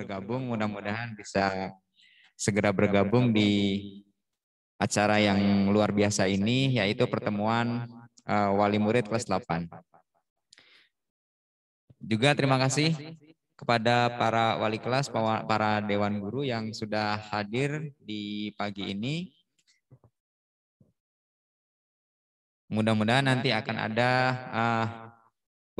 bergabung. Mudah-mudahan bisa segera bergabung di acara yang luar biasa ini, yaitu pertemuan uh, wali murid kelas 8. Juga terima kasih kepada para wali kelas, para dewan guru yang sudah hadir di pagi ini. Mudah-mudahan nanti akan ada uh,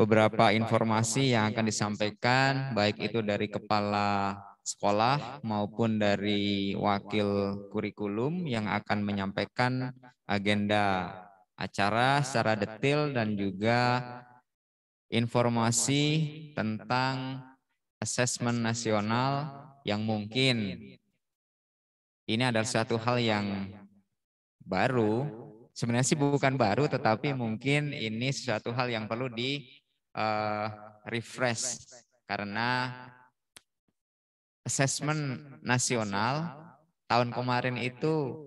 beberapa informasi yang akan disampaikan, baik itu dari kepala sekolah maupun dari wakil kurikulum yang akan menyampaikan agenda acara secara detail dan juga informasi tentang asesmen nasional yang mungkin ini adalah suatu hal yang baru. Sebenarnya sih bukan baru, tetapi mungkin ini suatu hal yang perlu di uh, refresh karena assessment nasional tahun kemarin itu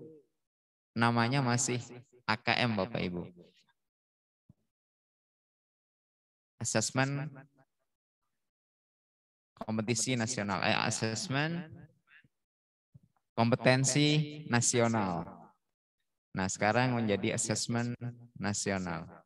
namanya masih AKM Bapak Ibu. Assessment kompetisi nasional, eh, assessment kompetensi nasional. Nah, sekarang menjadi assessment nasional.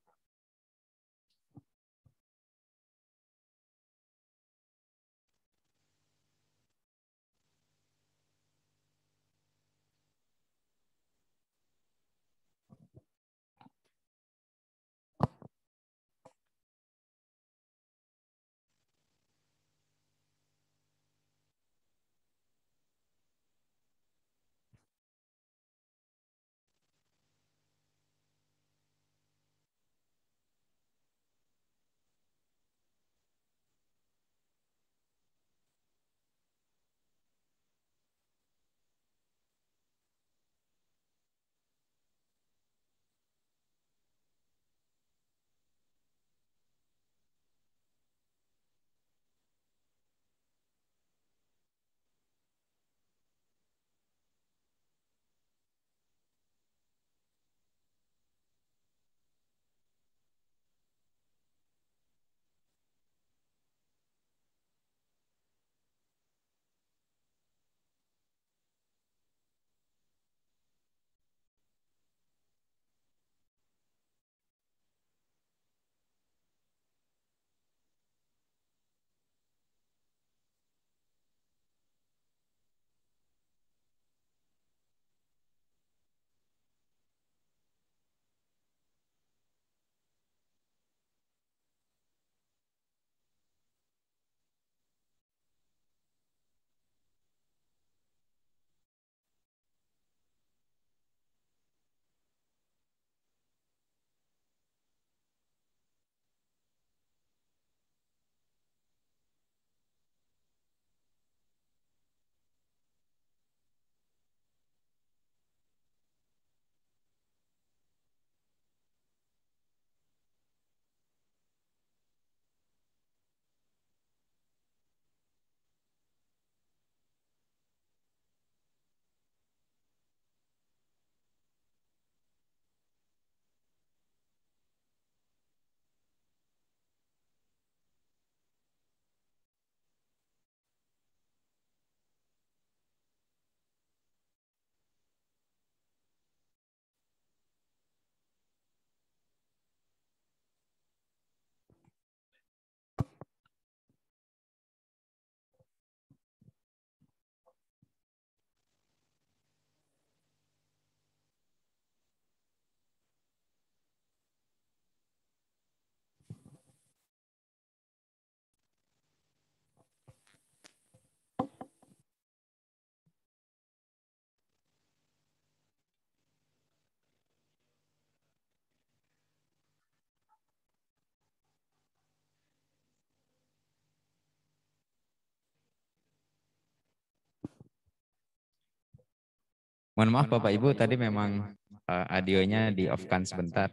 Mohon maaf Bapak Ibu, tadi memang uh, audionya di off-kan sebentar.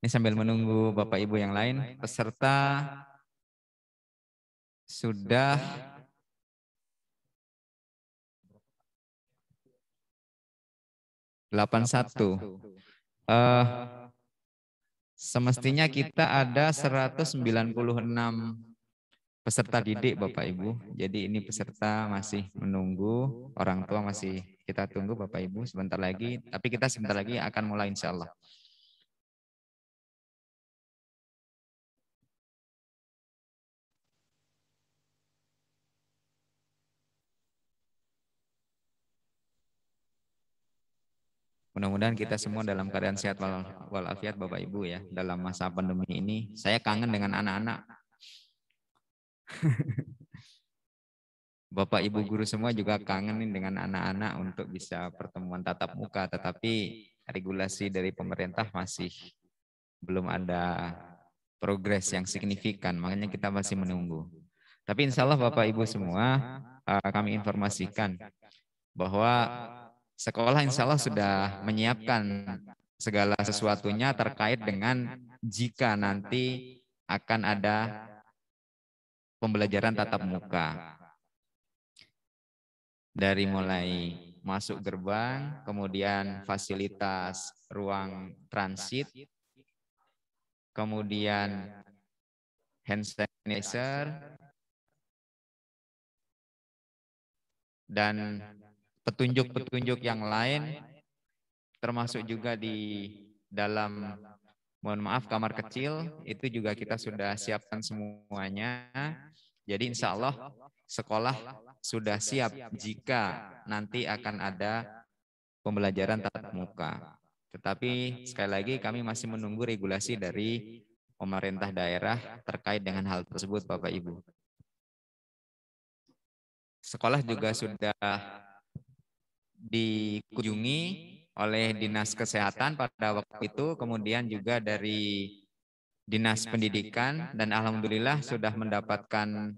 Ini sambil menunggu Bapak Ibu yang lain, peserta sudah delapan satu. Eh, semestinya kita ada 196 peserta didik Bapak Ibu. Jadi ini peserta masih menunggu, orang tua masih kita tunggu Bapak Ibu sebentar lagi, tapi kita sebentar lagi akan mulai insya Allah. Mudah-mudahan kita semua dalam keadaan sehat walafiat Bapak Ibu ya dalam masa pandemi ini. Saya kangen dengan anak-anak Bapak Ibu guru semua juga kangen dengan anak-anak untuk bisa pertemuan tatap muka, tetapi regulasi dari pemerintah masih belum ada progres yang signifikan, makanya kita masih menunggu. Tapi insya Allah Bapak Ibu semua eh, eh, kami informasikan bahwa sekolah insya Allah sudah menyiapkan segala sesuatunya terkait dengan jika nanti akan ada pembelajaran tatap muka. Dari mulai masuk gerbang, kemudian fasilitas ruang transit, kemudian hand sanitizer, dan petunjuk-petunjuk yang lain, termasuk juga di dalam Mohon maaf kamar kecil itu juga kita sudah siapkan semuanya. Jadi insya Allah sekolah sudah siap jika nanti akan ada pembelajaran tatap muka. Tetapi sekali lagi kami masih menunggu regulasi dari pemerintah daerah terkait dengan hal tersebut Bapak Ibu. Sekolah juga sudah dikunjungi oleh Dinas Kesehatan pada waktu itu, kemudian juga dari Dinas Pendidikan, dan Alhamdulillah sudah mendapatkan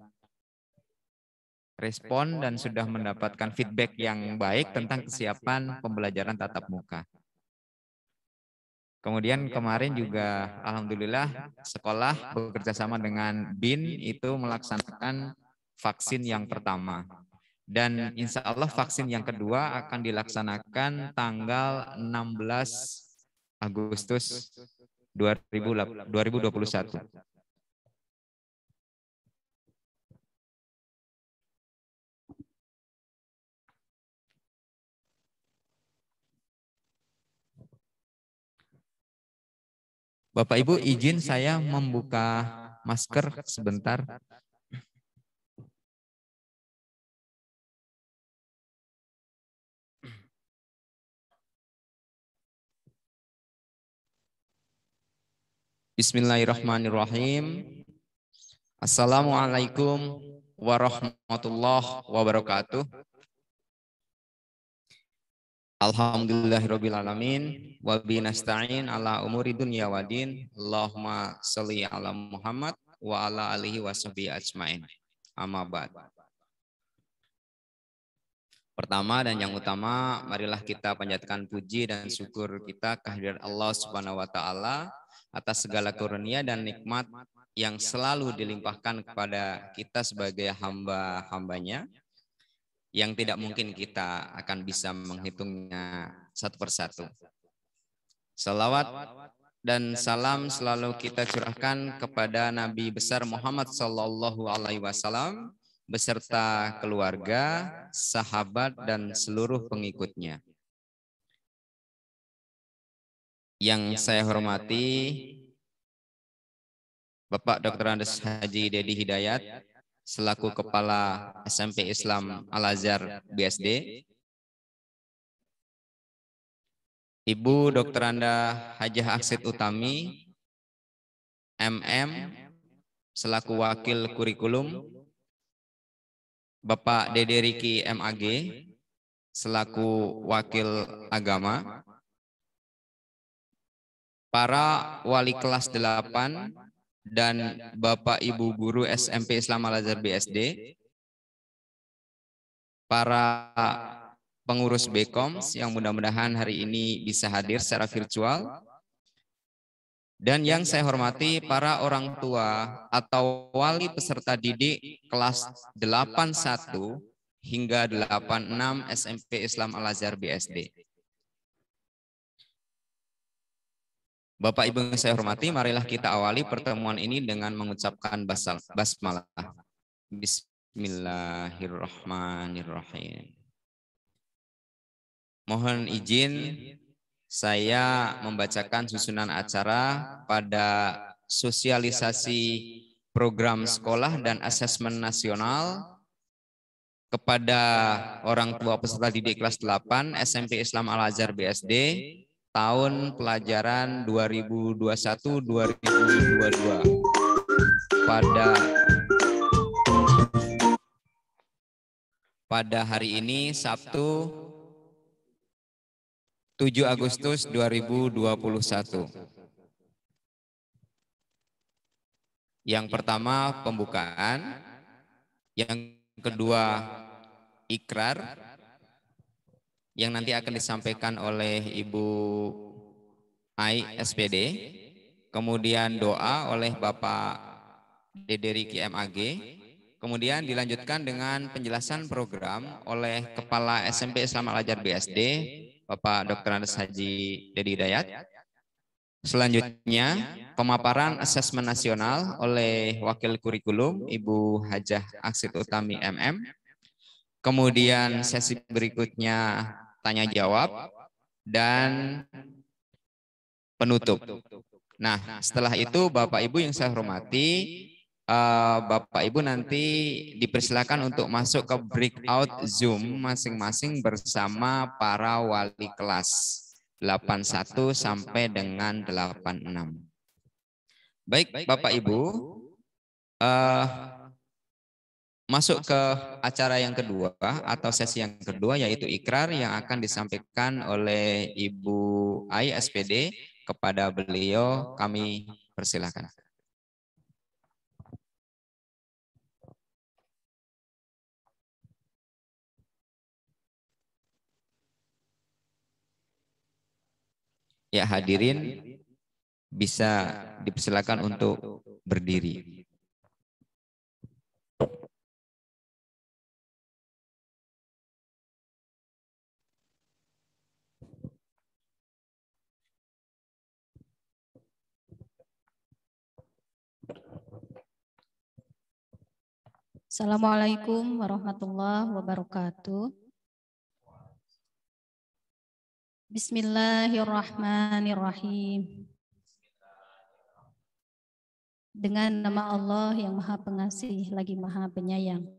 respon dan sudah mendapatkan feedback yang baik tentang kesiapan pembelajaran tatap muka. Kemudian kemarin juga Alhamdulillah sekolah bekerjasama dengan BIN itu melaksanakan vaksin yang pertama. Dan insya Allah vaksin yang kedua akan dilaksanakan tanggal 16 Agustus 2021. Bapak Ibu izin saya membuka masker sebentar. Bismillahirrahmanirrahim. Assalamualaikum warahmatullahi wabarakatuh. Alhamdulillahirabbil alamin wa bi nasta'in ala umuri dunya waddin. Allahumma shalli ala Muhammad wa ala alihi washabi ajmain. Amma ba'd. Pertama dan yang utama, marilah kita panjatkan puji dan syukur kita kehadirat Allah Subhanahu wa taala atas segala kurnia dan nikmat yang selalu dilimpahkan kepada kita sebagai hamba-hambanya yang tidak mungkin kita akan bisa menghitungnya satu persatu. Salawat dan salam selalu kita curahkan kepada Nabi besar Muhammad Sallallahu Alaihi Wasallam beserta keluarga, sahabat, dan seluruh pengikutnya yang, saya hormati Bapak Dr. Andes Haji Dedi Hidayat selaku Kepala SMP Islam Al-Azhar BSD. Ibu Dr. Anda Hajah Aksid Utami, MM, selaku Wakil Kurikulum. Bapak Dede Riki MAG, selaku Wakil Agama para wali kelas 8 dan Bapak Ibu guru SMP Islam Al Azhar BSD, para pengurus Bekoms yang mudah-mudahan hari ini bisa hadir secara virtual. Dan yang saya hormati para orang tua atau wali peserta didik kelas 81 hingga 86 SMP Islam Al Azhar BSD. Bapak Ibu yang saya hormati, marilah kita awali pertemuan ini dengan mengucapkan basal, basmalah. Bismillahirrahmanirrahim. Mohon izin saya membacakan susunan acara pada sosialisasi program sekolah dan asesmen nasional kepada orang tua peserta didik kelas 8 SMP Islam Al-Azhar BSD tahun pelajaran 2021-2022 pada pada hari ini Sabtu 7 Agustus 2021. Yang pertama pembukaan, yang kedua ikrar, yang nanti akan disampaikan oleh Ibu Ai SPD, kemudian doa oleh Bapak Dederi MAG, kemudian dilanjutkan dengan penjelasan program oleh Kepala SMP Islam Al Ajar BSD, Bapak Dr. Andes Haji Dedi Dayat. Selanjutnya, pemaparan asesmen nasional oleh Wakil Kurikulum Ibu Hajah Aksid Utami MM. Kemudian sesi berikutnya tanya jawab dan penutup. Nah, nah, setelah itu Bapak Ibu yang saya hormati, eh, eh, Bapak Ibu nanti dipersilakan untuk masuk ke breakout Zoom masing-masing bersama para wali kelas 81 sampai dengan 86. Baik, Bapak Ibu, uh, Masuk ke acara yang kedua atau sesi yang kedua yaitu ikrar yang akan disampaikan oleh Ibu Ai SPD kepada beliau kami persilahkan. Ya, ya hadirin bisa dipersilakan untuk berdiri. Assalamualaikum warahmatullahi wabarakatuh. Bismillahirrahmanirrahim. Dengan nama Allah yang Maha Pengasih lagi Maha Penyayang.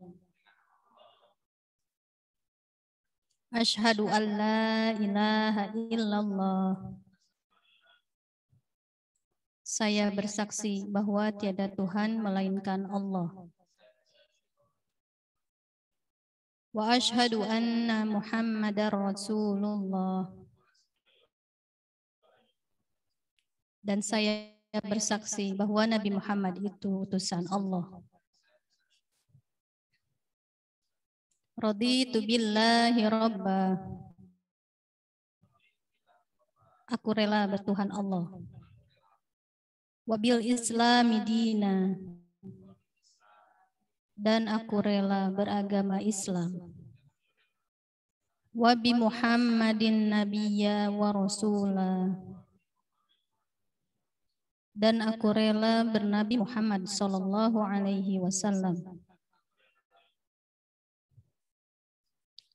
Ashhadu an la ilaha illallah. Saya bersaksi bahwa tiada Tuhan melainkan Allah. wa ان محمدا رسول الله dan saya bersaksi bahwa Nabi Muhammad itu utusan Allah. Raditu billahi rabba. Aku rela bertuhan Allah. Wabil islami dina dan aku rela beragama Islam. Wabi Muhammadin nabiyya wa rasula. Dan aku rela bernabi Muhammad sallallahu alaihi wasallam.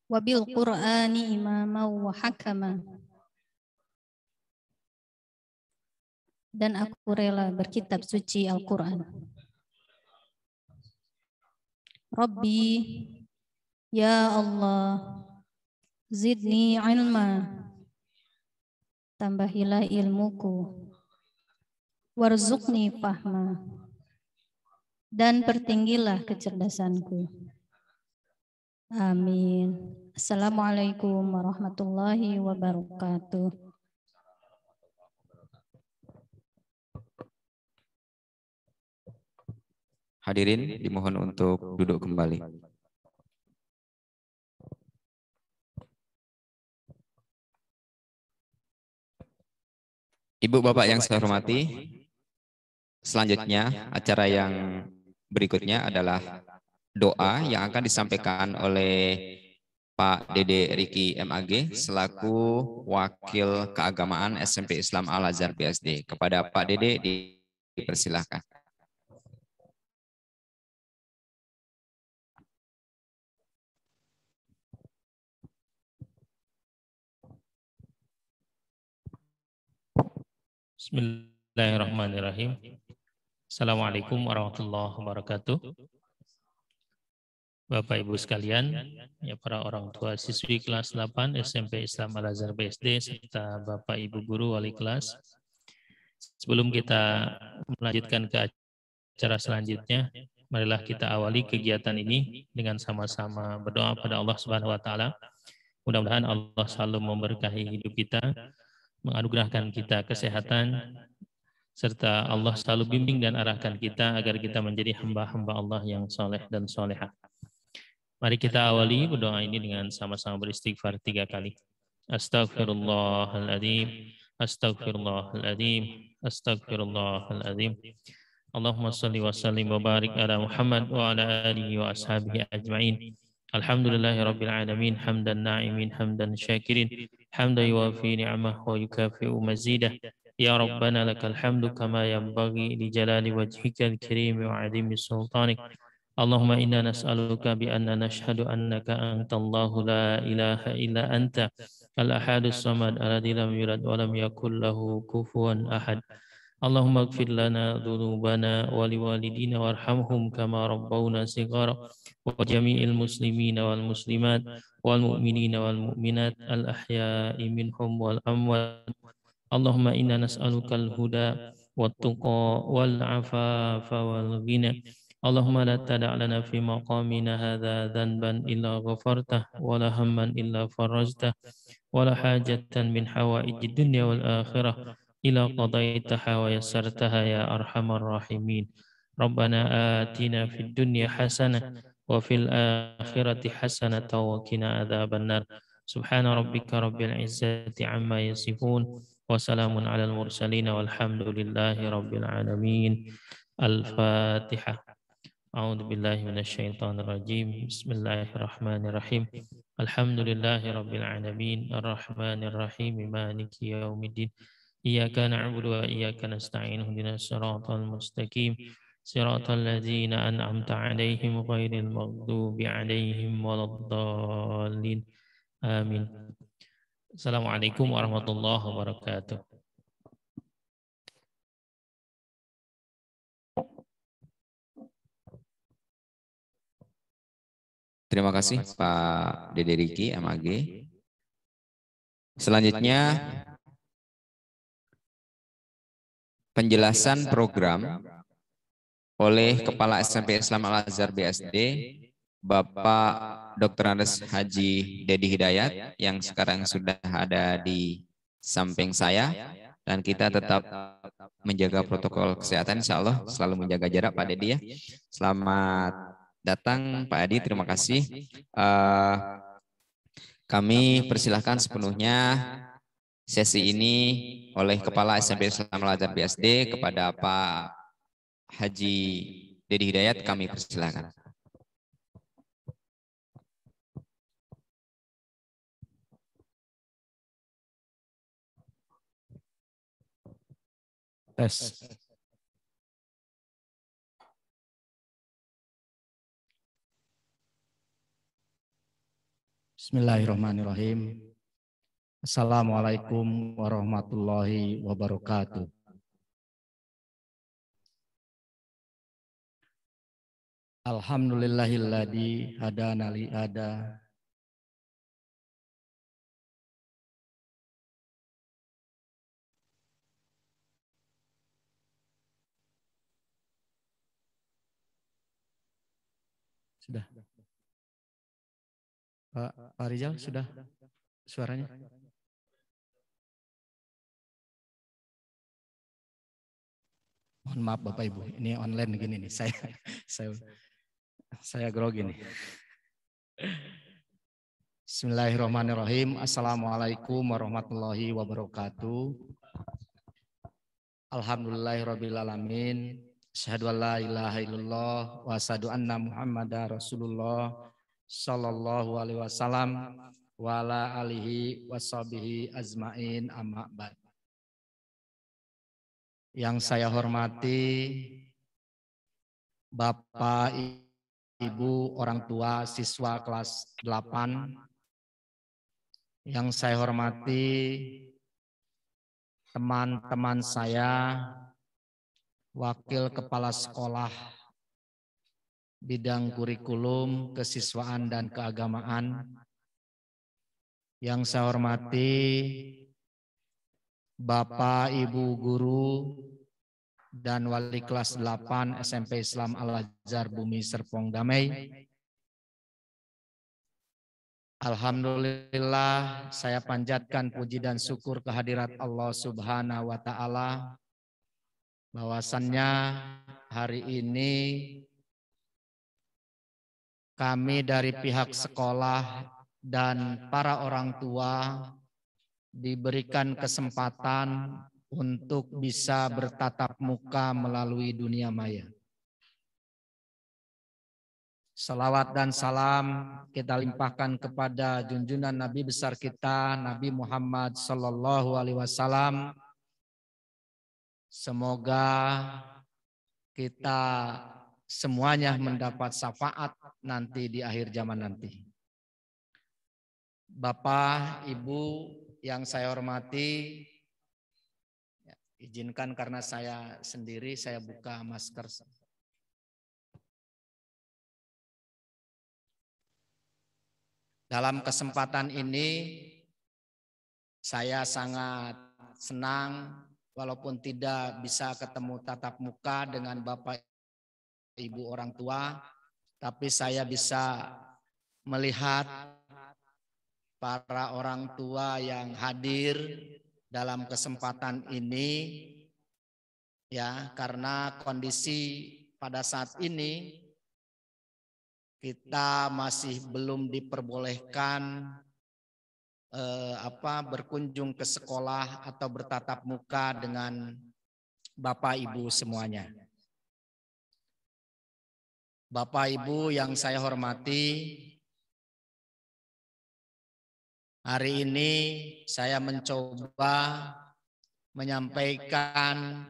Wabil Qur'ani imama wa hakama. Dan aku rela berkitab suci Al-Qur'an. Rabbi Ya Allah Zidni ilma Tambahilah ilmuku Warzukni fahma Dan pertinggilah kecerdasanku Amin Assalamualaikum warahmatullahi wabarakatuh Hadirin dimohon untuk duduk kembali. Ibu Bapak yang saya hormati, selanjutnya acara yang berikutnya adalah doa yang akan disampaikan oleh Pak Dede Riki MAG selaku Wakil Keagamaan SMP Islam Al-Azhar BSD. Kepada Pak Dede dipersilahkan. Bismillahirrahmanirrahim. Assalamualaikum warahmatullahi wabarakatuh. Bapak Ibu sekalian, ya para orang tua siswi kelas 8 SMP Islam Al Azhar BSD serta Bapak Ibu guru wali kelas. Sebelum kita melanjutkan ke acara selanjutnya, marilah kita awali kegiatan ini dengan sama-sama berdoa pada Allah Subhanahu wa taala. Mudah-mudahan Allah selalu memberkahi hidup kita menganugerahkan kita kesehatan, serta Allah selalu bimbing dan arahkan kita agar kita menjadi hamba-hamba Allah yang soleh dan soleha. Mari kita awali berdoa ini dengan sama-sama beristighfar tiga kali. Astagfirullahaladzim, astagfirullahaladzim, astagfirullahaladzim. Allahumma salli wa sallim wa barik ala Muhammad wa ala alihi wa ashabihi ajma'in. الحمد لله رب العالمين حمدا ناعمين حمدا شاكرين حمدا يوافي نعمه ويكافئ مزيده يا ربنا لك الحمد كما ينبغي لجلال وجهك الكريم وعظيم سلطانك اللهم إنا نسألك بأن نشهد أنك أنت الله لا إله إلا أنت الأحد الصمد الذي لم يلد ولم يكن له كفوا أحد اللهم اغفر لنا ذنوبنا ولوالدينا وارحمهم كما ربونا صغارا وجميع المسلمين والمسلمات والمؤمنين والمؤمنات الأحياء منهم والأموات اللهم إنا نسألك الهدى والتقى والعفاف والغنى اللهم لا تدع لنا في مقامنا هذا ذنبا إلا غفرته ولا هما إلا فرجته ولا حاجة من حوائج الدنيا والآخرة إلى قضيتها ويسرتها يا أرحم الراحمين ربنا آتنا في الدنيا حسنة وفي الآخرة حسنة وقنا عذاب النار سبحان ربك رب العزة عما يصفون وسلام على المرسلين والحمد لله رب العالمين الفاتحة أعوذ بالله من الشيطان الرجيم بسم الله الرحمن الرحيم الحمد لله رب العالمين الرحمن الرحيم مالك يوم الدين إياك نعبد وإياك نستعين اهدنا الصراط المستقيم صراط الذين أنعمت عليهم غير المغضوب عليهم ولا الضالين آمين السلام عليكم ورحمة الله وبركاته Terima kasih Pak Dede Riki MAG. Selanjutnya penjelasan program oleh Kepala SMP Islam Al-Azhar BSD, Bapak Dr. Andes Haji Dedi Hidayat, yang sekarang sudah ada di samping saya. Dan kita tetap menjaga protokol kesehatan, insya Allah selalu menjaga jarak Pak Dedi ya. ya. Selamat datang Pak Adi, terima kasih. Eh, kami persilahkan sepenuhnya sesi ini oleh Kepala SMP Islam Lajar BSD kepada Pak Haji Dedi Hidayat kami persilakan. Tes. Bismillahirrahmanirrahim. Assalamualaikum warahmatullahi wabarakatuh. Alhamdulillahilladzi hadana li ada Sudah. Pak Rizal sudah suaranya? Mohon maaf Bapak Ibu, ini online gini nih. Saya saya saya grogi nih. Bismillahirrahmanirrahim. Assalamualaikum warahmatullahi wabarakatuh. Alhamdulillahirrahmanirrahim Asyadu an la ilaha illallah wa asyadu anna muhammada rasulullah sallallahu alaihi wasallam wa ala alihi wa azmain amma'bad yang saya hormati Bapak, Ibu, orang tua, siswa kelas 8, yang saya hormati teman-teman saya, Wakil Kepala Sekolah Bidang Kurikulum, Kesiswaan, dan Keagamaan, yang saya hormati Bapak, Ibu, Guru, dan Wali Kelas 8 SMP Islam Al-Azhar Bumi Serpong Damai. Alhamdulillah saya panjatkan puji dan syukur kehadirat Allah Subhanahu wa taala bahwasannya hari ini kami dari pihak sekolah dan para orang tua diberikan kesempatan untuk bisa bertatap muka melalui dunia maya. Salawat dan salam kita limpahkan kepada junjungan Nabi besar kita Nabi Muhammad Sallallahu Alaihi Wasallam. Semoga kita semuanya mendapat syafaat nanti di akhir zaman nanti. Bapak, Ibu, yang saya hormati, ya, izinkan karena saya sendiri saya buka masker. Dalam kesempatan ini saya sangat senang walaupun tidak bisa ketemu tatap muka dengan Bapak Ibu orang tua, tapi saya bisa melihat para orang tua yang hadir dalam kesempatan ini ya karena kondisi pada saat ini kita masih belum diperbolehkan eh, apa berkunjung ke sekolah atau bertatap muka dengan Bapak Ibu semuanya. Bapak Ibu yang saya hormati, Hari ini saya mencoba menyampaikan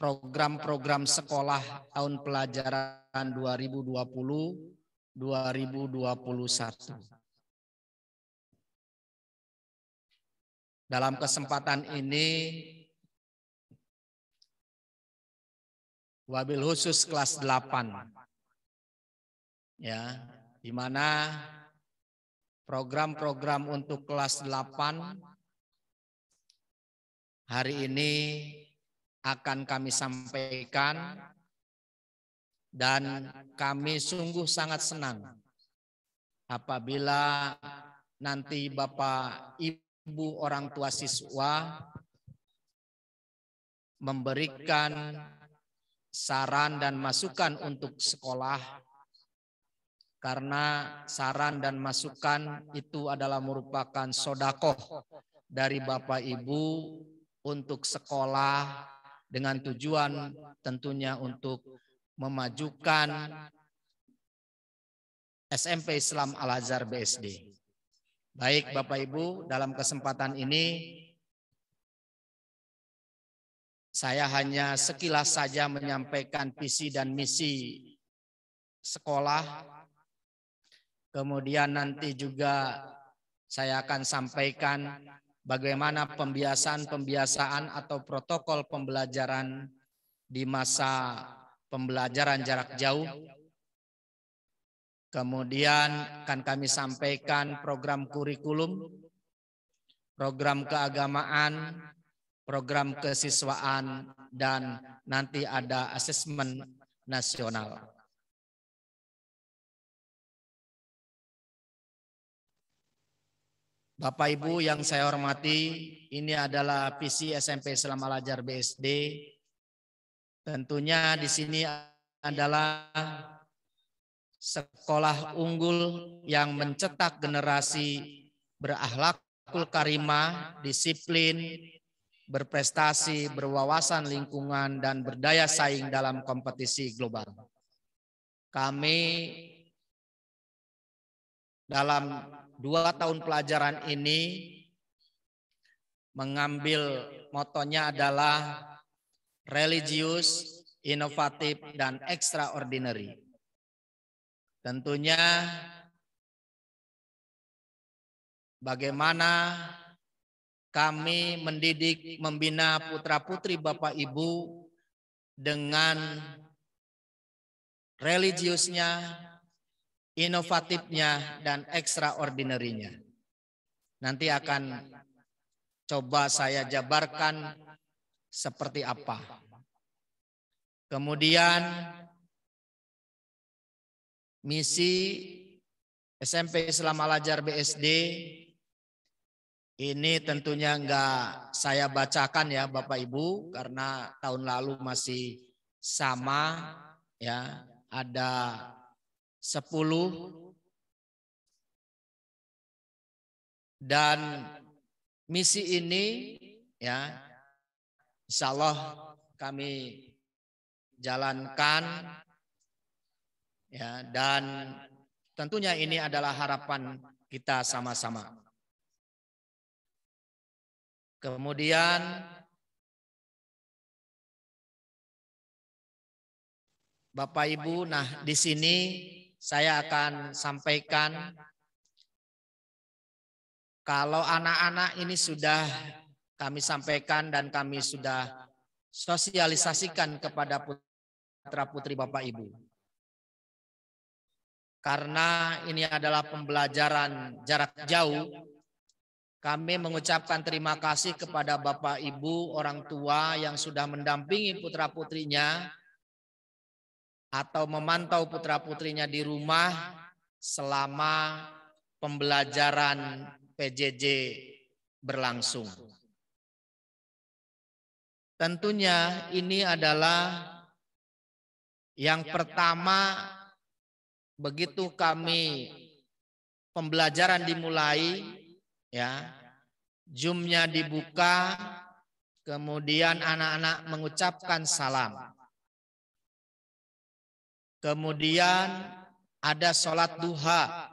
program-program sekolah tahun pelajaran 2020 2021. Dalam kesempatan ini, wabil khusus kelas 8. Ya, di mana program-program untuk kelas 8 hari ini akan kami sampaikan dan kami sungguh sangat senang apabila nanti Bapak Ibu orang tua siswa memberikan saran dan masukan untuk sekolah karena saran dan masukan itu adalah merupakan sodakoh dari Bapak Ibu untuk sekolah dengan tujuan tentunya untuk memajukan SMP Islam Al-Azhar BSD. Baik Bapak Ibu, dalam kesempatan ini saya hanya sekilas saja menyampaikan visi dan misi sekolah Kemudian nanti juga saya akan sampaikan bagaimana pembiasaan-pembiasaan atau protokol pembelajaran di masa pembelajaran jarak jauh. Kemudian akan kami sampaikan program kurikulum, program keagamaan, program kesiswaan, dan nanti ada asesmen nasional. Bapak Ibu yang saya hormati, ini adalah visi SMP selama Lajar BSD. Tentunya di sini adalah sekolah unggul yang mencetak generasi berakhlakul karimah, disiplin, berprestasi, berwawasan lingkungan dan berdaya saing dalam kompetisi global. Kami dalam dua tahun pelajaran ini mengambil motonya adalah religius, inovatif, dan extraordinary. Tentunya bagaimana kami mendidik, membina putra-putri Bapak Ibu dengan religiusnya, inovatifnya dan ekstraordinernya. Nanti akan coba saya jabarkan seperti apa. Kemudian misi SMP Islam Alajar BSD ini tentunya enggak saya bacakan ya Bapak Ibu karena tahun lalu masih sama ya ada 10 dan misi ini ya insya Allah kami jalankan ya dan tentunya ini adalah harapan kita sama-sama. Kemudian Bapak Ibu, nah di sini saya akan sampaikan kalau anak-anak ini sudah kami sampaikan dan kami sudah sosialisasikan kepada putra-putri Bapak Ibu. Karena ini adalah pembelajaran jarak jauh, kami mengucapkan terima kasih kepada Bapak Ibu orang tua yang sudah mendampingi putra-putrinya atau memantau putra-putrinya di rumah selama pembelajaran PJJ berlangsung. Tentunya ini adalah yang pertama begitu kami pembelajaran dimulai ya jumnya dibuka kemudian anak-anak mengucapkan salam Kemudian ada sholat duha.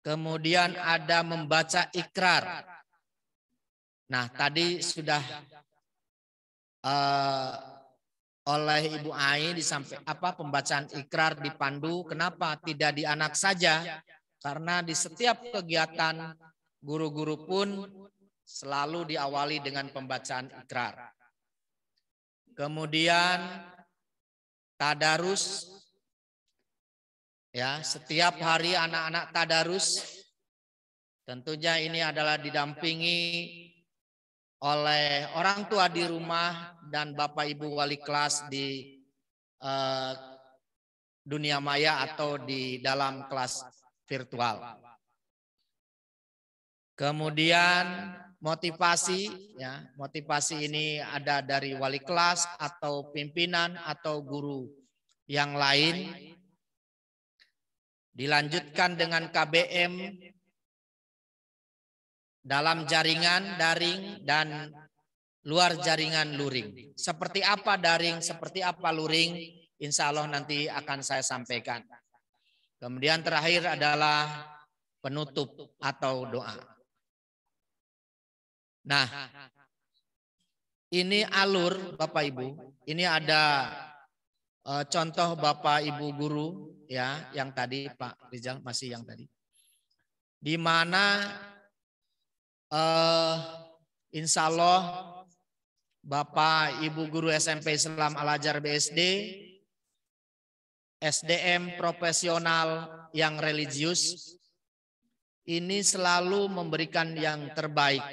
Kemudian ada membaca ikrar. Nah, tadi sudah uh, oleh Ibu Ain disampaikan apa pembacaan ikrar dipandu. Kenapa tidak di anak saja? Karena di setiap kegiatan guru-guru pun selalu diawali dengan pembacaan ikrar. Kemudian tadarus ya setiap hari anak-anak tadarus tentunya ini adalah didampingi oleh orang tua di rumah dan bapak ibu wali kelas di eh, dunia maya atau di dalam kelas virtual kemudian motivasi ya motivasi ini ada dari wali kelas atau pimpinan atau guru yang lain dilanjutkan dengan KBM dalam jaringan daring dan luar jaringan luring seperti apa daring seperti apa luring insya Allah nanti akan saya sampaikan kemudian terakhir adalah penutup atau doa Nah, ini alur Bapak Ibu, ini ada uh, contoh Bapak Ibu guru ya yang tadi Pak Rizal masih yang tadi. Di mana uh, insya Allah Bapak Ibu guru SMP Islam Al-Ajar BSD SDM profesional yang religius ini selalu memberikan yang terbaik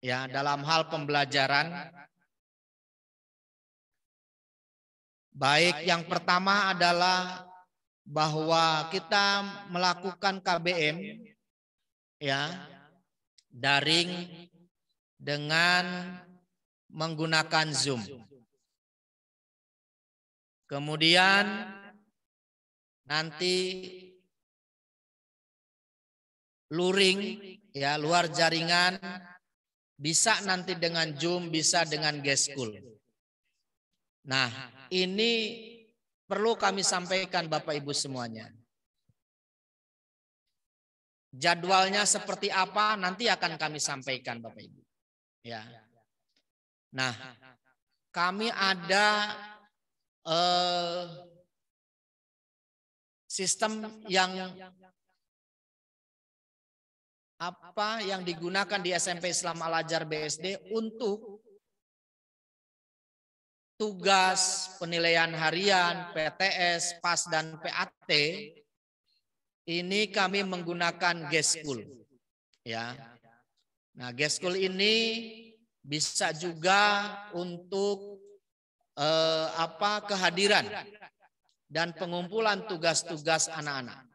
ya dalam hal pembelajaran baik yang pertama adalah bahwa kita melakukan KBM ya daring dengan menggunakan Zoom. Kemudian nanti luring ya luar jaringan bisa nanti dengan Zoom, bisa dengan Geskul. Nah, ini perlu kami sampaikan Bapak Ibu semuanya. Jadwalnya seperti apa nanti akan kami sampaikan Bapak Ibu. Ya. Nah, kami ada eh, sistem yang apa yang digunakan di SMP Islam Al Ajar BSD untuk tugas penilaian harian, PTS, PAS dan PAT ini kami menggunakan Geskul. Ya. Nah, Geskul ini bisa juga untuk eh, apa kehadiran dan pengumpulan tugas-tugas anak-anak.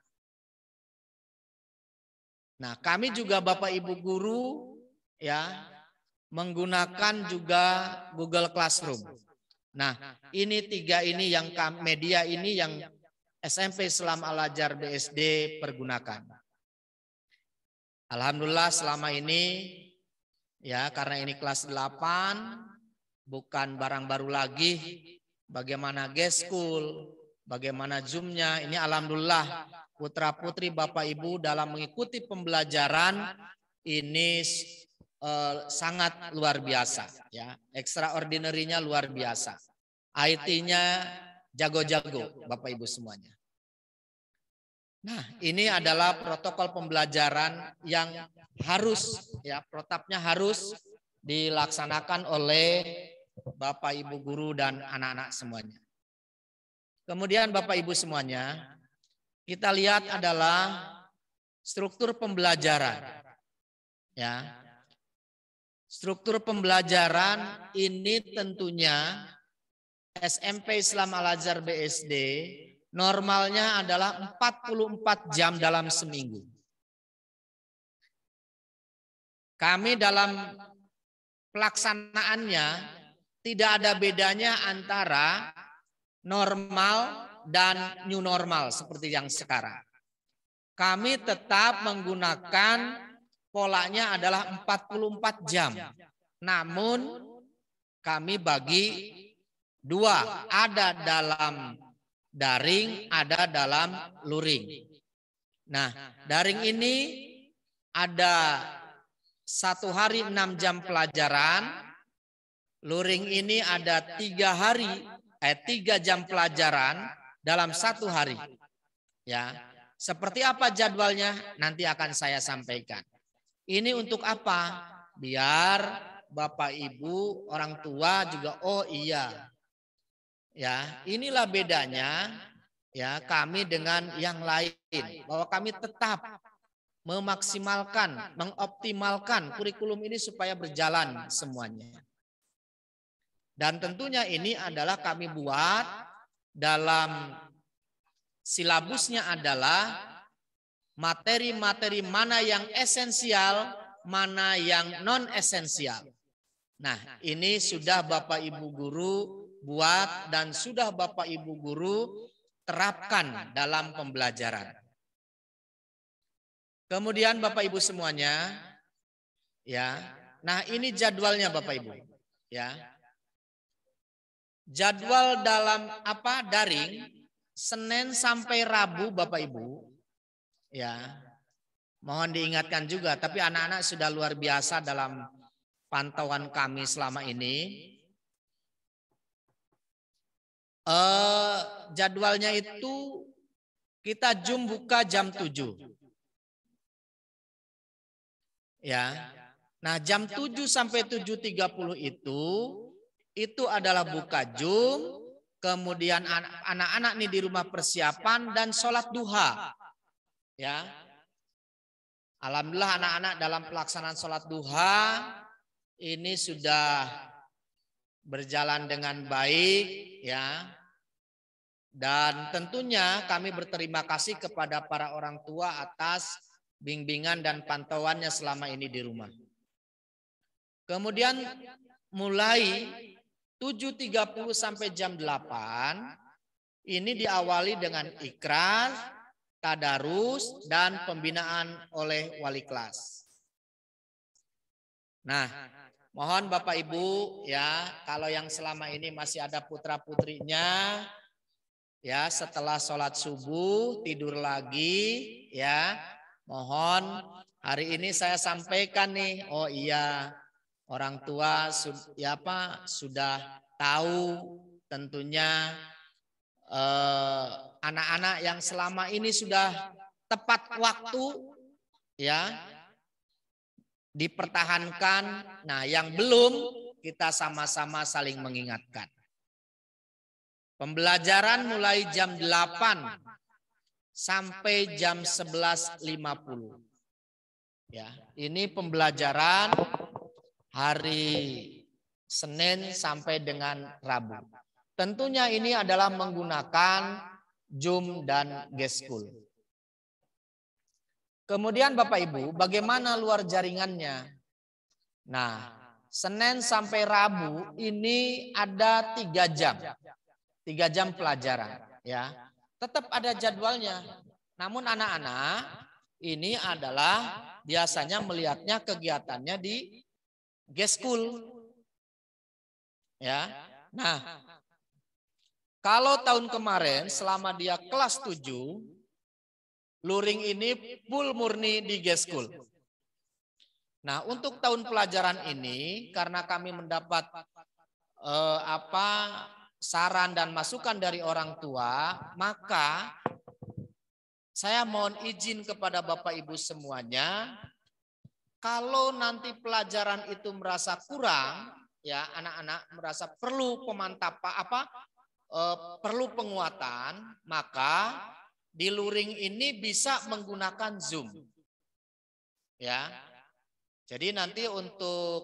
Nah, kami juga Bapak Ibu guru ya, ya menggunakan juga Google Classroom. Nah, nah ini tiga ini yang media ini yang SMP Selam Alajar BSD pergunakan. Alhamdulillah selama ini ya, ya karena ini kelas 8 bukan barang baru lagi bagaimana school, bagaimana zoomnya. ini alhamdulillah putra-putri Bapak Ibu dalam mengikuti pembelajaran ini eh, sangat luar biasa ya. extraordinarynya luar biasa. IT-nya jago-jago Bapak Ibu semuanya. Nah, ini adalah protokol pembelajaran yang harus ya protapnya harus dilaksanakan oleh Bapak Ibu guru dan anak-anak semuanya. Kemudian Bapak Ibu semuanya, kita lihat adalah struktur pembelajaran. Ya. Struktur pembelajaran ini tentunya SMP Islam Al-Azhar BSD normalnya adalah 44 jam dalam seminggu. Kami dalam pelaksanaannya tidak ada bedanya antara normal dan new normal seperti yang sekarang. Kami tetap menggunakan polanya adalah 44 jam. Namun kami bagi dua, ada dalam daring, ada dalam luring. Nah, daring ini ada satu hari enam jam pelajaran, luring ini ada tiga hari, eh tiga jam pelajaran, dalam satu hari. Ya. ya. Seperti apa jadwalnya nanti akan saya sampaikan. Ini untuk apa? Biar Bapak Ibu, orang tua juga oh, oh iya. iya. Ya, ya inilah bedanya ya, ya kami dengan yang lain bahwa kami tetap memaksimalkan, mengoptimalkan kurikulum ini supaya berjalan semuanya. Dan tentunya ini adalah kami buat dalam silabusnya adalah materi-materi mana yang esensial, mana yang non-esensial. Nah, ini sudah Bapak Ibu guru buat dan sudah Bapak Ibu guru terapkan dalam pembelajaran. Kemudian Bapak Ibu semuanya, ya. Nah, ini jadwalnya Bapak Ibu, ya. Jadwal dalam apa daring Senin sampai Rabu Bapak Ibu. Ya. Mohon diingatkan juga tapi anak-anak sudah luar biasa dalam pantauan kami selama ini. Uh, jadwalnya itu kita jum buka jam 7. Ya. Nah, jam 7 sampai 7.30 itu itu adalah buka jum, kemudian anak-anak nih di rumah persiapan dan sholat duha. Ya, Alhamdulillah anak-anak dalam pelaksanaan sholat duha ini sudah berjalan dengan baik ya. Dan tentunya kami berterima kasih kepada para orang tua atas bimbingan dan pantauannya selama ini di rumah. Kemudian mulai 7.30 sampai jam 8 ini diawali dengan ikrar, tadarus, dan pembinaan oleh wali kelas. Nah, mohon Bapak Ibu ya, kalau yang selama ini masih ada putra-putrinya, ya setelah sholat subuh tidur lagi ya mohon hari ini saya sampaikan nih oh iya orang tua ya apa ya, sudah tahu tentunya eh, anak-anak eh, yang selama ini sudah tepat waktu ya, ya dipertahankan. Nah, yang belum kita sama-sama saling mengingatkan. Pembelajaran mulai jam 8 sampai jam 11.50. Ya, ini pembelajaran hari Senin sampai dengan Rabu. Tentunya ini adalah menggunakan Zoom dan Geskul. Kemudian Bapak Ibu, bagaimana luar jaringannya? Nah, Senin sampai Rabu ini ada tiga jam. Tiga jam pelajaran. ya. Tetap ada jadwalnya. Namun anak-anak ini adalah biasanya melihatnya kegiatannya di Geskul. Ya. Nah, kalau tahun kemarin selama dia kelas 7, luring ini full murni di Geskul. Nah, untuk tahun pelajaran ini karena kami mendapat eh, apa saran dan masukan dari orang tua, maka saya mohon izin kepada Bapak Ibu semuanya kalau nanti pelajaran itu merasa kurang, ya anak-anak merasa perlu pemantap apa e, perlu penguatan, maka di luring ini bisa menggunakan Zoom. Ya. Jadi nanti untuk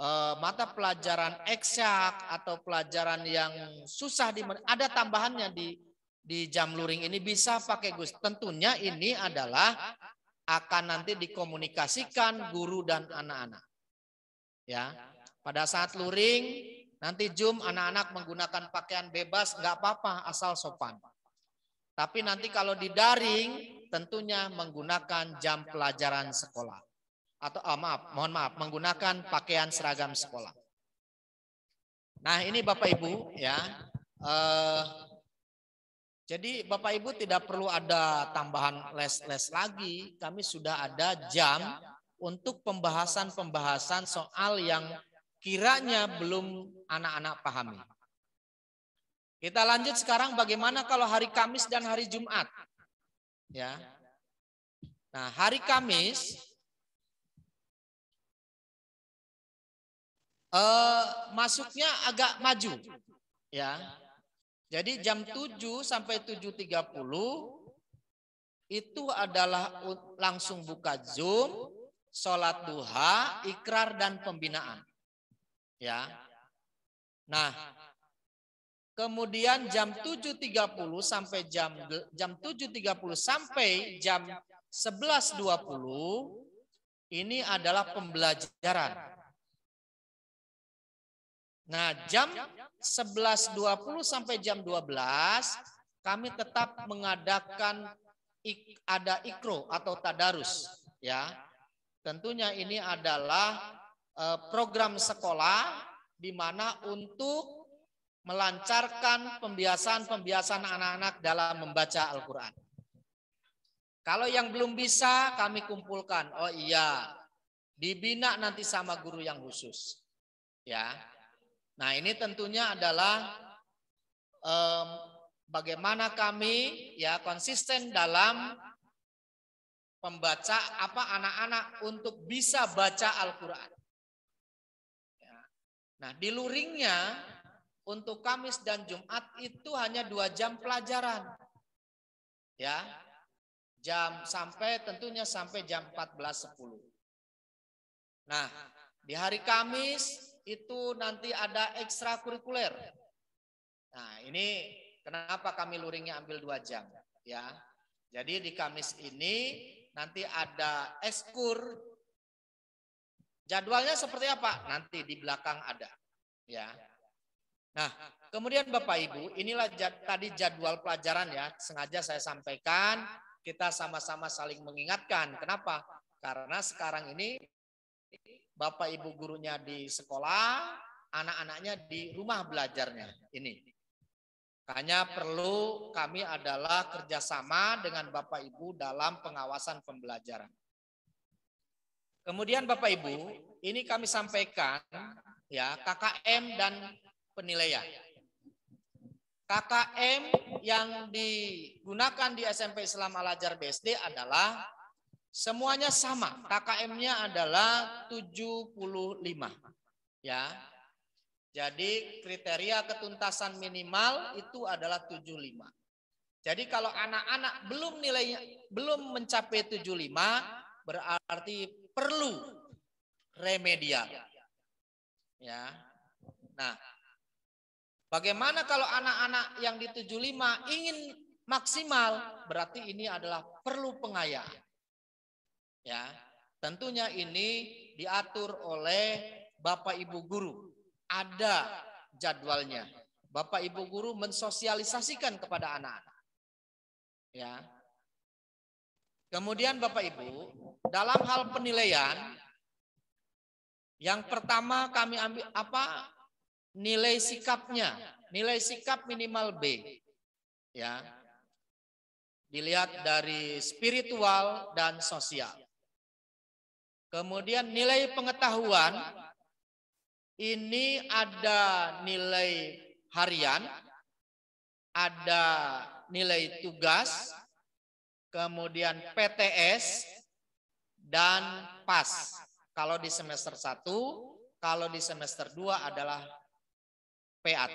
eh, mata pelajaran eksak atau pelajaran yang susah di ada tambahannya di di jam luring ini bisa pakai Gus. Tentunya ini adalah akan nanti dikomunikasikan guru dan anak-anak. Ya, pada saat luring nanti jum anak-anak menggunakan pakaian bebas nggak apa-apa asal sopan. Tapi nanti kalau di daring tentunya menggunakan jam pelajaran sekolah atau oh, maaf mohon maaf menggunakan pakaian seragam sekolah. Nah ini Bapak Ibu ya. Uh, jadi Bapak Ibu tidak perlu ada tambahan les-les lagi. Kami sudah ada jam untuk pembahasan-pembahasan soal yang kiranya belum anak-anak pahami. Kita lanjut sekarang bagaimana kalau hari Kamis dan hari Jumat. Ya. Nah, hari Kamis eh masuknya agak maju. Ya. Jadi jam 7 sampai 7.30 itu adalah langsung buka Zoom, sholat duha, ikrar dan pembinaan. Ya. Nah, kemudian jam 7.30 sampai jam jam 7.30 sampai jam 11.20 ini adalah pembelajaran Nah, jam 11.20 sampai jam 12 kami tetap mengadakan ik, ada ikro atau tadarus ya. Tentunya ini adalah eh, program sekolah di mana untuk melancarkan pembiasan pembiasan anak-anak dalam membaca Al-Qur'an. Kalau yang belum bisa kami kumpulkan. Oh iya, dibina nanti sama guru yang khusus. Ya. Nah, ini tentunya adalah um, bagaimana kami ya konsisten dalam pembaca apa anak-anak untuk bisa baca Al-Quran. Ya. Nah, di luringnya untuk Kamis dan Jumat itu hanya dua jam pelajaran. Ya, jam sampai tentunya sampai jam 14.10. Nah, di hari Kamis itu nanti ada ekstrakurikuler. Nah, ini kenapa kami luringnya ambil dua jam ya. Jadi di Kamis ini nanti ada ekskur. Jadwalnya seperti apa? Nanti di belakang ada ya. Nah, kemudian Bapak Ibu, inilah jad, tadi jadwal pelajaran ya. Sengaja saya sampaikan kita sama-sama saling mengingatkan. Kenapa? Karena sekarang ini Bapak Ibu gurunya di sekolah, anak-anaknya di rumah belajarnya. Ini. Hanya perlu kami adalah kerjasama dengan Bapak Ibu dalam pengawasan pembelajaran. Kemudian Bapak Ibu, ini kami sampaikan ya KKM dan penilaian. KKM yang digunakan di SMP Islam Al Ajar BSD adalah Semuanya sama, KKM-nya adalah 75. Ya. Jadi kriteria ketuntasan minimal itu adalah 75. Jadi kalau anak-anak belum nilainya belum mencapai 75 berarti perlu remedial. Ya. Nah, bagaimana kalau anak-anak yang di 75 ingin maksimal berarti ini adalah perlu pengayaan. Ya, tentunya ini diatur oleh Bapak Ibu guru. Ada jadwalnya. Bapak Ibu guru mensosialisasikan kepada anak-anak. Ya. Kemudian Bapak Ibu, dalam hal penilaian yang pertama kami ambil apa? Nilai sikapnya, nilai sikap minimal B. Ya. Dilihat dari spiritual dan sosial. Kemudian nilai pengetahuan ini ada nilai harian, ada nilai tugas, kemudian PTS dan PAS. Kalau di semester 1, kalau di semester 2 adalah PAT.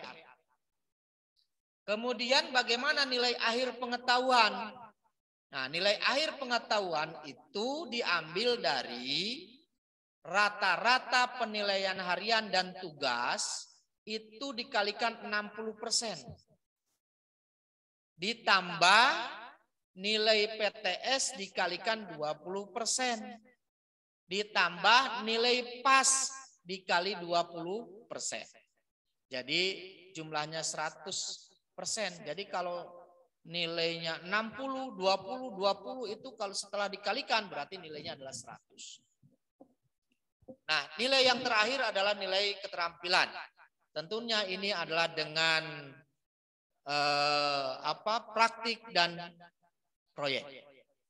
Kemudian bagaimana nilai akhir pengetahuan? Nah, nilai akhir pengetahuan itu diambil dari rata-rata penilaian harian dan tugas itu dikalikan 60%. Ditambah nilai PTS dikalikan 20%. Ditambah nilai PAS dikali 20%. Jadi jumlahnya 100%. Jadi kalau nilainya 60, 20, 20 itu kalau setelah dikalikan berarti nilainya adalah 100. Nah, nilai yang terakhir adalah nilai keterampilan. Tentunya ini adalah dengan eh, apa praktik dan proyek.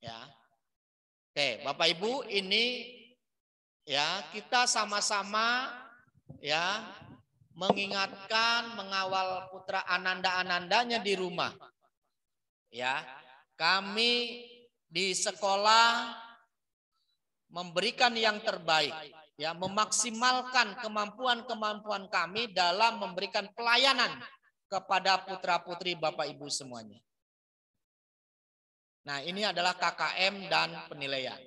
Ya. Oke, Bapak Ibu, ini ya kita sama-sama ya mengingatkan mengawal putra ananda-anandanya di rumah Ya, kami di sekolah memberikan yang terbaik, ya, memaksimalkan kemampuan-kemampuan kami dalam memberikan pelayanan kepada putra-putri Bapak Ibu semuanya. Nah, ini adalah KKM dan penilaian.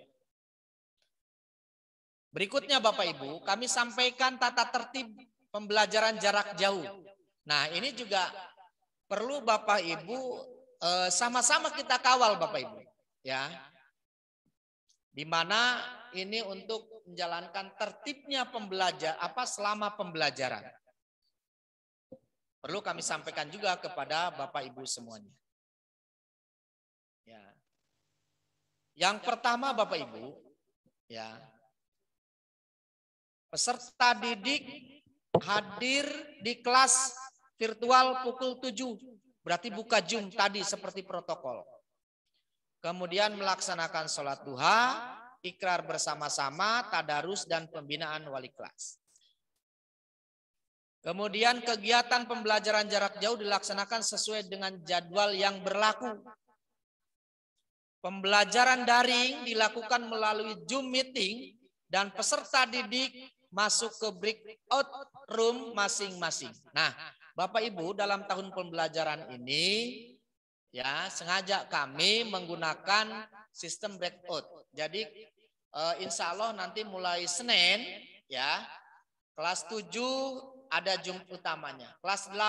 Berikutnya Bapak Ibu, kami sampaikan tata tertib pembelajaran jarak jauh. Nah, ini juga perlu Bapak Ibu Eh, sama-sama kita kawal Bapak Ibu. Ya. Di mana ini untuk menjalankan tertibnya pembelajar apa selama pembelajaran. Perlu kami sampaikan juga kepada Bapak Ibu semuanya. Ya. Yang pertama Bapak Ibu, ya. Peserta didik hadir di kelas virtual pukul 7 Berarti buka jum tadi seperti protokol. Kemudian melaksanakan sholat duha, ikrar bersama-sama, tadarus, dan pembinaan wali kelas. Kemudian kegiatan pembelajaran jarak jauh dilaksanakan sesuai dengan jadwal yang berlaku. Pembelajaran daring dilakukan melalui Zoom meeting dan peserta didik masuk ke breakout room masing-masing. Nah, Bapak Ibu dalam tahun pembelajaran ini ya sengaja kami menggunakan sistem breakout. Jadi uh, insya Allah nanti mulai Senin ya kelas 7 ada jum utamanya, kelas 8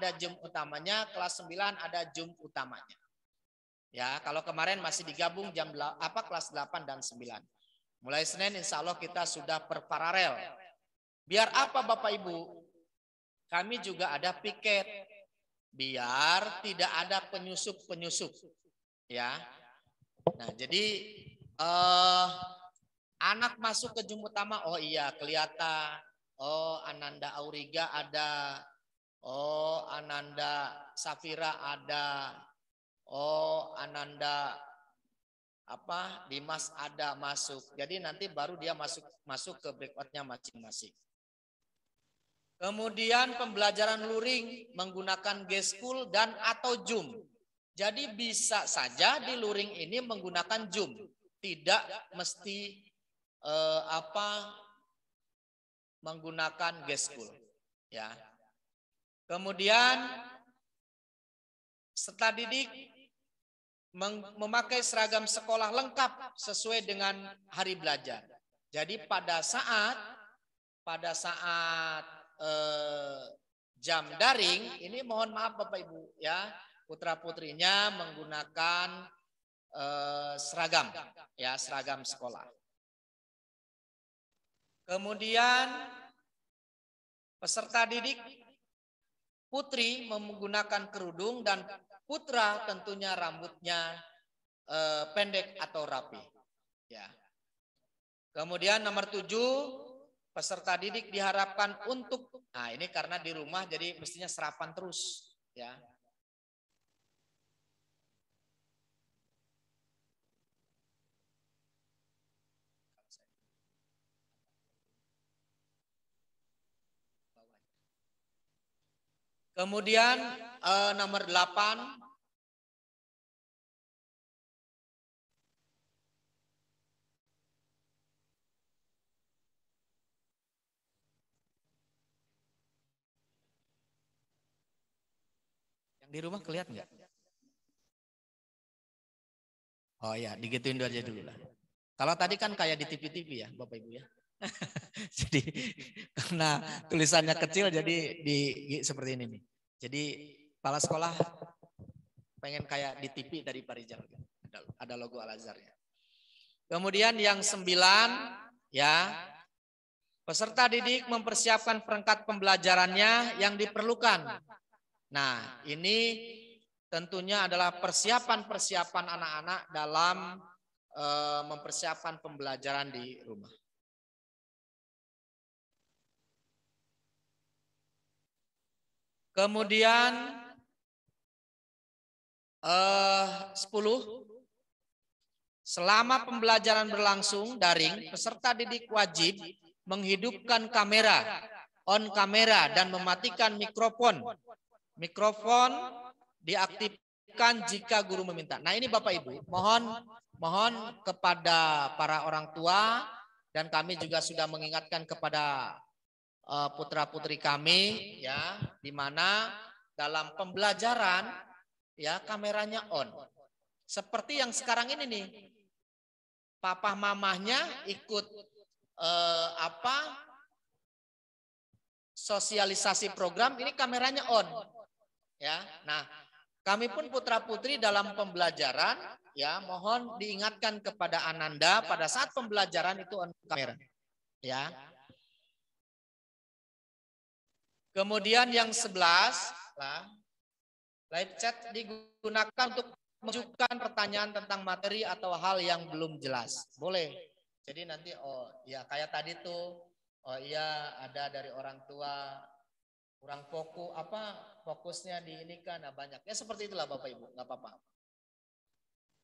ada jum utamanya, kelas 9 ada jum utamanya. Ya, kalau kemarin masih digabung jam apa kelas 8 dan 9. Mulai Senin insya Allah kita sudah per paralel. Biar apa Bapak Ibu? Kami juga ada piket biar tidak ada penyusup-penyusup ya. Nah, jadi eh anak masuk ke jum utama, oh iya kelihatan. Oh, Ananda Auriga ada. Oh, Ananda Safira ada. Oh, Ananda apa Dimas ada masuk. Jadi nanti baru dia masuk masuk ke breakoutnya masing-masing. Kemudian pembelajaran luring menggunakan G-School dan atau Zoom. Jadi bisa saja di luring ini menggunakan Zoom. Tidak mesti eh, apa menggunakan G-School. Ya. Kemudian serta didik memakai seragam sekolah lengkap sesuai dengan hari belajar. Jadi pada saat pada saat Eh, jam daring, ini mohon maaf Bapak Ibu ya, putra putrinya menggunakan eh, seragam ya seragam sekolah. Kemudian peserta didik putri menggunakan kerudung dan putra tentunya rambutnya eh, pendek atau rapi. Ya. Kemudian nomor tujuh Peserta didik diharapkan untuk nah ini karena di rumah jadi mestinya serapan terus ya. Kemudian eh, nomor delapan Di rumah kelihatan nggak? Oh ya, digituin dulu aja dulu lah. Kalau tadi kan kayak di TV-TV ya, Bapak Ibu ya. jadi karena tulisannya kecil jadi di seperti ini nih. Jadi kepala sekolah pengen kayak di TV dari Parijal. Ada logo Al Azharnya. Kemudian yang sembilan ya peserta didik mempersiapkan perangkat pembelajarannya yang diperlukan Nah, ini tentunya adalah persiapan-persiapan anak-anak dalam uh, mempersiapkan pembelajaran di rumah. Kemudian eh, uh, 10 selama pembelajaran berlangsung daring peserta didik wajib menghidupkan kamera on kamera dan mematikan mikrofon Mikrofon diaktifkan jika guru meminta. Nah ini Bapak Ibu, mohon mohon kepada para orang tua dan kami juga sudah mengingatkan kepada eh, putra putri kami ya, di mana dalam pembelajaran ya kameranya on. Seperti yang sekarang ini nih, papa mamahnya ikut eh, apa sosialisasi program ini kameranya on ya. Nah, kami pun putra-putri dalam pembelajaran ya, mohon diingatkan kepada Ananda pada saat pembelajaran itu on camera, Ya. Kemudian yang sebelas, lah live chat digunakan untuk menunjukkan pertanyaan tentang materi atau hal yang belum jelas. Boleh. Jadi nanti oh ya kayak tadi tuh oh iya ada dari orang tua kurang fokus apa fokusnya di ini kan nah, banyak ya seperti itulah bapak ibu nggak apa-apa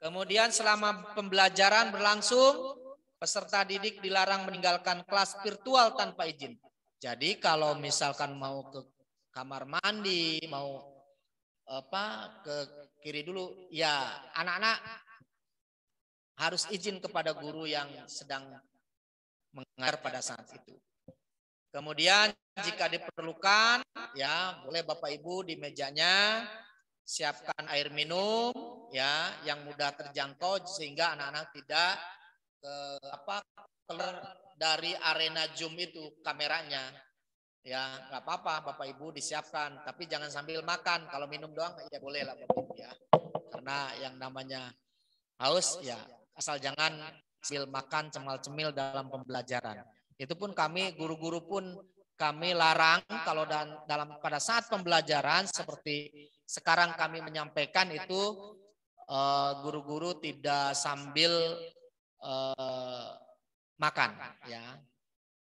kemudian selama pembelajaran berlangsung peserta didik dilarang meninggalkan kelas virtual tanpa izin jadi kalau misalkan mau ke kamar mandi mau apa ke kiri dulu ya anak-anak harus izin kepada guru yang sedang mengajar pada saat itu Kemudian jika diperlukan ya boleh Bapak Ibu di mejanya siapkan air minum ya yang mudah terjangkau sehingga anak-anak tidak ke eh, apa keler dari arena Zoom itu kameranya. Ya, nggak apa-apa Bapak Ibu disiapkan, tapi jangan sambil makan. Kalau minum doang ya boleh lah Bapak Ibu ya. Karena yang namanya haus ya asal jangan sambil makan cemal-cemil dalam pembelajaran. Itu pun kami guru-guru pun kami larang kalau dan dalam pada saat pembelajaran seperti sekarang kami menyampaikan itu eh, guru-guru tidak sambil eh, makan ya.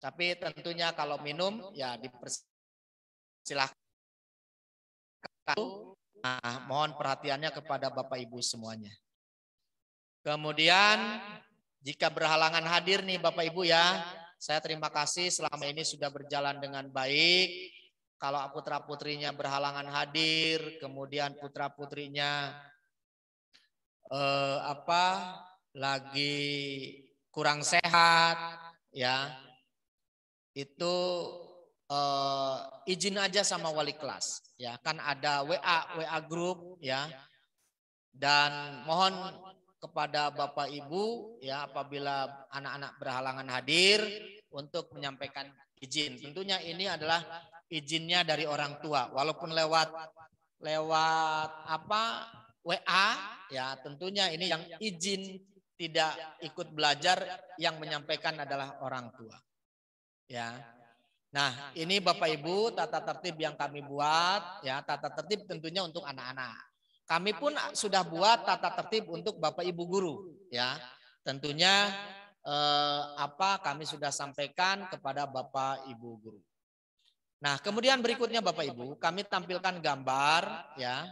Tapi tentunya kalau minum ya dipersilahkan. Nah, mohon perhatiannya kepada Bapak Ibu semuanya. Kemudian jika berhalangan hadir nih Bapak Ibu ya, saya terima kasih selama ini sudah berjalan dengan baik. Kalau putra-putrinya berhalangan hadir, kemudian putra-putrinya eh, apa lagi kurang sehat, ya itu eh, izin aja sama wali kelas, ya kan ada WA WA grup, ya dan mohon kepada bapak ibu, ya apabila anak-anak berhalangan hadir untuk menyampaikan izin. Tentunya ini adalah izinnya dari orang tua, walaupun lewat lewat apa WA ya tentunya ini yang izin tidak ikut belajar yang menyampaikan adalah orang tua. Ya. Nah, ini Bapak Ibu tata tertib yang kami buat ya, tata tertib tentunya untuk anak-anak. Kami pun sudah buat tata tertib untuk Bapak Ibu guru ya. Tentunya Eh, apa kami sudah sampaikan kepada Bapak Ibu guru. Nah, kemudian berikutnya Bapak Ibu, kami tampilkan gambar ya.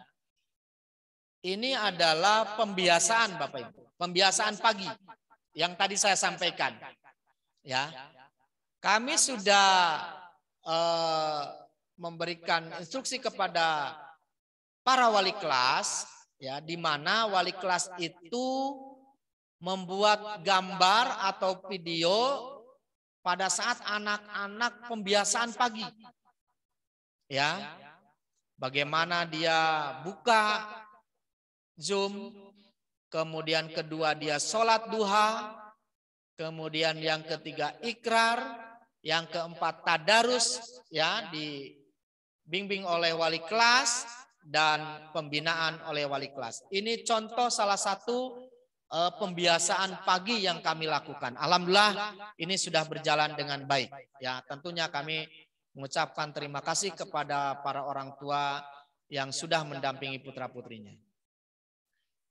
Ini adalah pembiasaan Bapak Ibu, pembiasaan pagi yang tadi saya sampaikan. Ya. Kami sudah eh, memberikan instruksi kepada para wali kelas ya di mana wali kelas itu membuat gambar atau video pada saat anak-anak pembiasaan pagi. Ya. Bagaimana dia buka Zoom, kemudian kedua dia sholat duha, kemudian yang ketiga ikrar, yang keempat tadarus ya dibimbing oleh wali kelas dan pembinaan oleh wali kelas. Ini contoh salah satu Eh, pembiasaan pagi yang kami lakukan. Alhamdulillah ini sudah berjalan dengan baik. Ya, tentunya kami mengucapkan terima kasih kepada para orang tua yang sudah mendampingi putra-putrinya.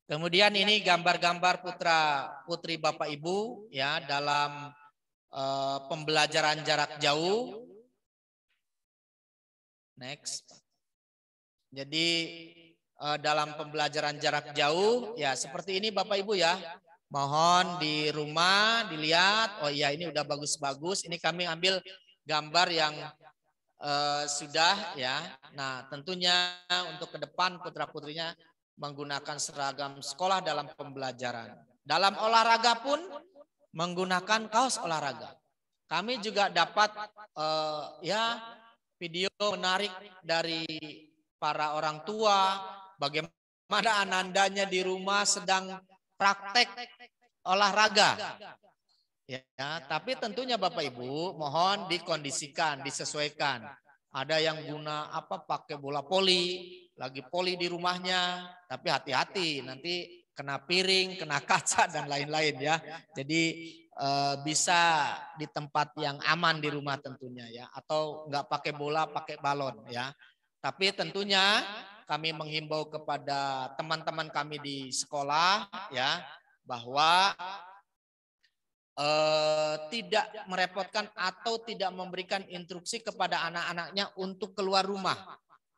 Kemudian ini gambar-gambar putra-putri Bapak Ibu ya dalam uh, pembelajaran jarak jauh. Next. Jadi Eh, dalam pembelajaran jarak jauh ya seperti ini Bapak Ibu ya. Mohon di rumah dilihat, oh iya ini udah bagus-bagus. Ini kami ambil gambar yang uh, sudah ya. Nah, tentunya untuk ke depan putra-putrinya menggunakan seragam sekolah dalam pembelajaran. Dalam olahraga pun menggunakan kaos olahraga. Kami juga dapat uh, ya video menarik dari para orang tua, Bagaimana anandanya di rumah sedang praktek olahraga. Ya, tapi tentunya Bapak Ibu mohon dikondisikan, disesuaikan. Ada yang guna apa pakai bola poli, lagi poli di rumahnya, tapi hati-hati nanti kena piring, kena kaca dan lain-lain ya. Jadi eh, bisa di tempat yang aman di rumah tentunya ya, atau nggak pakai bola, pakai balon ya. Tapi tentunya kami menghimbau kepada teman-teman kami di sekolah ya bahwa eh, tidak merepotkan atau tidak memberikan instruksi kepada anak-anaknya untuk keluar rumah.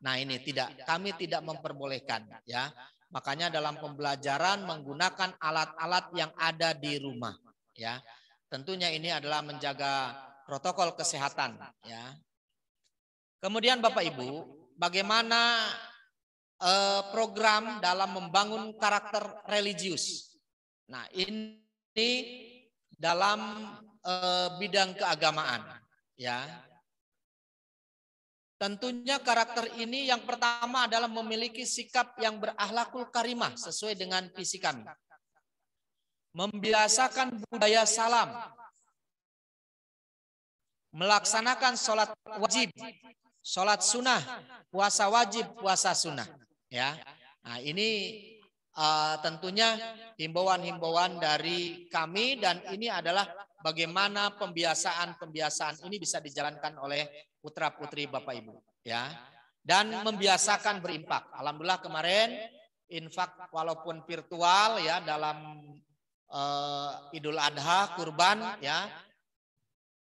Nah, ini tidak kami tidak memperbolehkan ya. Makanya dalam pembelajaran menggunakan alat-alat yang ada di rumah ya. Tentunya ini adalah menjaga protokol kesehatan ya. Kemudian Bapak Ibu, bagaimana Eh, program dalam membangun karakter religius. Nah, ini dalam eh, bidang keagamaan, ya. Tentunya karakter ini yang pertama adalah memiliki sikap yang berahlakul karimah sesuai dengan visi kami. Membiasakan budaya salam. Melaksanakan sholat wajib sholat sunnah, puasa wajib, puasa sunnah. Ya, nah ini uh, tentunya himbauan-himbauan dari kami dan ini adalah bagaimana pembiasaan-pembiasaan ini bisa dijalankan oleh putra putri bapak ibu. Ya, dan membiasakan berimpak. Alhamdulillah kemarin infak walaupun virtual ya dalam uh, Idul Adha kurban ya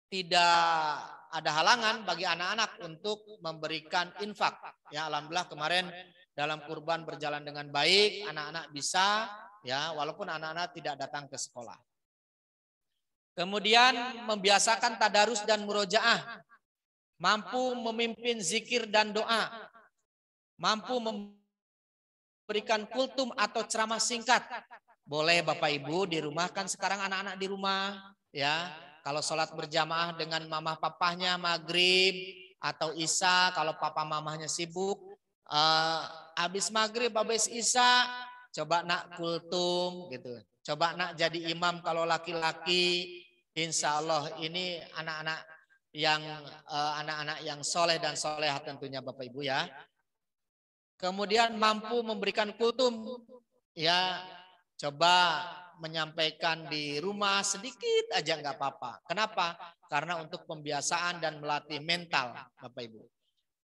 tidak ada halangan bagi anak-anak untuk memberikan infak. Ya, alhamdulillah kemarin dalam kurban berjalan dengan baik, anak-anak bisa ya, walaupun anak-anak tidak datang ke sekolah. Kemudian membiasakan tadarus dan murojaah, mampu memimpin zikir dan doa, mampu memberikan kultum atau ceramah singkat. Boleh Bapak Ibu di rumah kan sekarang anak-anak di rumah ya kalau sholat berjamaah dengan mamah papahnya maghrib atau isya, kalau papa mamahnya sibuk, uh, habis maghrib, habis isya, coba nak kultum gitu. Coba nak jadi imam kalau laki-laki, insya Allah ini anak-anak yang eh, anak-anak uh, yang soleh dan soleh tentunya Bapak Ibu ya. Kemudian mampu memberikan kultum, ya coba menyampaikan di rumah sedikit aja nggak apa-apa. Kenapa? Karena untuk pembiasaan dan melatih mental, Bapak Ibu.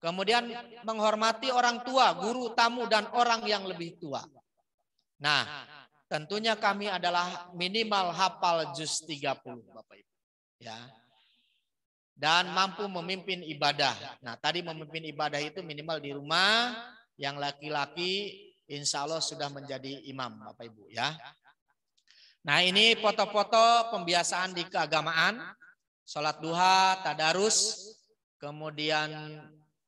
Kemudian menghormati orang tua, guru, tamu, dan orang yang lebih tua. Nah, tentunya kami adalah minimal hafal juz 30, Bapak Ibu. Ya. Dan mampu memimpin ibadah. Nah, tadi memimpin ibadah itu minimal di rumah, yang laki-laki insya Allah sudah menjadi imam Bapak Ibu ya. Nah ini foto-foto pembiasaan di keagamaan, sholat duha, tadarus, kemudian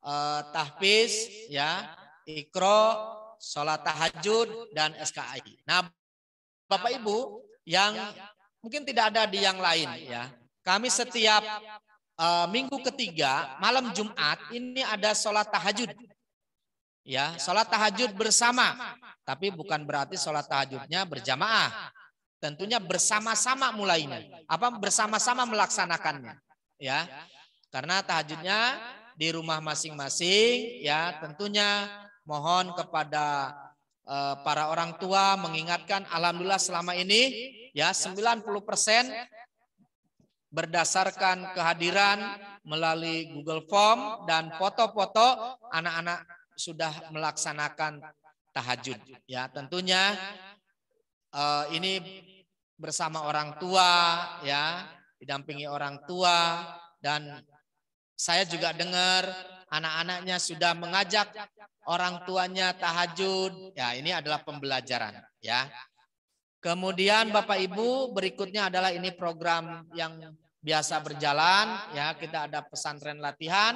eh, tahfiz, ya, ikro, sholat tahajud, dan SKI. Nah Bapak Ibu yang mungkin tidak ada di yang lain ya, kami setiap eh, minggu ketiga malam Jumat ini ada sholat tahajud. Ya, sholat tahajud bersama, tapi bukan berarti sholat tahajudnya berjamaah Tentunya bersama-sama mulainya. Apa bersama-sama melaksanakannya. Ya. Karena tahajudnya di rumah masing-masing ya tentunya mohon kepada uh, para orang tua mengingatkan alhamdulillah selama ini ya 90% berdasarkan kehadiran melalui Google Form dan foto-foto anak-anak sudah melaksanakan tahajud ya tentunya uh, ini bersama orang tua ya, ya didampingi orang tua dan saya juga dengar anak-anaknya sudah mengajak orang tuanya tahajud. Ya, ini ya, adalah pembelajaran ya. ya. Kemudian Bapak Ibu berikutnya adalah ini program yang biasa berjalan ya, kita ada pesantren latihan,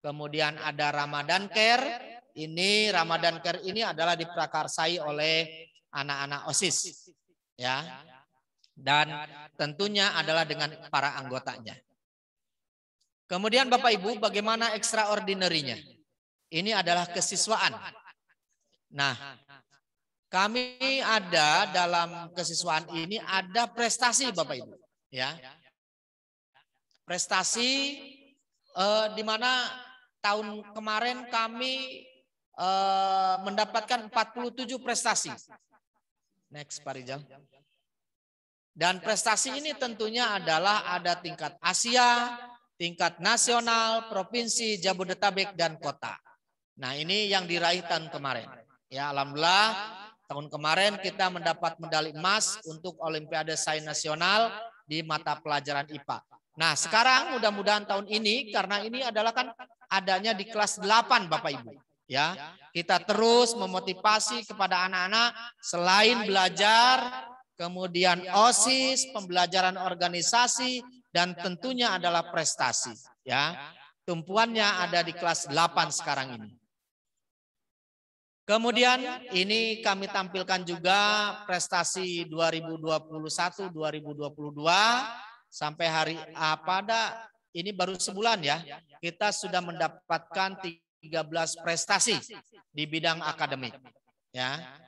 kemudian ada Ramadan Care. Ini Ramadan Care ini adalah diprakarsai oleh anak-anak OSIS ya. Dan tentunya adalah dengan para anggotanya. Kemudian Bapak Ibu, bagaimana extraordinary Ini adalah kesiswaan. Nah, kami ada dalam kesiswaan ini ada prestasi Bapak Ibu, ya. Prestasi eh, di mana tahun kemarin kami eh, mendapatkan 47 prestasi. Next Pak dan prestasi ini tentunya adalah ada tingkat Asia, tingkat nasional, provinsi, Jabodetabek, dan kota. Nah, nah ini yang diraih tahun kemarin. Ya, ya Alhamdulillah tahun kemarin kita mendapat medali emas untuk Olimpiade Sains Nasional di mata pelajaran IPA. Nah, nah sekarang mudah-mudahan tahun ini karena kan ini adalah kan adanya di kelas 8 Bapak Ibu. Ya, ya, kita terus memotivasi kepada anak-anak selain belajar kemudian OSIS, pembelajaran organisasi, dan tentunya adalah prestasi. Ya, tumpuannya ada di kelas 8 sekarang ini. Kemudian ini kami tampilkan juga prestasi 2021-2022 sampai hari apa ada ini baru sebulan ya. Kita sudah mendapatkan 13 prestasi di bidang akademik. Ya,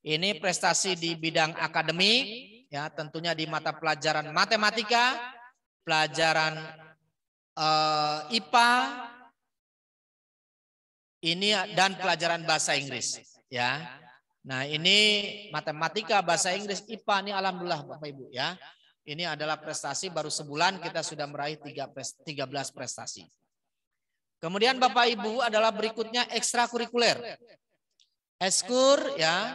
ini prestasi di bidang akademik, ya tentunya di ya, mata pelajaran matematika, pelajaran uh, eh, IPA, ini dan pelajaran bahasa Inggris, ya. ya. Nah, nah ini matematika, bahasa Inggris, IPA ini alhamdulillah Bapak Ibu ya. ya. Ini adalah prestasi baru sebulan kita sudah meraih 13 prestasi. Kemudian Bapak Ibu adalah berikutnya ekstrakurikuler. Eskur ya,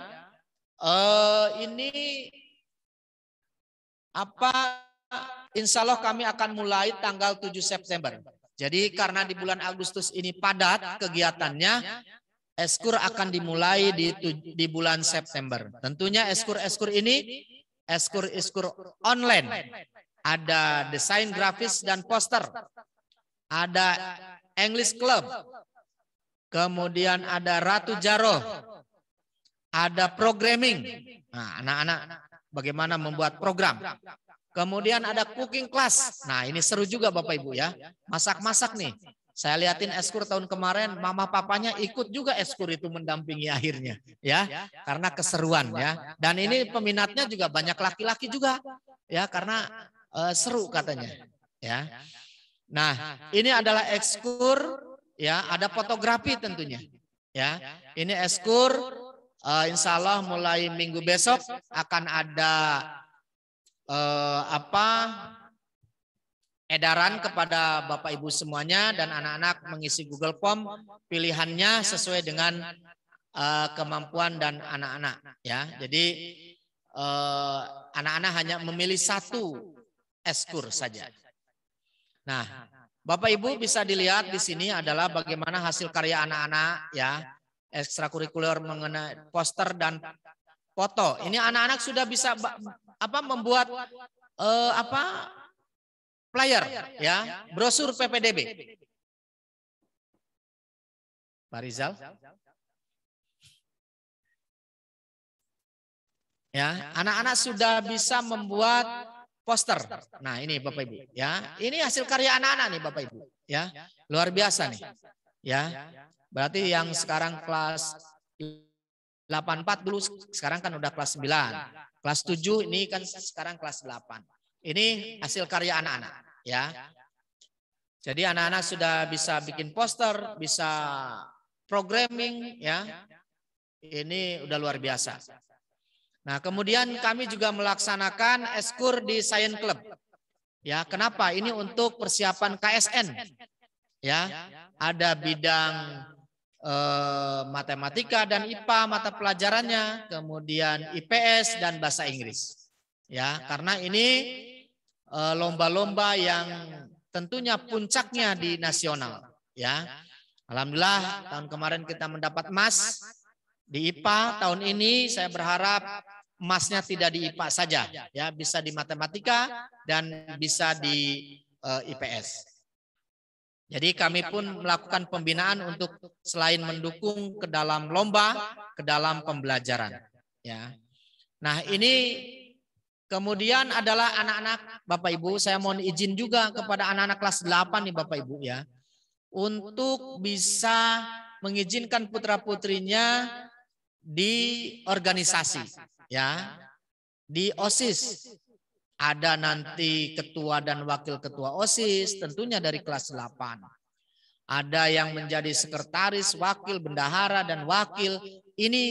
uh, ini apa insya Allah kami akan mulai tanggal 7 September. Jadi karena di bulan Agustus ini padat kegiatannya, eskur akan dimulai di, di bulan September. Tentunya eskur-eskur ini eskur-eskur online. Ada desain grafis dan poster. Ada English Club. Kemudian ada Ratu Jaroh ada programming. Nah, anak-anak bagaimana membuat program. Kemudian ada cooking class. Nah, ini seru juga Bapak Ibu ya. Masak-masak nih. Saya liatin eskur tahun kemarin, mama papanya ikut juga eskur itu mendampingi akhirnya, ya, karena keseruan ya. Dan ini peminatnya juga banyak laki-laki juga, ya, karena uh, seru katanya, ya. Nah, ini adalah ekskur, ya, ada fotografi tentunya, ya. Ini ekskur uh, insya Allah mulai minggu besok akan ada uh, apa edaran kepada Bapak Ibu semuanya dan anak-anak mengisi Google Form pilihannya sesuai dengan uh, kemampuan dan anak-anak ya. Jadi anak-anak uh, hanya memilih satu eskur saja. Nah, Bapak Ibu bisa dilihat di sini adalah bagaimana hasil karya anak-anak ya ekstrakurikuler mengenai poster dan foto. Ini anak-anak sudah bisa apa membuat uh, apa player ya, brosur PPDB. Pak Rizal. Ya, anak-anak sudah bisa membuat poster. Nah, ini Bapak Ibu, ya. Ini hasil karya anak-anak nih Bapak Ibu, ya. Luar biasa nih. Ya. Berarti yang sekarang kelas 84 dulu sekarang kan udah kelas 9. Kelas 7 ini kan, kan sekarang kelas 8. Ini hasil karya anak-anak ya. ya. Jadi anak-anak sudah bisa bikin poster, bisa programming ya. ya. Ini udah luar biasa. Nah, nah kemudian kami juga melaksanakan eskur di Science Club. Ya, ya kenapa? Ini untuk persiapan KSN. Ya, ada bidang Eh, matematika dan IPA mata pelajarannya, kemudian ya, IPS dan bahasa Inggris. Ya, ya karena ini eh, eh, lomba-lomba yang tentunya puncaknya di nasional, ya. ya. Alhamdulillah tahun kemarin kita mendapat emas di IPA, tahun ini saya berharap emasnya tidak di IPA saja, ya bisa di matematika dan bisa di IPS. Jadi kami pun melakukan pembinaan untuk selain mendukung ke dalam lomba, ke dalam pembelajaran. Ya. ya. Nah, nah ini kemudian adalah anak-anak Bapak Ibu, saya mohon izin juga kepada anak-anak kelas 8 nih Bapak Ibu ya. ya. Untuk bisa mengizinkan putra-putrinya di organisasi ya. ya di OSIS ada nanti ketua dan wakil ketua OSIS tentunya dari kelas 8. Ada yang menjadi sekretaris, wakil, bendahara, dan wakil. Ini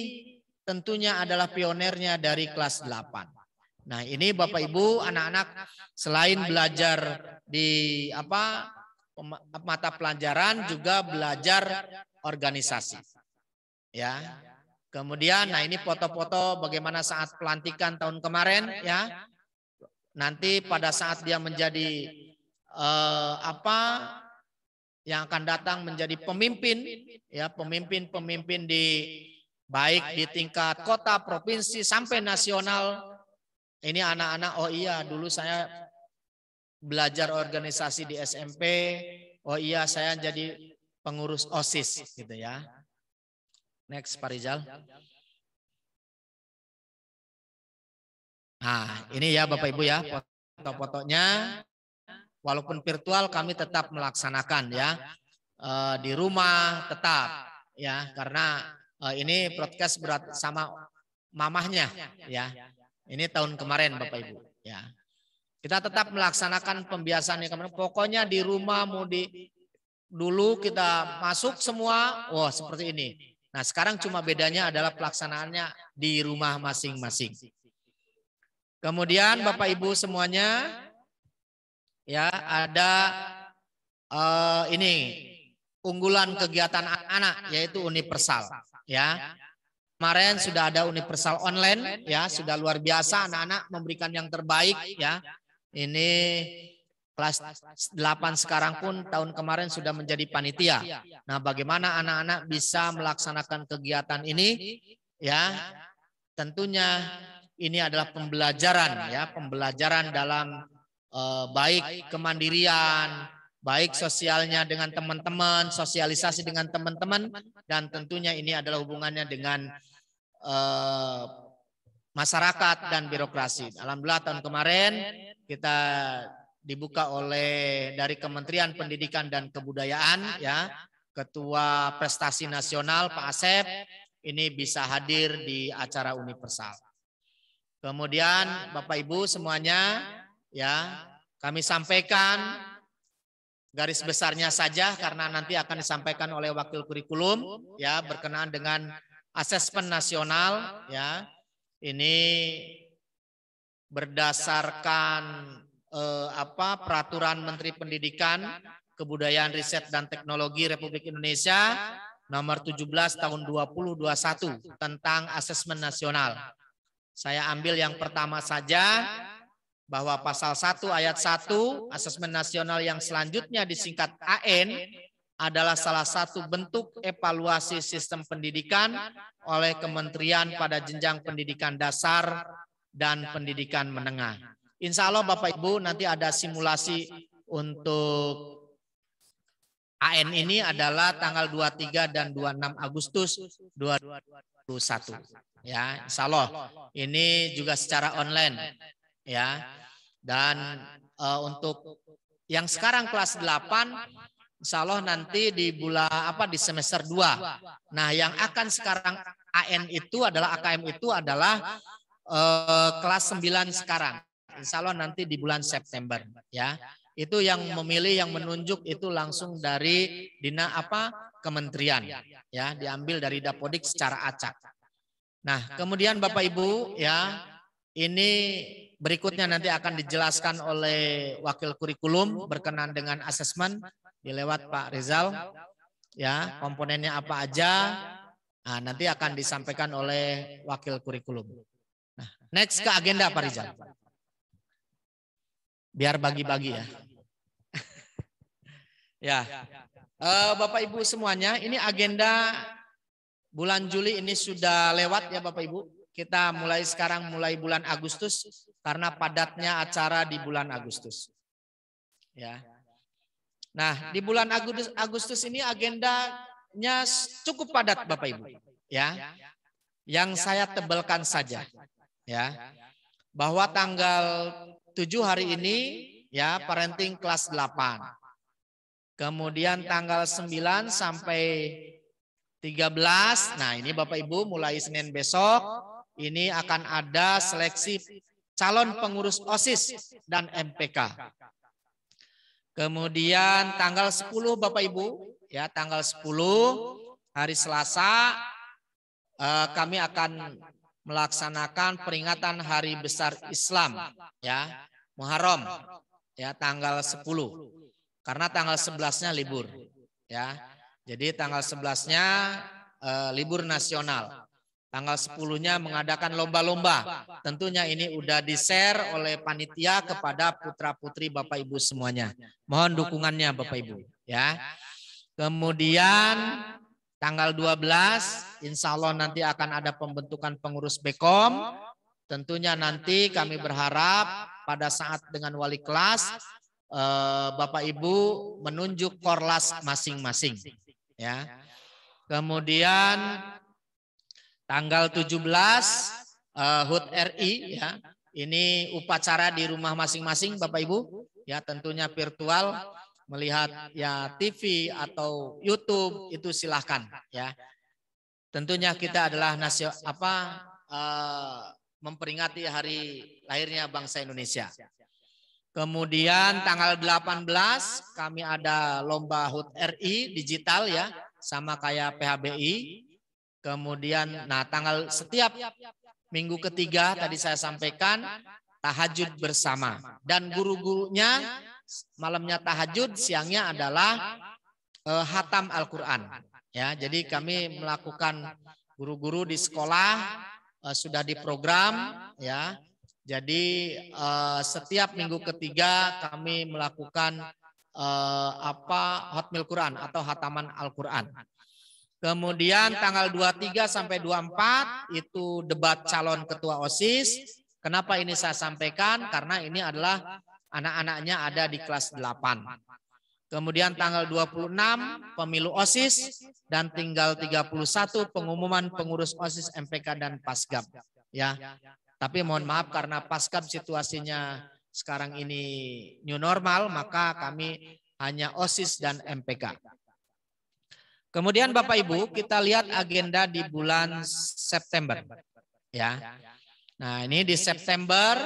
tentunya adalah pionernya dari kelas 8. Nah ini Bapak Ibu, anak-anak selain belajar di apa mata pelajaran juga belajar organisasi. Ya, Kemudian, nah ini foto-foto bagaimana saat pelantikan tahun kemarin ya. Nanti pada saat dia menjadi eh, apa yang akan datang menjadi pemimpin, ya, ya pemimpin-pemimpin di baik di tingkat kota, provinsi sampai nasional. Ini anak-anak oh iya, oh iya dulu saya belajar organisasi di SMP, oh, iya, oh iya saya jadi pengurus OSIS gitu ya. Gitu ya. Next Pak Rizal. Nah, ini ya Bapak Ibu ya foto-fotonya. Walaupun virtual kami tetap melaksanakan ya. Eh, di rumah tetap ya karena eh, ini broadcast berat sama mamahnya ya. Ini tahun kemarin Bapak Ibu ya. Kita tetap melaksanakan pembiasaan yang kemarin. Pokoknya di rumah mau di dulu kita masuk semua, wah seperti ini. Nah sekarang cuma bedanya adalah pelaksanaannya di rumah masing-masing. Kemudian Bapak Ibu semuanya ya, ya ada uh, ini unggulan kegiatan anak anak yaitu universal ya. ya. Kemarin sudah ada universal online ya, ya, sudah luar biasa anak-anak memberikan yang terbaik ya. Ini kelas 8 sekarang pun tahun kemarin sudah menjadi panitia. Nah, bagaimana anak-anak bisa melaksanakan kegiatan ini ya? Tentunya ini adalah pembelajaran ya, pembelajaran dalam eh, baik kemandirian, baik sosialnya dengan teman-teman, sosialisasi dengan teman-teman dan tentunya ini adalah hubungannya dengan eh, masyarakat dan birokrasi. Alhamdulillah tahun kemarin kita dibuka oleh dari Kementerian Pendidikan dan Kebudayaan ya Ketua Prestasi Nasional Pak Asep ini bisa hadir di acara Universal. Kemudian Bapak Ibu semuanya ya kami sampaikan garis besarnya saja karena nanti akan disampaikan oleh wakil kurikulum ya berkenaan dengan asesmen nasional ya ini berdasarkan eh, apa peraturan Menteri Pendidikan Kebudayaan Riset dan Teknologi Republik Indonesia nomor 17 tahun 2021 tentang asesmen nasional. Saya ambil yang pertama saja bahwa pasal 1 ayat 1 asesmen nasional yang selanjutnya disingkat AN adalah salah satu bentuk evaluasi sistem pendidikan oleh kementerian pada jenjang pendidikan dasar dan pendidikan menengah. Insya Allah Bapak Ibu nanti ada simulasi untuk AN ini adalah tanggal 23 dan 26 Agustus 2021 ya, ya insya Allah ini juga secara online ya dan uh, untuk yang sekarang kelas 8 insya Allah nanti di bulan apa di semester 2 nah yang akan sekarang AN itu adalah AKM itu adalah uh, kelas 9 sekarang insya Allah nanti di bulan September ya itu yang memilih yang menunjuk itu langsung dari dina apa kementerian ya diambil dari dapodik secara acak Nah, nah, kemudian Bapak Ibu ya, ya, ini berikutnya nanti akan dijelaskan oleh wakil kurikulum berkenan dengan asesmen dilewat Pak Rizal. Ya, ya komponennya apa aja? Nah, nanti akan disampaikan oleh wakil kurikulum. Nah, next ke agenda Pak Rizal. Biar bagi-bagi ya. ya. Uh, Bapak Ibu semuanya, ini agenda Bulan Juli ini sudah lewat ya Bapak Ibu. Kita mulai sekarang mulai bulan Agustus karena padatnya acara di bulan Agustus. Ya. Nah, di bulan Agustus Agustus ini agendanya cukup padat Bapak Ibu, ya. Yang saya tebalkan saja, ya. Bahwa tanggal 7 hari ini ya parenting kelas 8. Kemudian tanggal 9 sampai 13. Nah, ini Bapak Ibu mulai Senin besok ini akan ada seleksi calon pengurus OSIS dan MPK. Kemudian tanggal 10 Bapak Ibu, ya tanggal 10 hari Selasa eh, kami akan melaksanakan peringatan Hari Besar Islam ya, Muharram ya tanggal 10. Karena tanggal 11-nya libur ya. Jadi tanggal 11-nya eh, libur nasional. Tanggal 10-nya mengadakan lomba-lomba. Tentunya ini udah di-share oleh panitia kepada putra-putri Bapak Ibu semuanya. Mohon dukungannya Bapak Ibu ya. Kemudian tanggal 12 insya Allah nanti akan ada pembentukan pengurus Bekom. Tentunya nanti kami berharap pada saat dengan wali kelas eh, Bapak Ibu menunjuk korlas masing-masing Ya. ya. Kemudian tanggal 17 uh, HUT RI ya. Ini upacara di rumah masing-masing Bapak Ibu ya tentunya virtual melihat ya TV atau YouTube itu silahkan ya. Tentunya kita adalah nasio apa uh, memperingati hari lahirnya bangsa Indonesia. Kemudian tanggal 18 kami ada lomba HUT RI digital ya, sama kayak PHBI. Kemudian nah tanggal setiap minggu ketiga tadi saya sampaikan tahajud bersama dan guru-gurunya malamnya tahajud, siangnya adalah uh, eh, hatam Al-Qur'an. Ya, jadi kami melakukan guru-guru di sekolah uh, sudah diprogram ya jadi uh, setiap minggu ketiga kami melakukan uh, apa hotmil Quran atau hataman Al-Quran. Kemudian tanggal 23 sampai 24 itu debat calon ketua OSIS. Kenapa ini saya sampaikan? Karena ini adalah anak-anaknya ada di kelas 8. Kemudian tanggal 26 pemilu OSIS dan tinggal 31 pengumuman pengurus OSIS MPK dan PASGAP. Ya. ya, ya. Tapi mohon maaf karena pasca situasinya sekarang ini new normal, maka kami hanya OSIS dan MPK. Kemudian Bapak Ibu, kita lihat agenda di bulan September. Ya. Nah, ini di September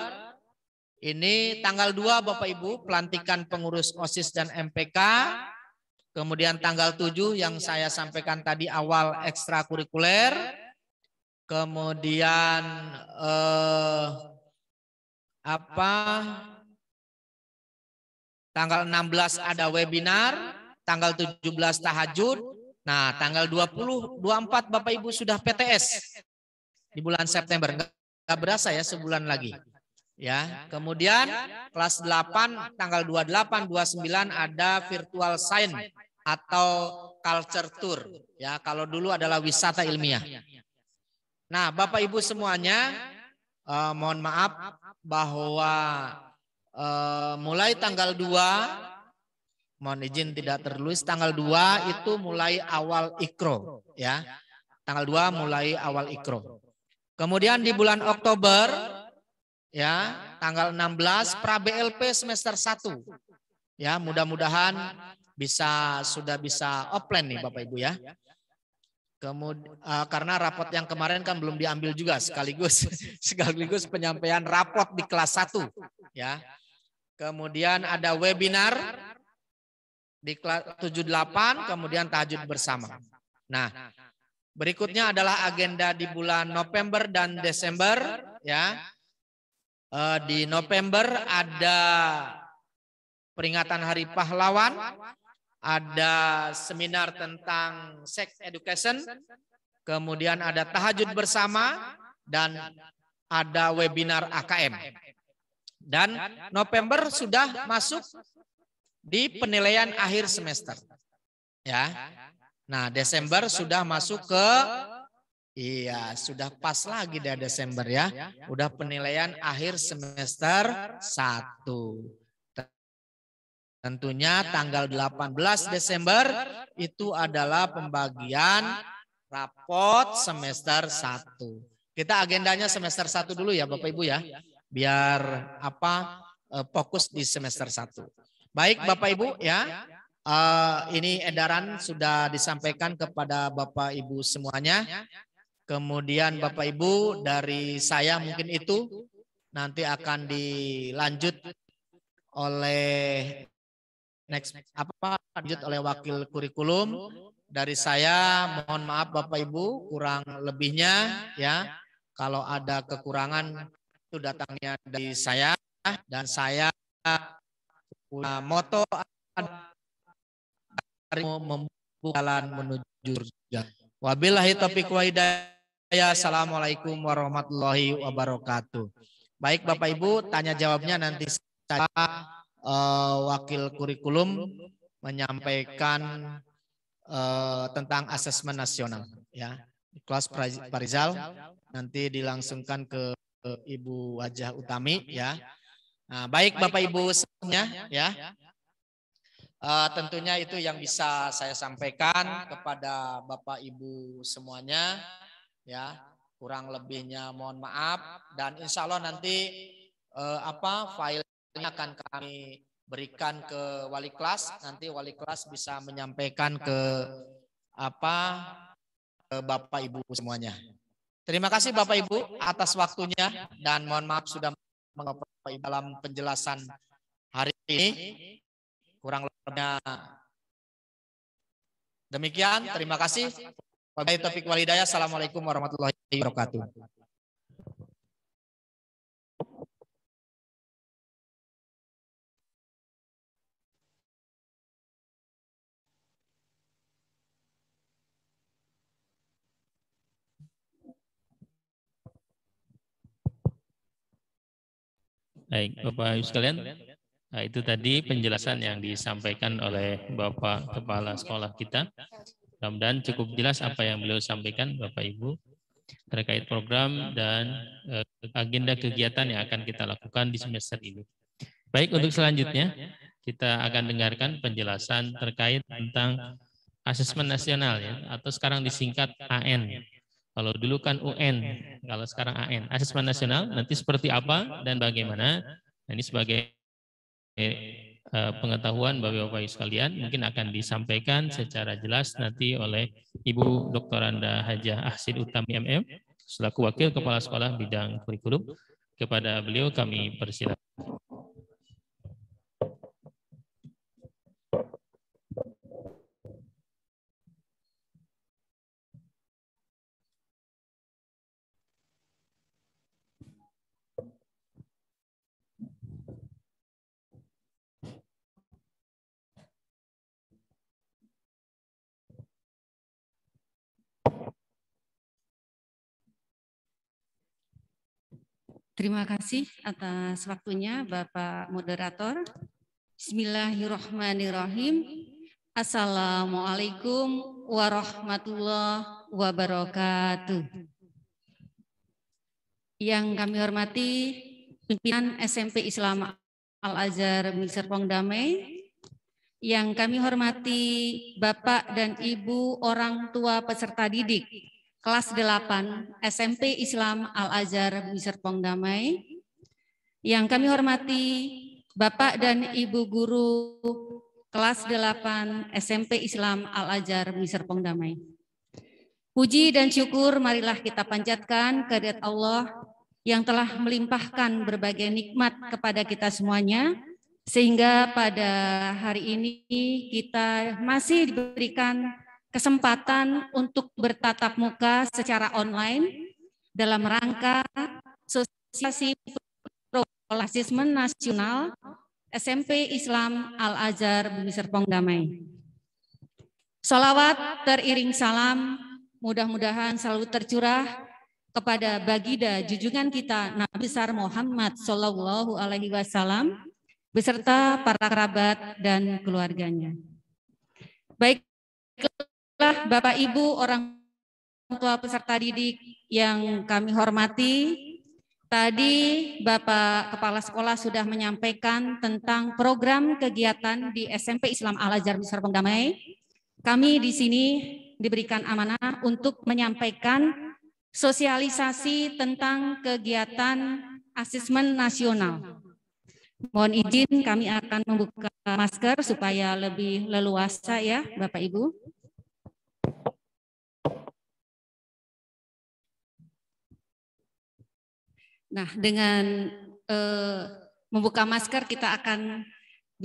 ini tanggal 2 Bapak Ibu pelantikan pengurus OSIS dan MPK. Kemudian tanggal 7 yang saya sampaikan tadi awal ekstrakurikuler kemudian eh, apa tanggal 16 ada webinar, tanggal 17 tahajud, nah tanggal 20 24 Bapak Ibu sudah PTS di bulan September. Enggak, berasa ya sebulan lagi. Ya, kemudian kelas 8 tanggal 28 29 ada virtual science atau culture tour ya kalau dulu adalah wisata ilmiah Nah, nah, Bapak Ibu semuanya, uh, mohon maaf bahwa uh, mulai tanggal 2 mohon izin tidak terlulis, tanggal 2 itu mulai awal ikro ya. ya. Tanggal 2 mulai awal ikro. Kemudian di bulan Oktober ya, ya, tanggal 16 pra BLP semester 1. Ya, ya, mudah-mudahan bisa sudah bisa offline nih Bapak Ibu ya. Kemudian uh, eh, karena rapot yang kemarin kan belum diambil juga sekaligus sekaligus penyampaian rapot di kelas 1 ya. Kemudian ada webinar di kelas 78 kemudian tahajud bersama. Nah, berikutnya adalah agenda di bulan November dan Desember ya. Uh, di November ada peringatan Hari Pahlawan ada seminar tentang sex education, kemudian ada tahajud bersama, dan ada webinar AKM. Dan November sudah masuk di penilaian akhir semester. Ya. Nah, Desember sudah masuk ke Iya, sudah pas lagi dari Desember ya. Udah penilaian akhir semester 1. Tentunya tanggal 18 Desember itu adalah pembagian rapot semester 1. Kita agendanya semester 1 dulu ya Bapak Ibu ya. Biar apa eh, fokus di semester 1. Baik Bapak Ibu ya. Eh, ini edaran sudah disampaikan kepada Bapak Ibu semuanya. Kemudian Bapak Ibu dari saya mungkin itu nanti akan dilanjut oleh next apa lanjut oleh wakil kurikulum dari saya mohon maaf Bapak Ibu kurang lebihnya ya, ya. kalau ada kekurangan itu datangnya dari saya dan saya punya moto membuka jalan menuju surga. Wabillahi taufiq wa Assalamualaikum warahmatullahi wabarakatuh. Baik Bapak Ibu, tanya jawabnya nanti saya uh, wakil kurikulum menyampaikan uh, tentang asesmen nasional ya kelas Parizal nanti dilangsungkan ke Ibu Wajah Utami ya. Nah, baik Bapak Ibu semuanya ya. Uh, tentunya itu yang bisa saya sampaikan kepada Bapak Ibu semuanya ya kurang lebihnya mohon maaf dan insya Allah nanti uh, apa file ini akan kami berikan ke wali kelas. Nanti wali kelas bisa menyampaikan ke apa ke Bapak Ibu semuanya. Terima kasih Bapak Ibu atas waktunya dan mohon maaf sudah mengoperasi dalam penjelasan hari ini. Kurang lebihnya demikian. Terima kasih. Wabillahi taufiq walidaya. Assalamualaikum warahmatullahi wabarakatuh. Baik, Bapak Ibu sekalian, nah, itu tadi penjelasan yang disampaikan oleh Bapak Kepala Sekolah kita. Mudah-mudahan cukup jelas apa yang beliau sampaikan, Bapak Ibu, terkait program dan eh, agenda kegiatan yang akan kita lakukan di semester ini. Baik, untuk selanjutnya kita akan dengarkan penjelasan terkait tentang asesmen nasional ya, atau sekarang disingkat AN. Kalau dulu kan UN, kalau sekarang AN. Asesmen nasional nanti seperti apa dan bagaimana? Nah, ini sebagai eh, pengetahuan bapak ibu sekalian mungkin akan disampaikan secara jelas nanti oleh Ibu Dr. Anda Hajah Ahsid Utami MM selaku Wakil Kepala Sekolah Bidang Kurikulum. Kepada beliau kami persilakan. Terima kasih atas waktunya Bapak Moderator. Bismillahirrahmanirrahim. Assalamualaikum warahmatullahi wabarakatuh. Yang kami hormati pimpinan SMP Islam Al-Azhar Serpong Damai, yang kami hormati Bapak dan Ibu orang tua peserta didik, kelas 8 SMP Islam Al-Azhar Miserpong Damai. Yang kami hormati Bapak dan Ibu Guru kelas 8 SMP Islam Al-Azhar Miserpong Damai. Puji dan syukur marilah kita panjatkan kehadirat Allah yang telah melimpahkan berbagai nikmat kepada kita semuanya sehingga pada hari ini kita masih diberikan kesempatan untuk bertatap muka secara online dalam rangka Asosiasi prolasisme Nasional SMP Islam Al-Azhar Bumi Serpong Damai. Salawat teriring salam mudah-mudahan selalu tercurah kepada baginda jujungan kita Nabi besar Muhammad Shallallahu Alaihi Wasallam beserta para kerabat dan keluarganya. Baik Baiklah, Bapak Ibu, orang tua peserta didik yang kami hormati, tadi Bapak Kepala Sekolah sudah menyampaikan tentang program kegiatan di SMP Islam Al-Azhar besar Pengdamai. Kami di sini diberikan amanah untuk menyampaikan sosialisasi tentang kegiatan asesmen nasional. Mohon izin kami akan membuka masker supaya lebih leluasa ya Bapak Ibu. Nah, nah, dengan eh, membuka masker kita akan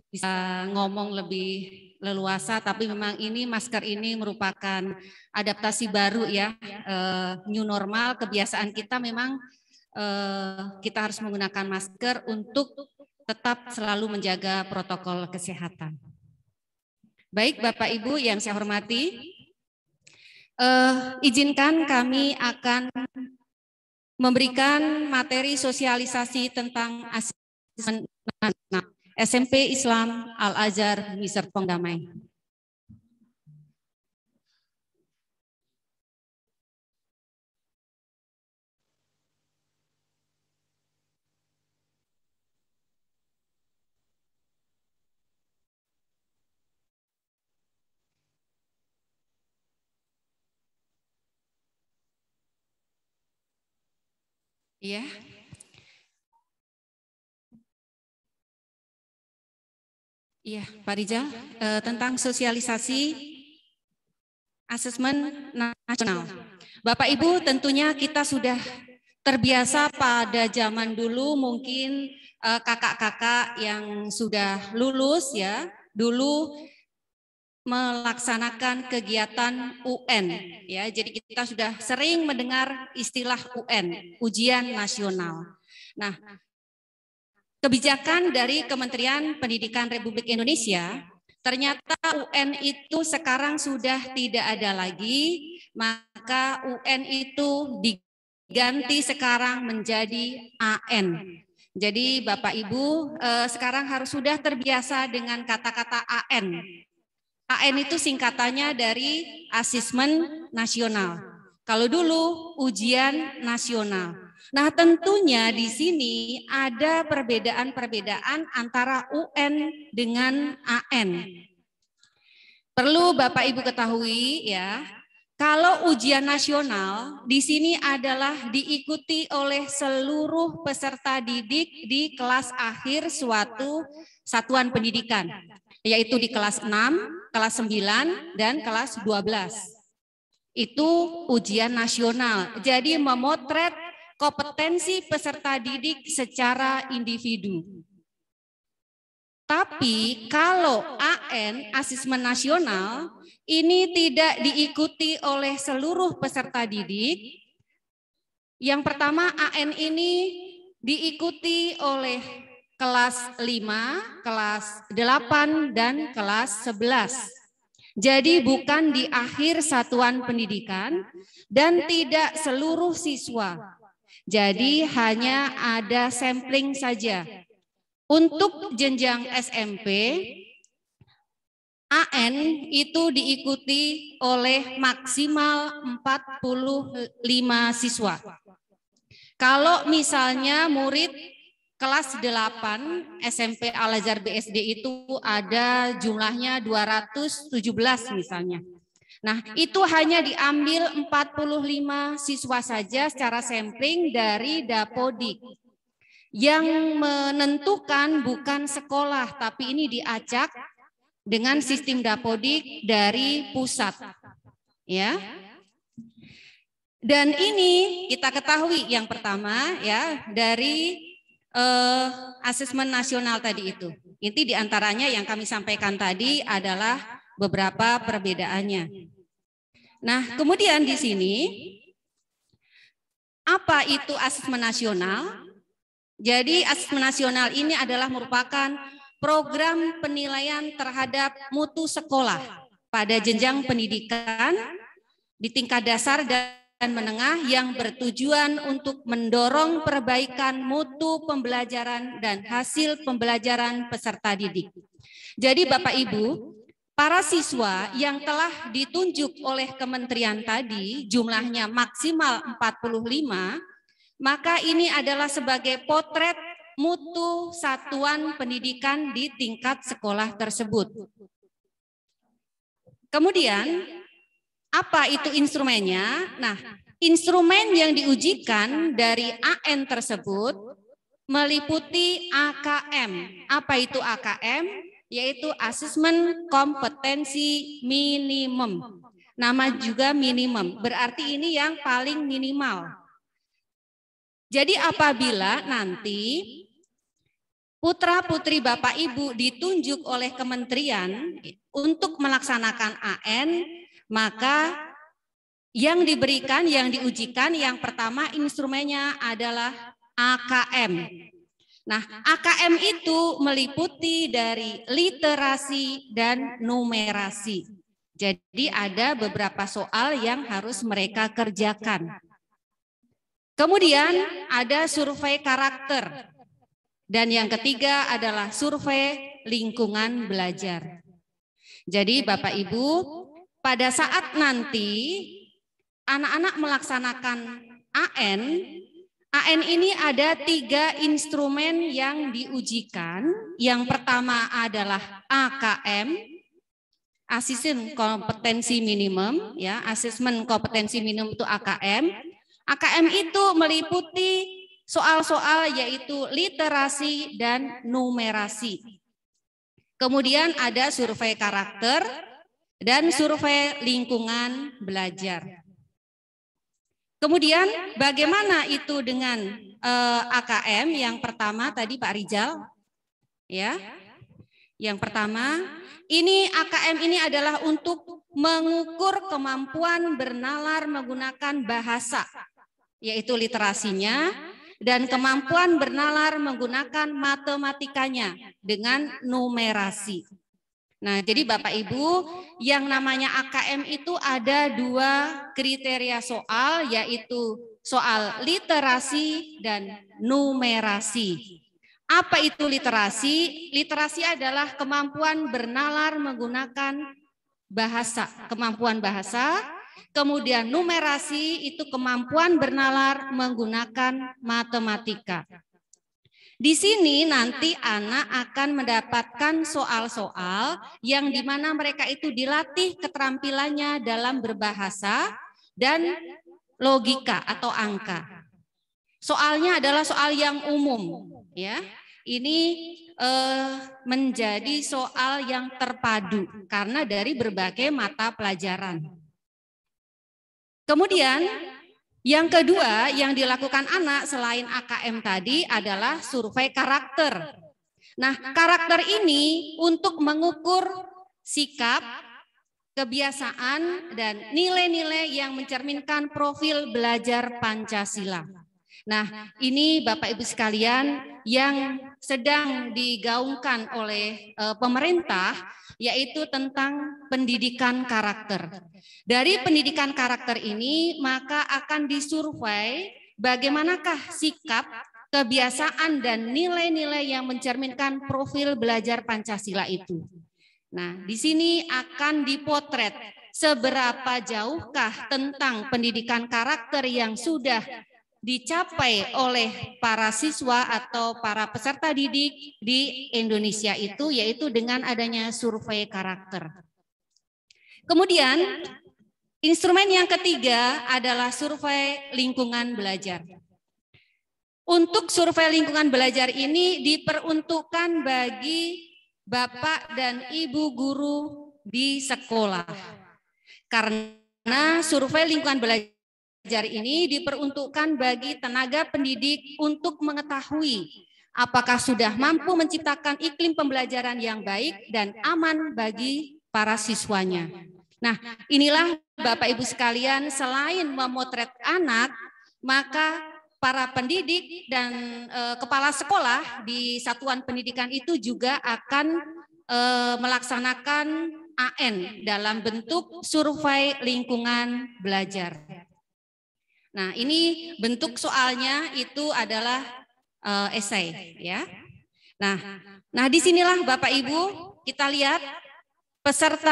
bisa ngomong lebih leluasa, tapi memang ini masker ini merupakan adaptasi baru ya, eh, new normal, kebiasaan kita memang eh, kita harus menggunakan masker untuk tetap selalu menjaga protokol kesehatan. Baik Bapak Ibu yang saya hormati, eh, izinkan kami akan memberikan materi sosialisasi tentang asesmen nah, SMP Islam Al-Azhar Wizard Pondamai. Iya. Iya, Pak Rijal, eh, tentang sosialisasi asesmen nasional. Bapak Ibu, tentunya kita sudah terbiasa pada zaman dulu mungkin eh, kakak-kakak eh, yang sudah lulus ya, dulu melaksanakan kegiatan UN ya. Jadi kita sudah sering mendengar istilah UN, ujian nasional. Nah, kebijakan dari Kementerian Pendidikan Republik Indonesia ternyata UN itu sekarang sudah tidak ada lagi, maka UN itu diganti sekarang menjadi AN. Jadi Bapak Ibu eh, sekarang harus sudah terbiasa dengan kata-kata AN AN itu singkatannya dari asesmen nasional. Kalau dulu ujian nasional. Nah, tentunya di sini ada perbedaan-perbedaan antara UN dengan AN. Perlu Bapak Ibu ketahui ya, kalau ujian nasional di sini adalah diikuti oleh seluruh peserta didik di kelas akhir suatu satuan pendidikan yaitu di kelas 6, kelas 9, dan kelas 12. Itu ujian nasional. Jadi memotret kompetensi peserta didik secara individu. Tapi kalau AN, asesmen nasional, ini tidak diikuti oleh seluruh peserta didik. Yang pertama AN ini diikuti oleh kelas 5, kelas 8, dan kelas 11. Jadi bukan di akhir satuan pendidikan dan tidak seluruh siswa. Jadi hanya ada sampling saja. Untuk jenjang SMP, AN itu diikuti oleh maksimal 45 siswa. Kalau misalnya murid kelas 8 SMP Al-Azhar BSD itu ada jumlahnya 217 misalnya. Nah, itu hanya diambil 45 siswa saja secara sampling dari Dapodik. Yang menentukan bukan sekolah, tapi ini diacak dengan sistem Dapodik dari pusat. Ya. Dan ini kita ketahui yang pertama ya dari uh, asesmen nasional tadi itu. Inti diantaranya yang kami sampaikan tadi adalah beberapa perbedaannya. Nah, kemudian di sini apa itu asesmen nasional? Jadi asesmen nasional ini adalah merupakan program penilaian terhadap mutu sekolah pada jenjang pendidikan di tingkat dasar dan dan menengah yang bertujuan untuk mendorong perbaikan mutu pembelajaran dan hasil pembelajaran peserta didik. Jadi Bapak Ibu, para siswa yang telah ditunjuk oleh kementerian tadi jumlahnya maksimal 45, maka ini adalah sebagai potret mutu satuan pendidikan di tingkat sekolah tersebut. Kemudian apa itu instrumennya? Nah, instrumen yang diujikan dari AN tersebut meliputi AKM. Apa itu AKM? Yaitu Assessment kompetensi minimum. Nama juga minimum, berarti ini yang paling minimal. Jadi apabila nanti putra-putri Bapak Ibu ditunjuk oleh kementerian untuk melaksanakan AN, maka yang diberikan, yang diujikan, yang pertama instrumennya adalah AKM. Nah, AKM itu meliputi dari literasi dan numerasi. Jadi ada beberapa soal yang harus mereka kerjakan. Kemudian ada survei karakter. Dan yang ketiga adalah survei lingkungan belajar. Jadi Bapak Ibu, pada saat nanti anak-anak melaksanakan AN, AN ini ada tiga instrumen yang diujikan. Yang pertama adalah AKM, Assessment kompetensi minimum ya Assessment kompetensi minimum itu AKM AKM itu meliputi soal-soal yaitu literasi dan numerasi kemudian ada survei karakter dan survei lingkungan belajar. Kemudian bagaimana itu dengan eh, AKM yang pertama tadi Pak Rizal ya. Yang pertama, ini AKM ini adalah untuk mengukur kemampuan bernalar menggunakan bahasa yaitu literasinya dan kemampuan bernalar menggunakan matematikanya dengan numerasi. Nah, nah, jadi Bapak Ibu, yang namanya AKM itu ada dua kriteria soal, yaitu soal literasi dan numerasi. Apa itu literasi? Literasi adalah kemampuan bernalar menggunakan bahasa, kemampuan bahasa. Kemudian numerasi itu kemampuan bernalar menggunakan matematika. Di sini nanti anak akan mendapatkan soal-soal yang di mana mereka itu dilatih keterampilannya dalam berbahasa dan logika atau angka. Soalnya adalah soal yang umum, ya. Ini eh, menjadi soal yang terpadu karena dari berbagai mata pelajaran. Kemudian yang kedua yang dilakukan anak selain AKM tadi adalah survei karakter. Nah, karakter ini untuk mengukur sikap, kebiasaan, dan nilai-nilai yang mencerminkan profil belajar Pancasila. Nah, ini Bapak Ibu sekalian yang sedang digaungkan oleh eh, pemerintah yaitu tentang pendidikan karakter. Dari pendidikan karakter ini, maka akan disurvei bagaimanakah sikap, kebiasaan, dan nilai-nilai yang mencerminkan profil belajar Pancasila itu. Nah, di sini akan dipotret seberapa jauhkah tentang pendidikan karakter yang sudah dicapai oleh para siswa atau para peserta didik di Indonesia itu yaitu dengan adanya survei karakter. Kemudian instrumen yang ketiga adalah survei lingkungan belajar. Untuk survei lingkungan belajar ini diperuntukkan bagi Bapak dan Ibu guru di sekolah. Karena survei lingkungan belajar Belajar ini diperuntukkan bagi tenaga pendidik untuk mengetahui apakah sudah mampu menciptakan iklim pembelajaran yang baik dan aman bagi para siswanya. Nah, inilah Bapak Ibu sekalian, selain memotret anak, maka para pendidik dan e, kepala sekolah di satuan pendidikan itu juga akan e, melaksanakan AN dalam bentuk survei lingkungan belajar. Nah, ini bentuk soalnya itu adalah uh, esai, ya. Nah, nah disinilah Bapak Ibu kita lihat peserta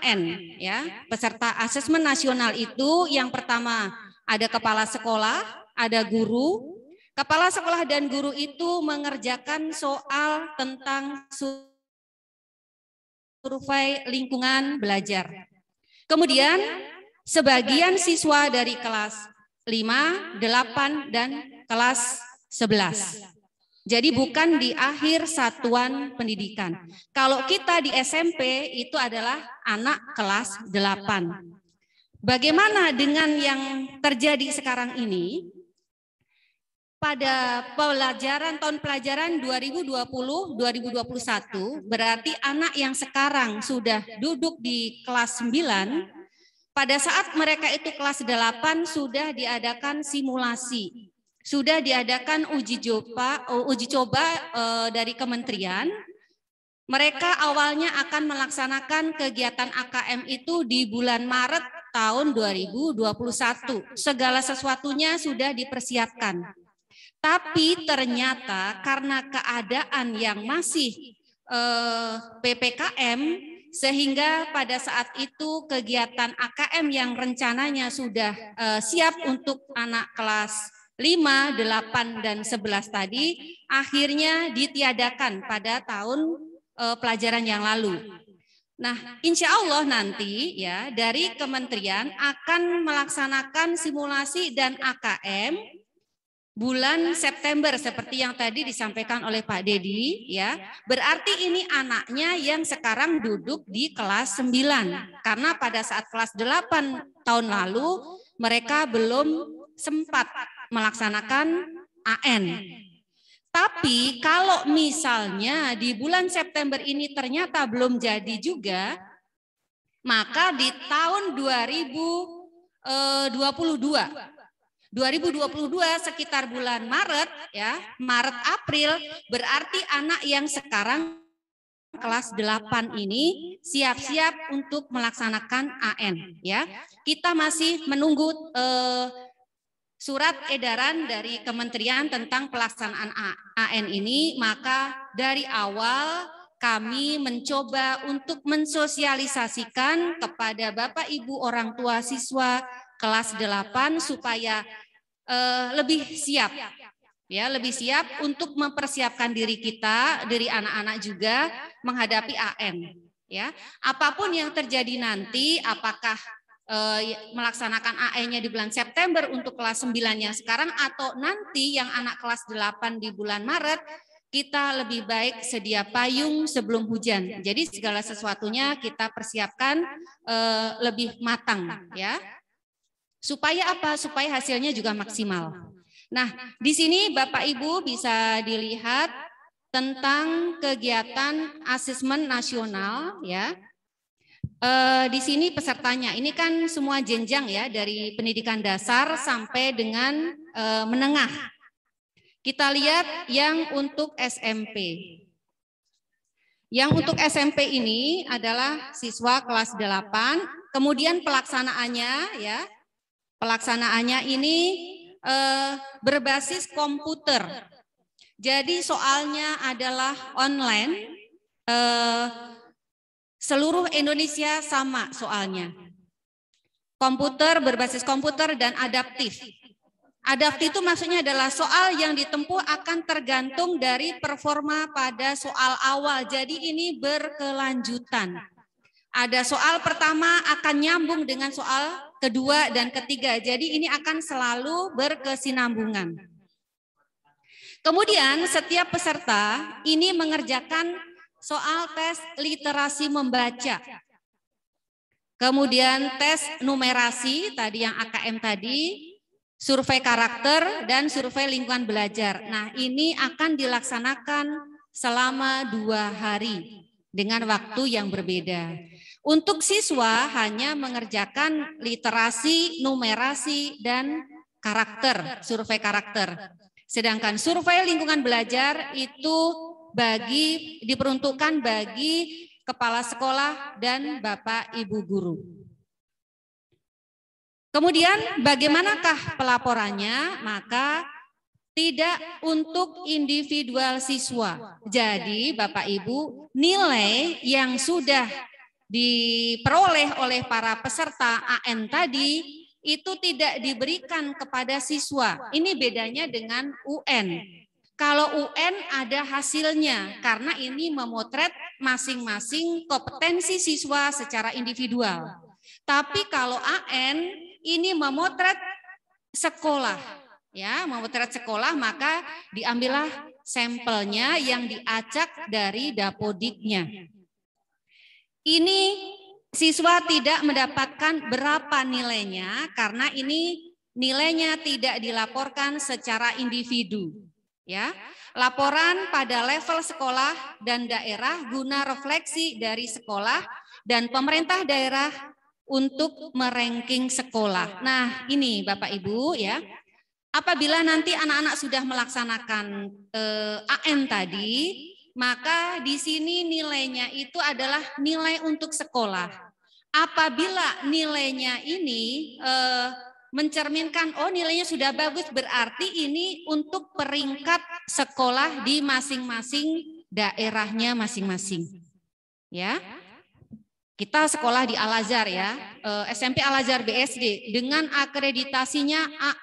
AN, ya, peserta asesmen nasional itu yang pertama ada kepala sekolah, ada guru. Kepala sekolah dan guru itu mengerjakan soal tentang survei lingkungan belajar. Kemudian sebagian siswa dari kelas 5, 8, dan kelas 11. Jadi bukan di akhir satuan pendidikan. Kalau kita di SMP itu adalah anak kelas 8. Bagaimana dengan yang terjadi sekarang ini? Pada pelajaran tahun pelajaran 2020-2021 berarti anak yang sekarang sudah duduk di kelas 9 pada saat mereka itu kelas 8 sudah diadakan simulasi, sudah diadakan uji coba uji coba eh, dari kementerian. Mereka awalnya akan melaksanakan kegiatan AKM itu di bulan Maret tahun 2021. Segala sesuatunya sudah dipersiapkan. Tapi ternyata karena keadaan yang masih eh, PPKM sehingga pada saat itu kegiatan AKM yang rencananya sudah uh, siap untuk anak kelas 5, 8, dan 11 tadi akhirnya ditiadakan pada tahun uh, pelajaran yang lalu. Nah, insya Allah nanti ya dari kementerian akan melaksanakan simulasi dan AKM bulan September seperti yang tadi disampaikan oleh Pak Dedi ya. Berarti ini anaknya yang sekarang duduk di kelas 9 karena pada saat kelas 8 tahun lalu mereka belum sempat melaksanakan AN. Tapi kalau misalnya di bulan September ini ternyata belum jadi juga, maka di tahun 2022 2022 sekitar bulan Maret ya, Maret April berarti anak yang sekarang kelas 8 ini siap-siap untuk melaksanakan AN ya. Kita masih menunggu eh, surat edaran dari kementerian tentang pelaksanaan AN ini, maka dari awal kami mencoba untuk mensosialisasikan kepada Bapak Ibu orang tua siswa kelas 8 supaya uh, lebih siap ya lebih siap untuk mempersiapkan diri kita dari anak-anak juga menghadapi AM ya apapun yang terjadi nanti apakah eh, melaksanakan AM-nya di bulan September untuk kelas 9 yang sekarang atau nanti yang anak kelas 8 di bulan Maret kita lebih baik sedia payung sebelum hujan jadi segala sesuatunya kita persiapkan eh, lebih matang ya Supaya apa? Supaya hasilnya juga maksimal. Nah, di sini Bapak Ibu bisa dilihat tentang kegiatan asesmen nasional ya. E, di sini pesertanya ini kan semua jenjang ya dari pendidikan dasar sampai dengan e, menengah. Kita lihat yang untuk SMP. Yang untuk SMP ini adalah siswa kelas 8, kemudian pelaksanaannya ya Pelaksanaannya ini eh, berbasis komputer. Jadi soalnya adalah online. Eh, seluruh Indonesia sama soalnya. Komputer berbasis komputer dan adaptif. Adaptif itu maksudnya adalah soal yang ditempuh akan tergantung dari performa pada soal awal. Jadi ini berkelanjutan. Ada soal pertama akan nyambung dengan soal kedua dan ketiga. Jadi ini akan selalu berkesinambungan. Kemudian setiap peserta ini mengerjakan soal tes literasi membaca. Kemudian tes numerasi tadi yang AKM tadi, survei karakter dan survei lingkungan belajar. Nah, ini akan dilaksanakan selama dua hari dengan waktu yang berbeda. Untuk siswa hanya mengerjakan literasi, numerasi, dan karakter, survei karakter. Sedangkan survei lingkungan belajar itu bagi diperuntukkan bagi kepala sekolah dan Bapak Ibu guru. Kemudian bagaimanakah pelaporannya? Maka tidak untuk individual siswa. Jadi Bapak Ibu, nilai yang sudah diperoleh oleh para peserta AN tadi itu tidak diberikan kepada siswa. Ini bedanya dengan UN. Kalau UN ada hasilnya karena ini memotret masing-masing kompetensi siswa secara individual. Tapi kalau AN ini memotret sekolah. Ya, memotret sekolah maka diambillah sampelnya yang diacak dari dapodiknya. Ini siswa tidak mendapatkan berapa nilainya karena ini nilainya tidak dilaporkan secara individu. Ya, laporan pada level sekolah dan daerah guna refleksi dari sekolah dan pemerintah daerah untuk meranking sekolah. Nah, ini Bapak Ibu ya. Apabila nanti anak-anak sudah melaksanakan eh, AM tadi, maka di sini nilainya itu adalah nilai untuk sekolah. Apabila nilainya ini e, mencerminkan oh nilainya sudah bagus berarti ini untuk peringkat sekolah di masing-masing daerahnya masing-masing. Ya. Kita sekolah di Al-Azhar ya, e, eh, SMP Al-Azhar BSD dengan akreditasinya A+.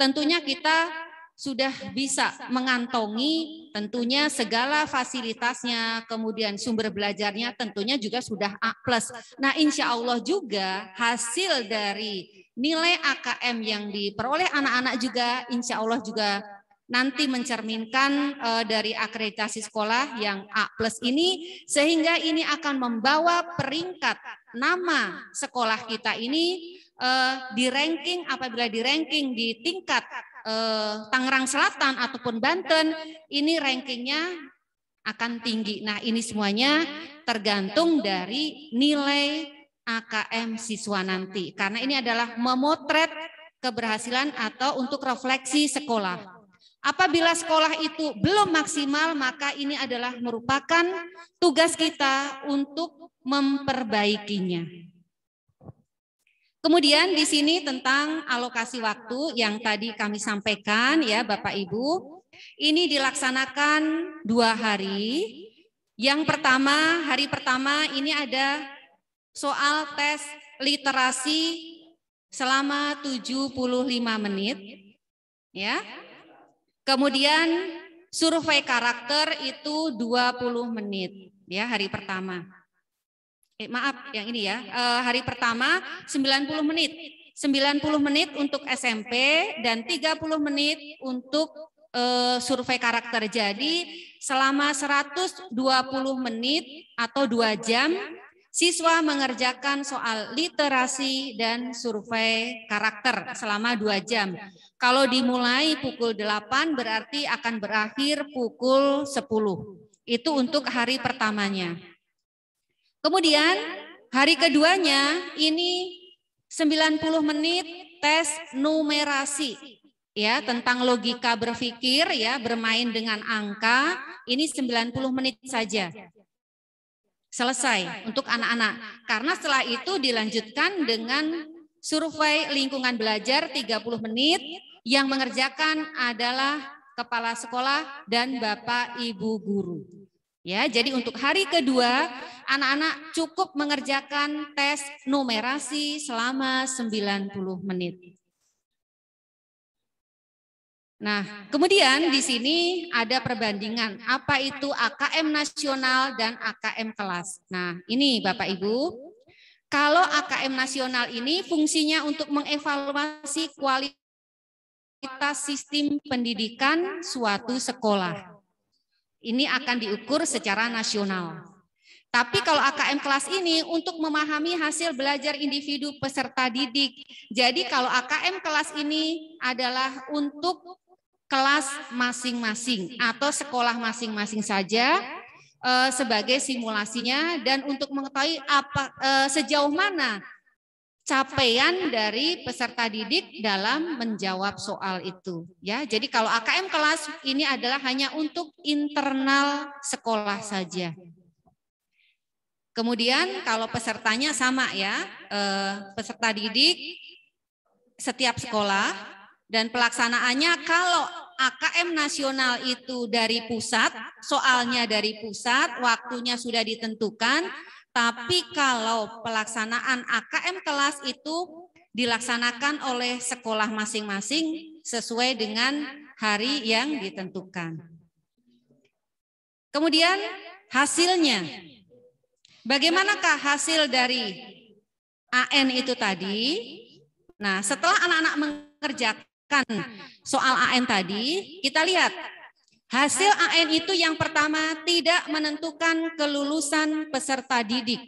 Tentunya kita sudah bisa mengantongi tentunya segala fasilitasnya, kemudian sumber belajarnya tentunya juga sudah A+. Nah, nah insya Allah juga hasil dari nilai AKM yang diperoleh anak-anak juga insya Allah juga nanti mencerminkan eh, dari eh, akreditasi sekolah yang A plus ini sehingga ini akan membawa peringkat nama sekolah kita ini eh, di ranking apabila di ranking di tingkat eh, Tangerang Selatan ataupun Banten ini rankingnya akan tinggi. Nah ini semuanya tergantung dari nilai AKM siswa nanti. Karena ini adalah memotret keberhasilan atau untuk refleksi sekolah. Apabila sekolah itu belum maksimal, maka ini adalah merupakan tugas kita untuk memperbaikinya. Kemudian di sini tentang alokasi waktu yang tadi kami sampaikan ya Bapak Ibu. Ini dilaksanakan dua hari. Yang pertama, hari pertama ini ada soal tes literasi selama 75 menit. ya. Kemudian survei karakter itu 20 menit ya hari pertama eh, maaf yang ini ya, eh, hari pertama 90 menit. 90 menit untuk SMP dan 30 menit untuk eh, survei karakter. Jadi selama 120 menit atau dua jam siswa mengerjakan soal literasi dan survei karakter selama dua jam. Kalau dimulai pukul 8 berarti akan berakhir pukul 10. Itu untuk hari pertamanya. Kemudian hari keduanya ini 90 menit tes numerasi ya tentang logika berpikir ya bermain dengan angka ini 90 menit saja. Selesai untuk anak-anak. Karena setelah itu dilanjutkan dengan survei lingkungan belajar 30 menit yang mengerjakan adalah kepala sekolah dan Bapak Ibu guru. Ya, jadi untuk hari kedua anak-anak cukup mengerjakan tes numerasi selama 90 menit. Nah, kemudian di sini ada perbandingan apa itu AKM nasional dan AKM kelas. Nah, ini Bapak Ibu, kalau AKM nasional ini fungsinya untuk mengevaluasi kualitas sistem pendidikan suatu sekolah. Ini akan diukur secara nasional. Tapi kalau AKM kelas ini untuk memahami hasil belajar individu peserta didik. Jadi kalau AKM kelas ini adalah untuk kelas masing-masing atau sekolah masing-masing saja eh, sebagai simulasinya dan untuk mengetahui apa eh, sejauh mana capaian dari peserta didik dalam menjawab soal itu ya. Jadi kalau AKM kelas ini adalah hanya untuk internal sekolah saja. Kemudian kalau pesertanya sama ya, eh, peserta didik setiap sekolah dan pelaksanaannya kalau AKM nasional itu dari pusat, soalnya dari pusat, waktunya sudah ditentukan, tapi kalau pelaksanaan AKM kelas itu dilaksanakan oleh sekolah masing-masing sesuai dengan hari yang ditentukan. Kemudian hasilnya. Bagaimanakah hasil dari AN itu tadi? Nah, setelah anak-anak mengerjakan soal AN tadi, kita lihat Hasil AN itu yang pertama tidak menentukan kelulusan peserta didik.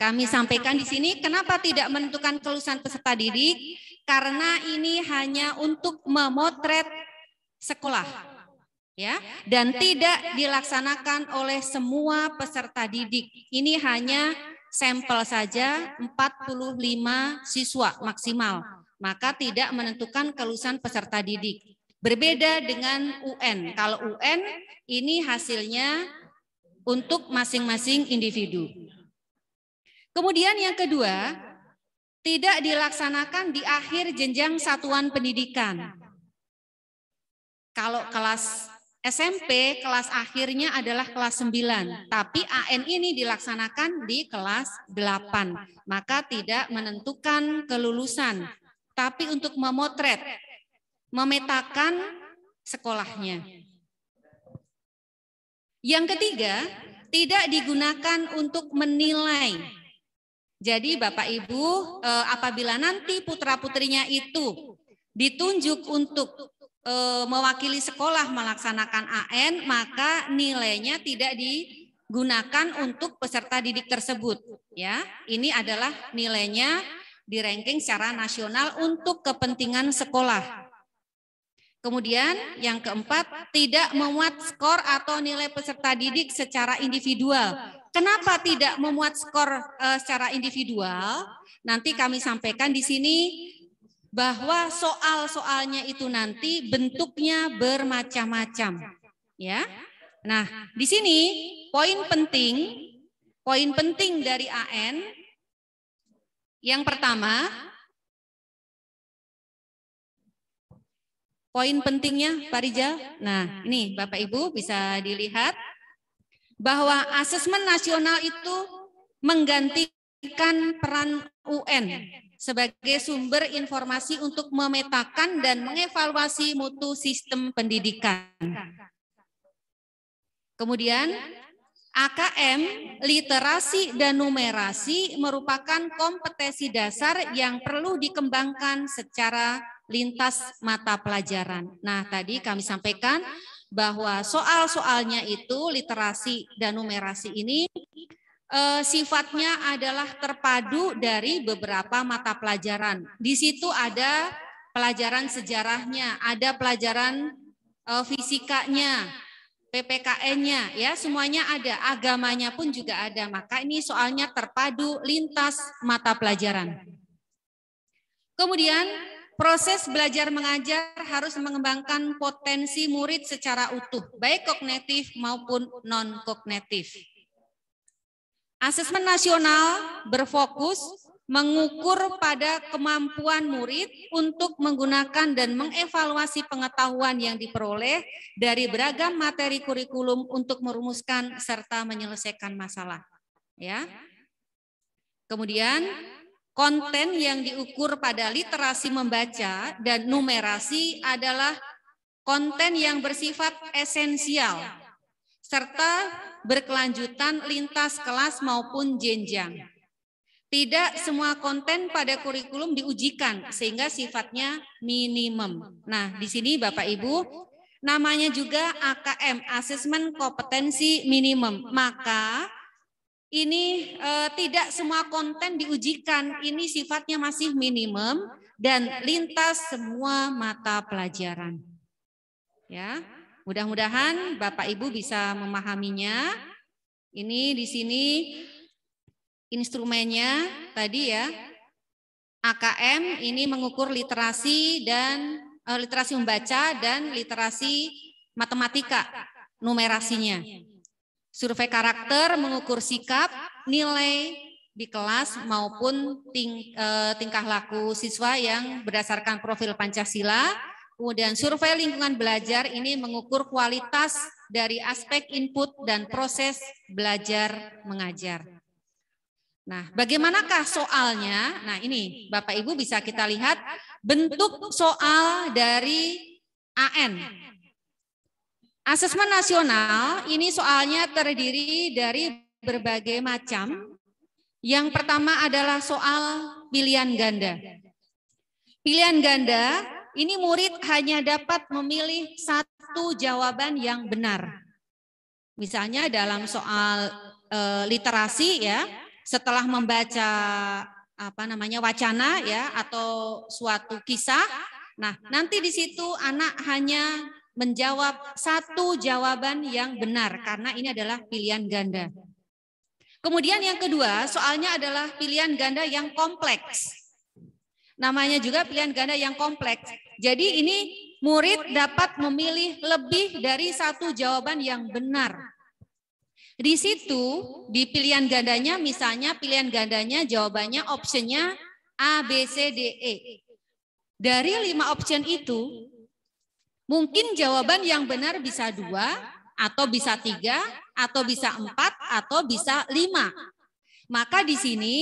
Kami sampaikan di sini kenapa tidak menentukan kelulusan peserta didik? Karena ini hanya untuk memotret sekolah. Ya, ya dan tidak dilaksanakan oleh semua peserta didik. Ini hanya sampel saja 45 siswa maksimal, maka tidak menentukan kelulusan peserta didik. Berbeda dengan UN. Kalau UN ini hasilnya untuk masing-masing individu. Kemudian yang kedua, tidak dilaksanakan di akhir jenjang satuan pendidikan. Kalau kelas SMP, kelas akhirnya adalah kelas 9, tapi AN ini dilaksanakan di kelas 8, maka tidak menentukan kelulusan. Tapi untuk memotret memetakan sekolahnya. Yang ketiga, tidak digunakan untuk menilai. Jadi Bapak Ibu, eh, apabila nanti putra-putrinya itu ditunjuk untuk eh, mewakili sekolah melaksanakan AN, maka nilainya tidak digunakan untuk peserta didik tersebut, ya. Ini adalah nilainya di ranking secara nasional untuk kepentingan sekolah. Kemudian yang keempat, tidak memuat skor atau nilai peserta didik secara individual. Kenapa tidak memuat skor uh, secara individual? Nanti kami sampaikan di sini bahwa soal-soalnya itu nanti bentuknya bermacam-macam. Ya. Nah, di sini poin penting, poin penting dari AN yang pertama Poin pentingnya Pak Rijal. Nah, ini Bapak Ibu bisa dilihat bahwa asesmen nasional itu menggantikan peran UN sebagai sumber informasi untuk memetakan dan mengevaluasi mutu sistem pendidikan. Kemudian AKM, literasi dan numerasi merupakan kompetensi dasar yang perlu dikembangkan secara lintas mata pelajaran. Nah, tadi kami sampaikan bahwa soal-soalnya itu literasi dan numerasi ini eh, sifatnya adalah terpadu dari beberapa mata pelajaran. Di situ ada pelajaran sejarahnya, ada pelajaran eh, fisikanya, PPKN-nya ya semuanya ada, agamanya pun juga ada. Maka ini soalnya terpadu lintas mata pelajaran. Kemudian Proses belajar mengajar harus mengembangkan potensi murid secara utuh, baik kognitif maupun non-kognitif. Asesmen nasional berfokus mengukur pada kemampuan murid untuk menggunakan dan mengevaluasi pengetahuan yang diperoleh dari beragam materi kurikulum untuk merumuskan serta menyelesaikan masalah. Ya. Kemudian Konten yang diukur pada literasi membaca dan numerasi adalah konten yang bersifat esensial serta berkelanjutan lintas kelas maupun jenjang. Tidak semua konten pada kurikulum diujikan sehingga sifatnya minimum. Nah, di sini Bapak Ibu, namanya juga AKM, Assessment kompetensi minimum. Maka ini eh, tidak semua konten diujikan, ini sifatnya masih minimum dan lintas semua mata pelajaran. Ya, mudah-mudahan Bapak Ibu bisa memahaminya. Ini di sini instrumennya tadi ya. AKM ini mengukur literasi dan eh, literasi membaca dan literasi matematika numerasinya. Survei karakter mengukur sikap, nilai di kelas maupun ting, eh, tingkah laku siswa yang berdasarkan profil Pancasila. Kemudian survei lingkungan belajar ini mengukur kualitas dari aspek input dan proses belajar mengajar. Nah, bagaimanakah soalnya? Nah, ini Bapak Ibu bisa kita lihat bentuk soal dari AN Asesmen nasional ini soalnya terdiri dari berbagai macam. Yang pertama adalah soal pilihan ganda. Pilihan ganda ini murid hanya dapat memilih satu jawaban yang benar. Misalnya dalam soal e, literasi ya, setelah membaca apa namanya wacana ya atau suatu kisah, nah nanti di situ anak hanya menjawab satu jawaban yang benar karena ini adalah pilihan ganda. Kemudian yang kedua, soalnya adalah pilihan ganda yang kompleks. Namanya juga pilihan ganda yang kompleks. Jadi ini murid dapat memilih lebih dari satu jawaban yang benar. Di situ, di pilihan gandanya, misalnya pilihan gandanya jawabannya optionnya A, B, C, D, E. Dari lima option itu, Mungkin jawaban yang benar bisa dua, atau bisa tiga, atau bisa empat, atau bisa lima. Maka di sini,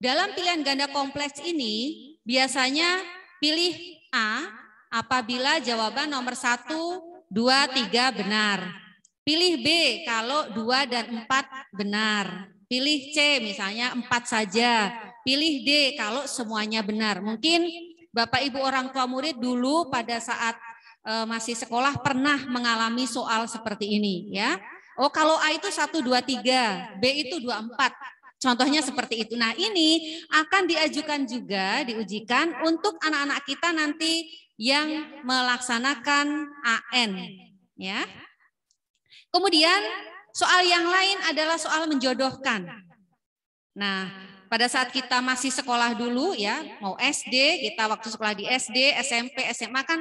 dalam pilihan ganda kompleks ini, biasanya pilih A apabila jawaban nomor satu, dua, tiga benar. Pilih B kalau dua dan empat benar. Pilih C misalnya empat saja. Pilih D kalau semuanya benar. Mungkin Bapak Ibu orang tua murid dulu pada saat Eh, masih sekolah pernah mengalami soal seperti ini ya. Oh kalau A itu tiga, B itu empat. Contohnya seperti itu. Nah ini akan diajukan juga, diujikan untuk anak-anak kita nanti yang melaksanakan AN. ya. Kemudian soal yang lain adalah soal menjodohkan. Nah, pada saat kita masih sekolah dulu ya, mau SD, kita waktu sekolah di SD, SMP, SMA kan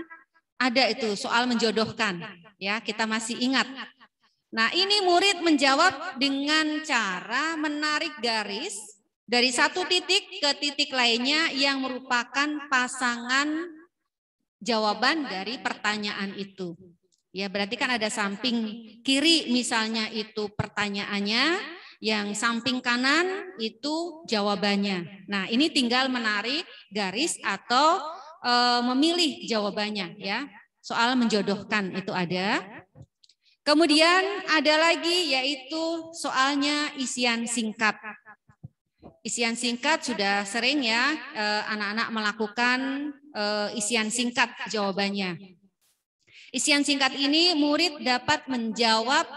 ada itu soal menjodohkan, ya kita masih ingat. Nah ini murid menjawab dengan cara menarik garis dari satu titik ke titik lainnya yang merupakan pasangan jawaban dari pertanyaan itu. Ya berarti kan ada samping kiri misalnya itu pertanyaannya, yang samping kanan itu jawabannya. Nah, ini tinggal menarik garis atau uh, memilih jawabannya ya. Soal menjodohkan itu ada. Kemudian ada lagi yaitu soalnya isian singkat. Isian singkat sudah sering ya eh, anak-anak uh, melakukan uh, isian singkat jawabannya. Isian singkat ini murid dapat menjawab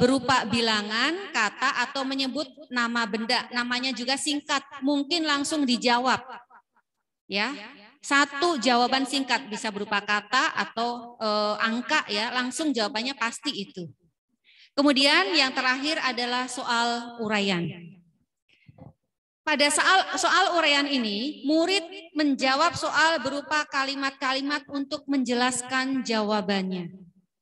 berupa bilangan, kata atau menyebut nama benda. Namanya juga singkat, mungkin langsung dijawab. Ya. ya, satu jawaban singkat bisa berupa kata atau e, angka ya, langsung jawabannya pasti itu. Kemudian yang terakhir adalah soal uraian. Pada soal soal uraian ini, murid menjawab soal berupa kalimat-kalimat untuk menjelaskan jawabannya.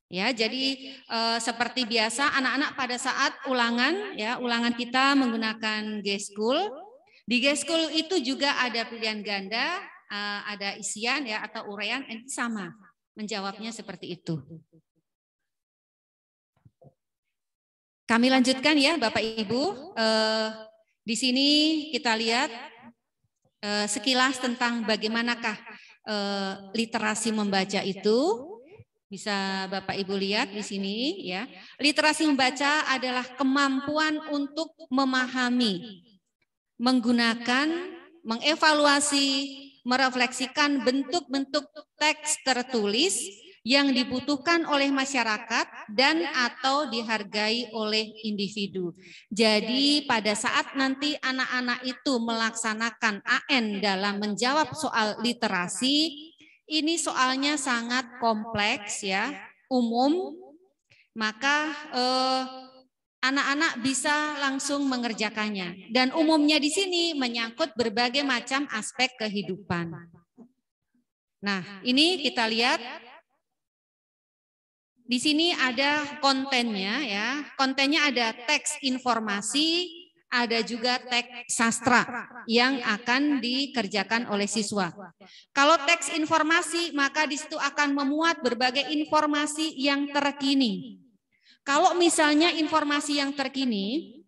Ya, jadi e, seperti biasa anak-anak pada saat ulangan ya, ulangan kita menggunakan G-School di Geskul itu juga ada pilihan ganda, eh, ada isian ya atau uraian itu sama. Menjawabnya seperti itu. Kami lanjutkan ya Bapak Ibu. Eh, di sini kita lihat eh, sekilas tentang bagaimanakah literasi membaca itu. Bisa Bapak Ibu lihat di sini ya. Literasi membaca adalah kemampuan untuk memahami menggunakan, mengevaluasi, merefleksikan bentuk-bentuk teks tertulis yang dibutuhkan oleh masyarakat dan atau dihargai oleh individu. Jadi pada saat nanti anak-anak itu melaksanakan AN dalam menjawab soal literasi, ini soalnya sangat kompleks ya, umum, maka eh, anak-anak bisa langsung mengerjakannya. Dan umumnya di sini menyangkut berbagai macam aspek kehidupan. Nah, ini kita lihat di sini ada kontennya ya. Kontennya ada teks informasi, ada juga teks sastra yang akan dikerjakan oleh siswa. Kalau teks informasi, maka di situ akan memuat berbagai informasi yang terkini kalau misalnya informasi yang terkini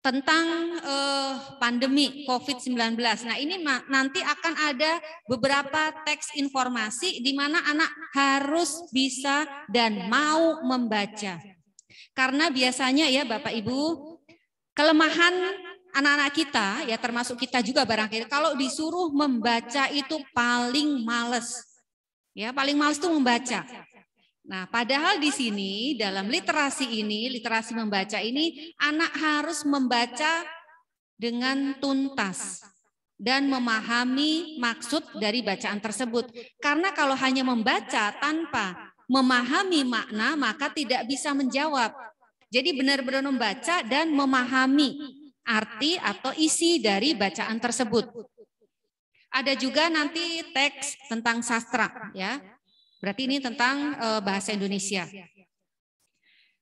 tentang eh, pandemi COVID-19. Nah, ini nanti akan ada beberapa teks informasi di mana anak harus bisa dan mau membaca. Karena biasanya ya Bapak Ibu, kelemahan anak-anak kita ya termasuk kita juga barangkali kalau disuruh membaca itu paling males. Ya, paling males tuh membaca. Nah, padahal di sini dalam literasi ini, literasi membaca ini anak harus membaca dengan tuntas dan memahami maksud dari bacaan tersebut. Karena kalau hanya membaca tanpa memahami makna, maka tidak bisa menjawab. Jadi benar-benar membaca dan memahami arti atau isi dari bacaan tersebut. Ada juga nanti teks tentang sastra ya Berarti ini tentang uh, bahasa Indonesia.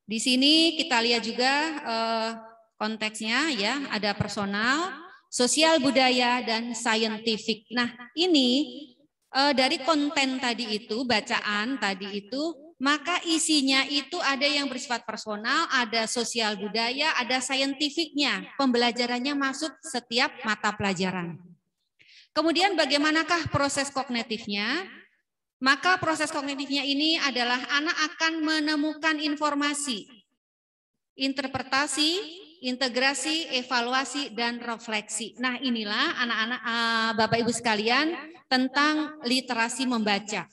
Di sini kita lihat juga uh, konteksnya ya, ada personal, sosial budaya dan saintifik. Nah, ini uh, dari konten tadi itu, bacaan tadi itu, maka isinya itu ada yang bersifat personal, ada sosial budaya, ada saintifiknya. Pembelajarannya masuk setiap mata pelajaran. Kemudian bagaimanakah proses kognitifnya? Maka proses kognitifnya ini adalah anak akan menemukan informasi, interpretasi, integrasi, evaluasi, dan refleksi. Nah inilah anak-anak, eh, Bapak Ibu sekalian tentang literasi membaca.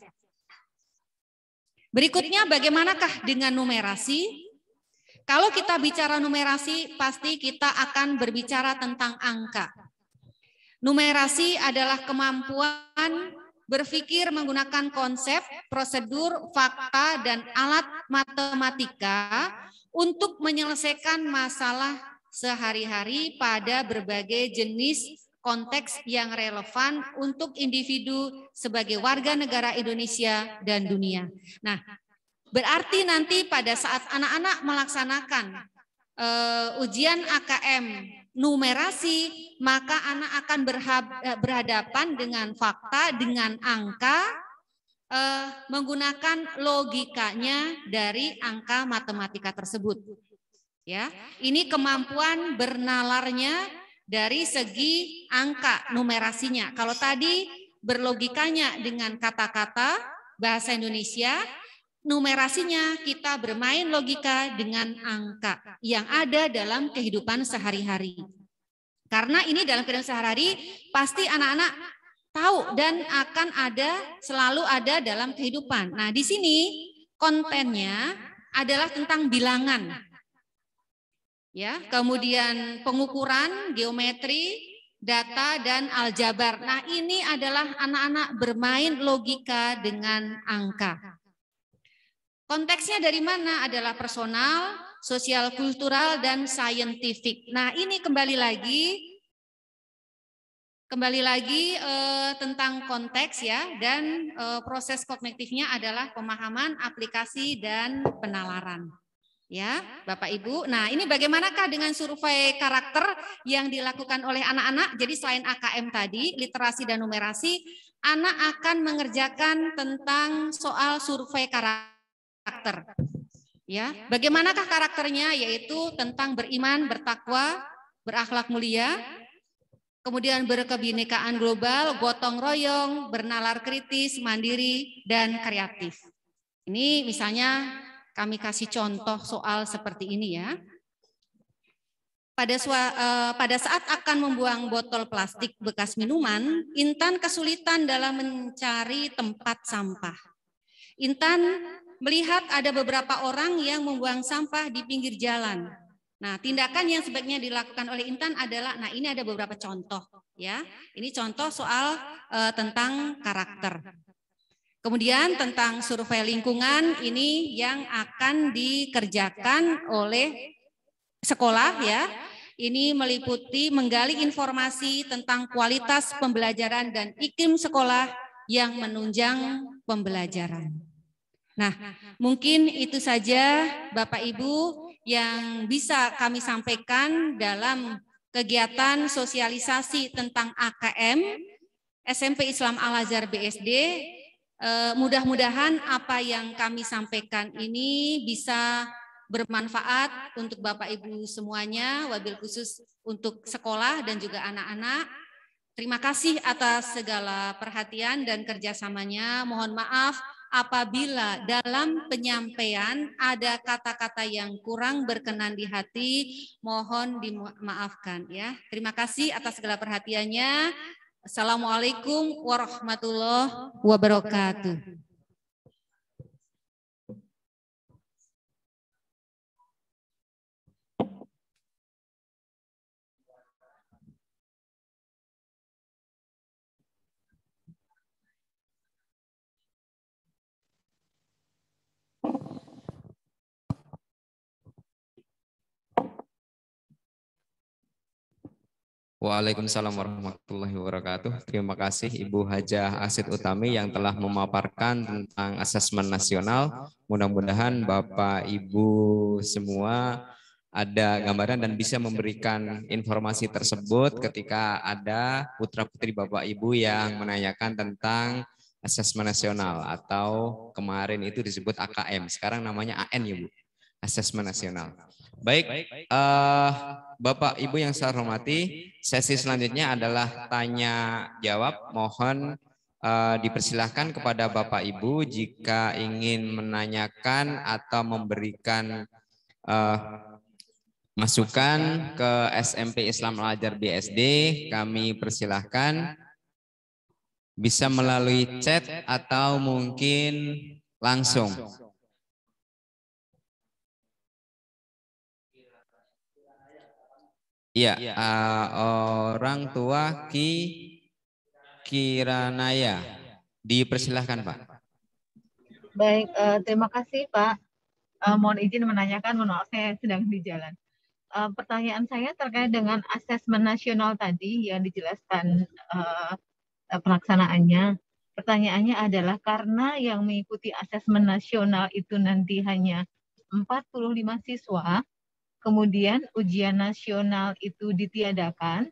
Berikutnya bagaimanakah dengan numerasi? Kalau kita bicara numerasi, pasti kita akan berbicara tentang angka. Numerasi adalah kemampuan berpikir menggunakan konsep, prosedur, fakta, dan alat matematika untuk menyelesaikan masalah sehari-hari pada berbagai jenis konteks yang relevan untuk individu sebagai warga negara Indonesia dan dunia. Nah, berarti nanti pada saat anak-anak melaksanakan uh, ujian AKM numerasi, maka anak akan eh, berhadapan dengan fakta, dengan angka, eh, menggunakan logikanya dari angka matematika tersebut. Ya, ini kemampuan bernalarnya dari segi angka numerasinya. Kalau tadi berlogikanya dengan kata-kata bahasa Indonesia, numerasinya kita bermain logika dengan angka yang ada dalam kehidupan sehari-hari. Karena ini dalam kehidupan sehari-hari pasti anak-anak tahu dan akan ada selalu ada dalam kehidupan. Nah, di sini kontennya adalah tentang bilangan. Ya, kemudian pengukuran, geometri, data dan aljabar. Nah, ini adalah anak-anak bermain logika dengan angka. Konteksnya dari mana? Adalah personal, sosial kultural, dan saintifik. Nah ini kembali lagi Kembali lagi eh, tentang konteks ya dan eh, proses kognitifnya adalah pemahaman, aplikasi dan penalaran. Ya, Bapak Ibu. Nah, ini bagaimanakah dengan survei karakter yang dilakukan oleh anak-anak? Jadi selain AKM tadi, literasi dan numerasi, anak akan mengerjakan tentang soal survei karakter karakter. Ya, ya, bagaimanakah karakternya? Yaitu tentang beriman, bertakwa, berakhlak mulia, ya. kemudian berkebinekaan global, gotong royong, bernalar kritis, mandiri, dan kreatif. Ini misalnya kami kasih contoh soal seperti ini ya. Pada, sua, uh, pada saat akan membuang botol plastik bekas minuman, Intan kesulitan dalam mencari tempat sampah. Intan melihat ada beberapa orang yang membuang sampah di pinggir jalan. Nah, tindakan yang sebaiknya dilakukan oleh Intan adalah, nah ini ada beberapa contoh ya. Ini contoh soal uh, tentang karakter. Kemudian tentang survei lingkungan ini yang akan dikerjakan oleh sekolah ya. Ini meliputi menggali informasi tentang kualitas pembelajaran dan iklim sekolah yang menunjang pembelajaran. Nah, mungkin itu saja Bapak Ibu yang bisa kami sampaikan dalam kegiatan sosialisasi tentang AKM SMP Islam Al-Azhar BSD. E, mudah-mudahan apa yang kami sampaikan ini bisa bermanfaat untuk Bapak Ibu semuanya, wabil khusus untuk sekolah dan juga anak-anak. Terima kasih atas segala perhatian dan kerjasamanya. Mohon maaf apabila dalam penyampaian ada kata-kata yang kurang berkenan di hati, mohon dimaafkan ya. Terima kasih atas segala perhatiannya. Assalamualaikum warahmatullahi wabarakatuh. Waalaikumsalam warahmatullahi wabarakatuh. Terima kasih Ibu Hajah Asid Utami yang telah memaparkan tentang asesmen nasional. Mudah-mudahan Bapak Ibu semua ada gambaran dan bisa memberikan informasi tersebut ketika ada putra-putri Bapak Ibu yang menanyakan tentang asesmen nasional atau kemarin itu disebut AKM. Sekarang namanya AN ya Bu asesmen nasional. Baik, uh, Bapak Ibu yang saya hormati, sesi selanjutnya adalah tanya jawab. Mohon uh, dipersilahkan kepada Bapak Ibu jika ingin menanyakan atau memberikan uh, masukan ke SMP Islam Al Azhar BSD. Kami persilahkan bisa melalui chat atau mungkin langsung. Ya, ya. Uh, orang tua ki kiranaya. Dipersilahkan, Pak. Baik, uh, terima kasih, Pak. Uh, mohon izin menanyakan, mohon maaf saya sedang di jalan. Uh, pertanyaan saya terkait dengan asesmen nasional tadi yang dijelaskan uh, pelaksanaannya. Pertanyaannya adalah karena yang mengikuti asesmen nasional itu nanti hanya 45 siswa, Kemudian ujian nasional itu ditiadakan.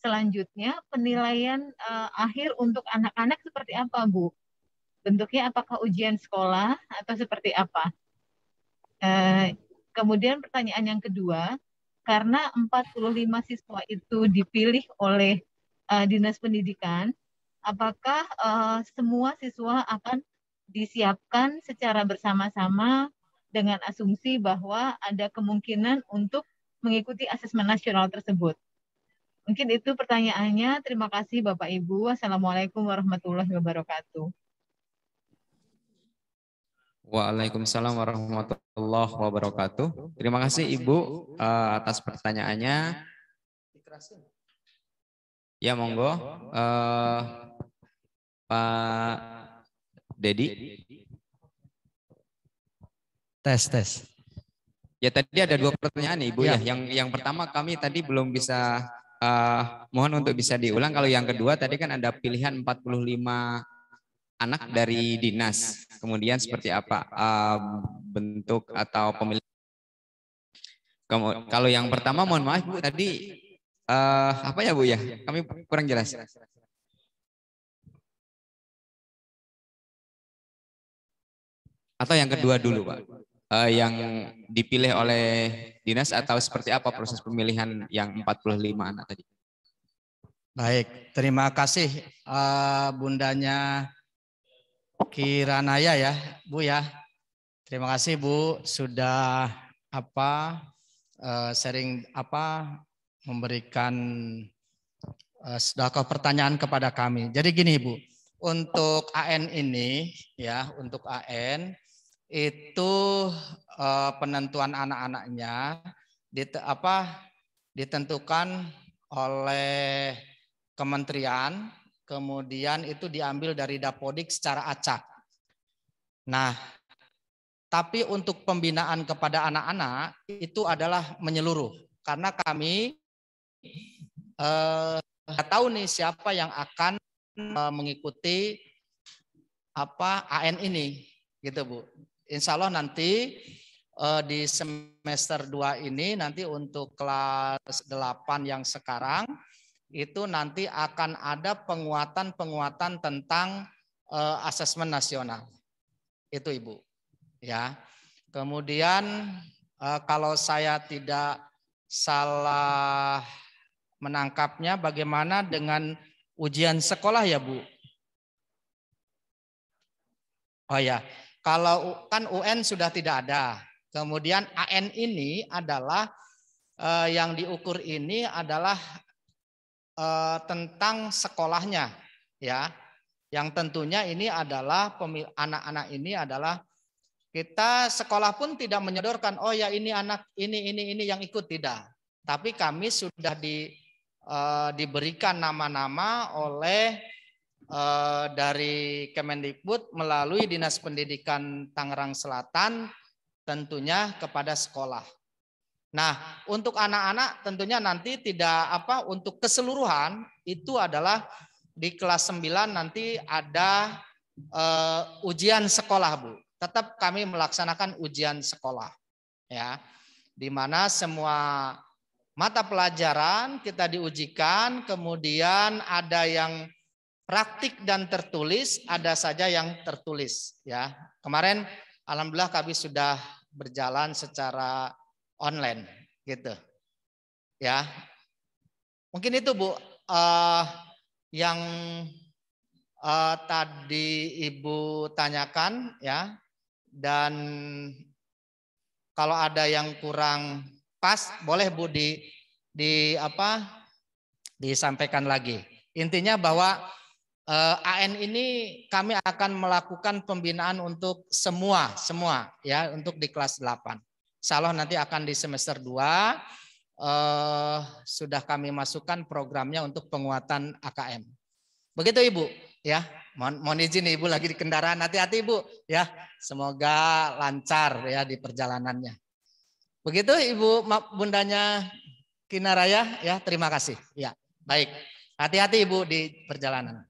Selanjutnya penilaian uh, akhir untuk anak-anak seperti apa, Bu? Bentuknya apakah ujian sekolah atau seperti apa? Uh, kemudian pertanyaan yang kedua, karena 45 siswa itu dipilih oleh uh, Dinas Pendidikan, apakah uh, semua siswa akan disiapkan secara bersama-sama dengan asumsi bahwa ada kemungkinan untuk mengikuti asesmen nasional tersebut. Mungkin itu pertanyaannya. Terima kasih Bapak Ibu. Wassalamualaikum warahmatullahi wabarakatuh. Waalaikumsalam warahmatullahi wabarakatuh. Terima kasih Ibu eh, atas pertanyaannya. Ya monggo uh, Pak Dedi. Tes, tes. Ya tadi ada dua pertanyaan nih, Ibu ya. ya. Yang yang pertama kami tadi belum bisa uh, mohon untuk bisa diulang kalau yang kedua tadi kan ada pilihan 45 anak dari dinas. Kemudian seperti apa uh, bentuk atau pemilih kalau yang pertama mohon maaf Bu tadi uh, apa ya Bu ya? Kami kurang jelas. Atau yang kedua dulu, Pak uh, yang dipilih oleh dinas atau seperti apa proses pemilihan yang 45 anak tadi? Baik, terima kasih uh, bundanya Kiranaya ya, Bu ya. Terima kasih Bu sudah apa uh, sharing apa memberikan uh, sedekah pertanyaan kepada kami. Jadi gini Bu, untuk AN ini ya, untuk AN itu uh, penentuan anak-anaknya dit, apa ditentukan oleh kementerian, kemudian itu diambil dari Dapodik secara acak. Nah, tapi untuk pembinaan kepada anak-anak itu adalah menyeluruh karena kami eh, tahu nih siapa yang akan eh, mengikuti apa AN ini gitu Bu. Insya Allah nanti uh, di semester 2 ini nanti untuk kelas 8 yang sekarang itu nanti akan ada penguatan-penguatan tentang uh, asesmen nasional. Itu Ibu. Ya. Kemudian uh, kalau saya tidak salah menangkapnya bagaimana dengan ujian sekolah ya Bu? Oh ya, kalau kan UN sudah tidak ada. Kemudian AN ini adalah eh, yang diukur ini adalah eh, tentang sekolahnya, ya. Yang tentunya ini adalah anak-anak ini adalah kita sekolah pun tidak menyodorkan oh ya ini anak ini ini ini yang ikut tidak. Tapi kami sudah di eh, diberikan nama-nama oleh Eh, dari Kemendikbud melalui Dinas Pendidikan Tangerang Selatan tentunya kepada sekolah. Nah, untuk anak-anak tentunya nanti tidak apa untuk keseluruhan itu adalah di kelas 9 nanti ada uh, ujian sekolah, Bu. Tetap kami melaksanakan ujian sekolah. Ya. Di mana semua mata pelajaran kita diujikan, kemudian ada yang praktik dan tertulis ada saja yang tertulis ya. Kemarin alhamdulillah kami sudah berjalan secara online gitu. Ya. Mungkin itu Bu uh, yang uh, tadi Ibu tanyakan ya. Dan kalau ada yang kurang pas boleh Bu di di apa disampaikan lagi. Intinya bahwa Eh, AN ini kami akan melakukan pembinaan untuk semua, semua ya untuk di kelas 8. Salah nanti akan di semester 2 eh, sudah kami masukkan programnya untuk penguatan AKM. Begitu Ibu, ya. Mohon, mohon izin Ibu lagi di kendaraan, hati-hati Ibu, ya. Semoga lancar ya di perjalanannya. Begitu Ibu Bundanya Kinaraya, ya. Terima kasih. Ya, baik. Hati-hati Ibu di perjalanan.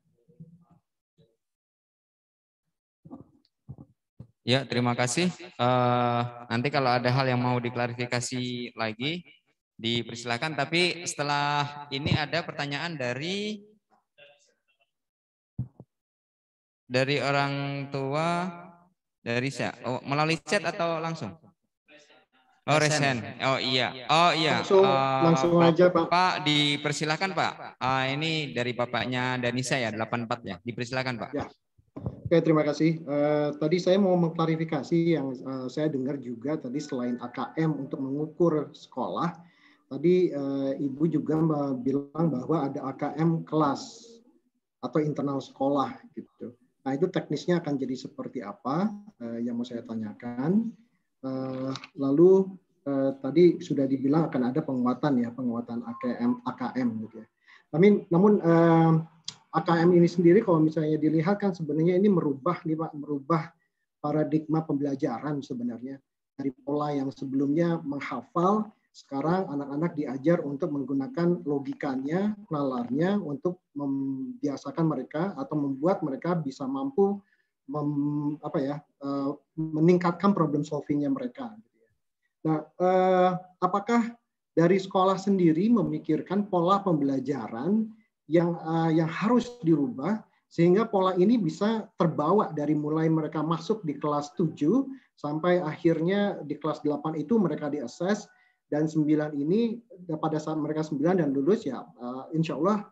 Ya, terima kasih. Uh, nanti kalau ada hal yang mau diklarifikasi lagi, dipersilakan. Tapi setelah ini ada pertanyaan dari dari orang tua dari saya. Oh, melalui chat atau langsung? Oh, resen. Oh iya. Oh iya. Langsung, eh, langsung aja Pak. Pak dipersilakan Pak. Uh, ini dari bapaknya Danisa ya, 84 ya. Dipersilakan Pak. Ya. Oke, terima kasih. Uh, tadi saya mau mengklarifikasi yang uh, saya dengar juga tadi selain AKM untuk mengukur sekolah, tadi uh, Ibu juga bilang bahwa ada AKM kelas atau internal sekolah gitu. Nah, itu teknisnya akan jadi seperti apa uh, yang mau saya tanyakan. Uh, lalu uh, tadi sudah dibilang akan ada penguatan ya, penguatan AKM AKM gitu ya. Namun namun uh, AKM ini sendiri kalau misalnya dilihat kan sebenarnya ini merubah nih Pak, merubah paradigma pembelajaran sebenarnya dari pola yang sebelumnya menghafal sekarang anak-anak diajar untuk menggunakan logikanya, nalarnya untuk membiasakan mereka atau membuat mereka bisa mampu mem, apa ya, eh, meningkatkan problem solvingnya mereka. Gitu ya. Nah, eh, apakah dari sekolah sendiri memikirkan pola pembelajaran yang uh, yang harus dirubah sehingga pola ini bisa terbawa dari mulai mereka masuk di kelas 7 sampai akhirnya di kelas 8 itu mereka diakses dan 9 ini eh, pada saat mereka 9 dan lulus ya uh, insya Allah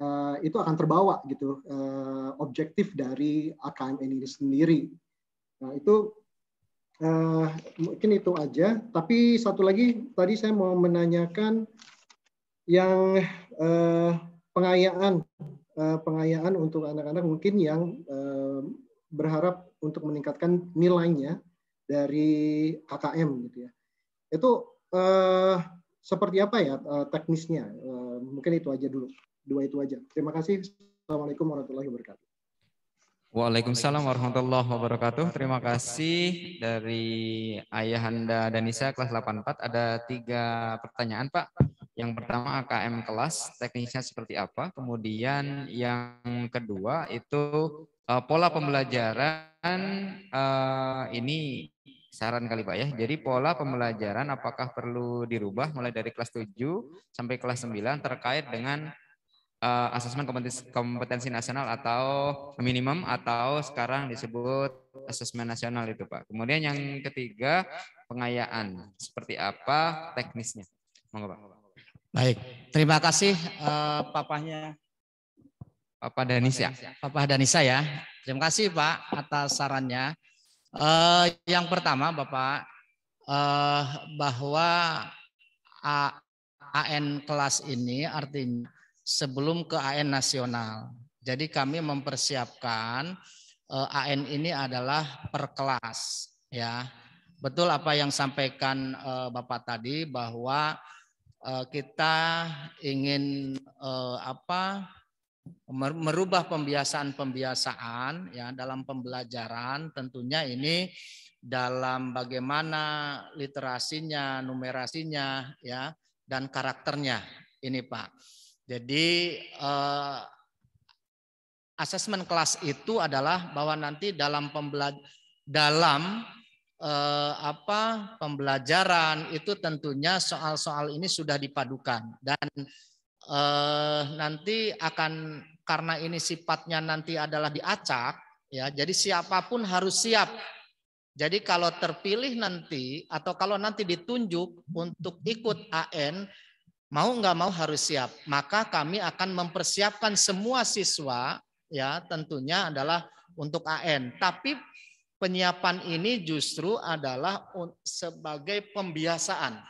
uh, itu akan terbawa gitu uh, objektif dari akm ini sendiri. Nah itu uh, mungkin itu aja. Tapi satu lagi tadi saya mau menanyakan yang uh, pengayaan eh, pengayaan untuk anak-anak mungkin yang eh, berharap untuk meningkatkan nilainya dari KKM gitu ya. Itu eh, seperti apa ya teknisnya? mungkin itu aja dulu. Dua itu aja. Terima kasih. Assalamualaikum warahmatullahi wabarakatuh. Waalaikumsalam warahmatullahi wabarakatuh. Terima kasih dari Ayahanda Danisa kelas 84. Ada tiga pertanyaan Pak. Yang pertama AKM kelas, teknisnya seperti apa. Kemudian yang kedua itu uh, pola pembelajaran uh, ini saran kali Pak ya. Jadi pola pembelajaran apakah perlu dirubah mulai dari kelas 7 sampai kelas 9 terkait dengan uh, asesmen kompetensi, kompetensi nasional atau minimum atau sekarang disebut asesmen nasional itu Pak. Kemudian yang ketiga pengayaan seperti apa teknisnya. Monggo Pak. Baik, terima kasih uh, papahnya Papa Danisa. Ya. Papa Danisa ya. Terima kasih Pak atas sarannya. Uh, yang pertama Bapak uh, bahwa A, AN kelas ini artinya sebelum ke AN nasional. Jadi kami mempersiapkan uh, AN ini adalah per kelas ya. Betul apa yang sampaikan uh, Bapak tadi bahwa Eh, kita ingin eh, apa merubah pembiasaan-pembiasaan ya dalam pembelajaran tentunya ini dalam bagaimana literasinya, numerasinya ya dan karakternya ini Pak. Jadi eh, asesmen kelas itu adalah bahwa nanti dalam pembelajaran dalam Eh, apa pembelajaran itu tentunya soal-soal ini sudah dipadukan dan eh, nanti akan karena ini sifatnya nanti adalah diacak ya jadi siapapun harus siap jadi kalau terpilih nanti atau kalau nanti ditunjuk untuk ikut AN mau nggak mau harus siap. Maka kami akan mempersiapkan semua siswa ya tentunya adalah untuk AN. Tapi penyiapan ini justru adalah sebagai pembiasaan.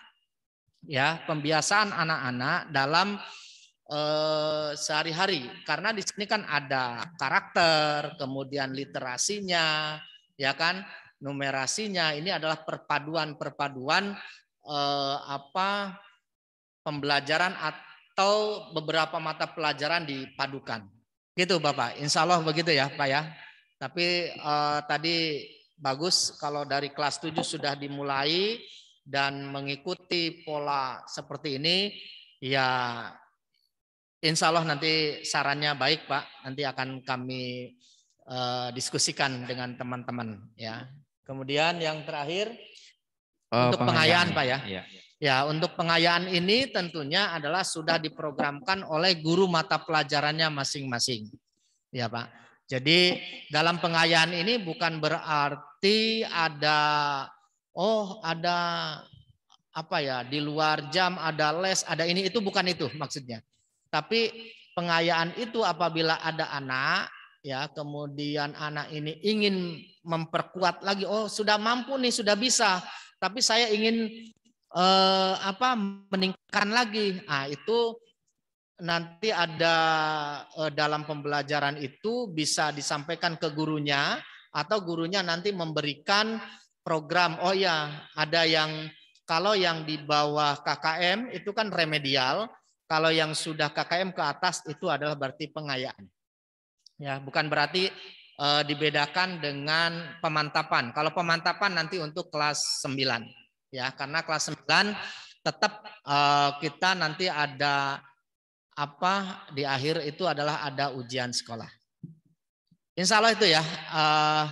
Ya, pembiasaan anak-anak dalam eh, sehari-hari. Karena di sini kan ada karakter, kemudian literasinya, ya kan? numerasinya ini adalah perpaduan-perpaduan eh, apa pembelajaran atau beberapa mata pelajaran dipadukan. Gitu Bapak, insya Allah begitu ya Pak ya. Tapi uh, tadi bagus kalau dari kelas 7 sudah dimulai dan mengikuti pola seperti ini, ya insya Allah nanti sarannya baik Pak. Nanti akan kami uh, diskusikan dengan teman-teman ya. Kemudian yang terakhir oh, untuk pengayaan, Pak ya. Iya. Ya, untuk pengayaan ini tentunya adalah sudah diprogramkan oleh guru mata pelajarannya masing-masing. Ya, Pak. Jadi dalam pengayaan ini bukan berarti ada oh ada apa ya di luar jam ada les ada ini itu bukan itu maksudnya. Tapi pengayaan itu apabila ada anak ya kemudian anak ini ingin memperkuat lagi oh sudah mampu nih sudah bisa tapi saya ingin eh, apa meningkatkan lagi ah itu nanti ada eh, dalam pembelajaran itu bisa disampaikan ke gurunya atau gurunya nanti memberikan program. Oh ya, ada yang kalau yang di bawah KKM itu kan remedial, kalau yang sudah KKM ke atas itu adalah berarti pengayaan. Ya, bukan berarti eh, dibedakan dengan pemantapan. Kalau pemantapan nanti untuk kelas 9 ya, karena kelas 9 tetap eh, kita nanti ada apa di akhir itu adalah ada ujian sekolah. Insya Allah itu ya, uh,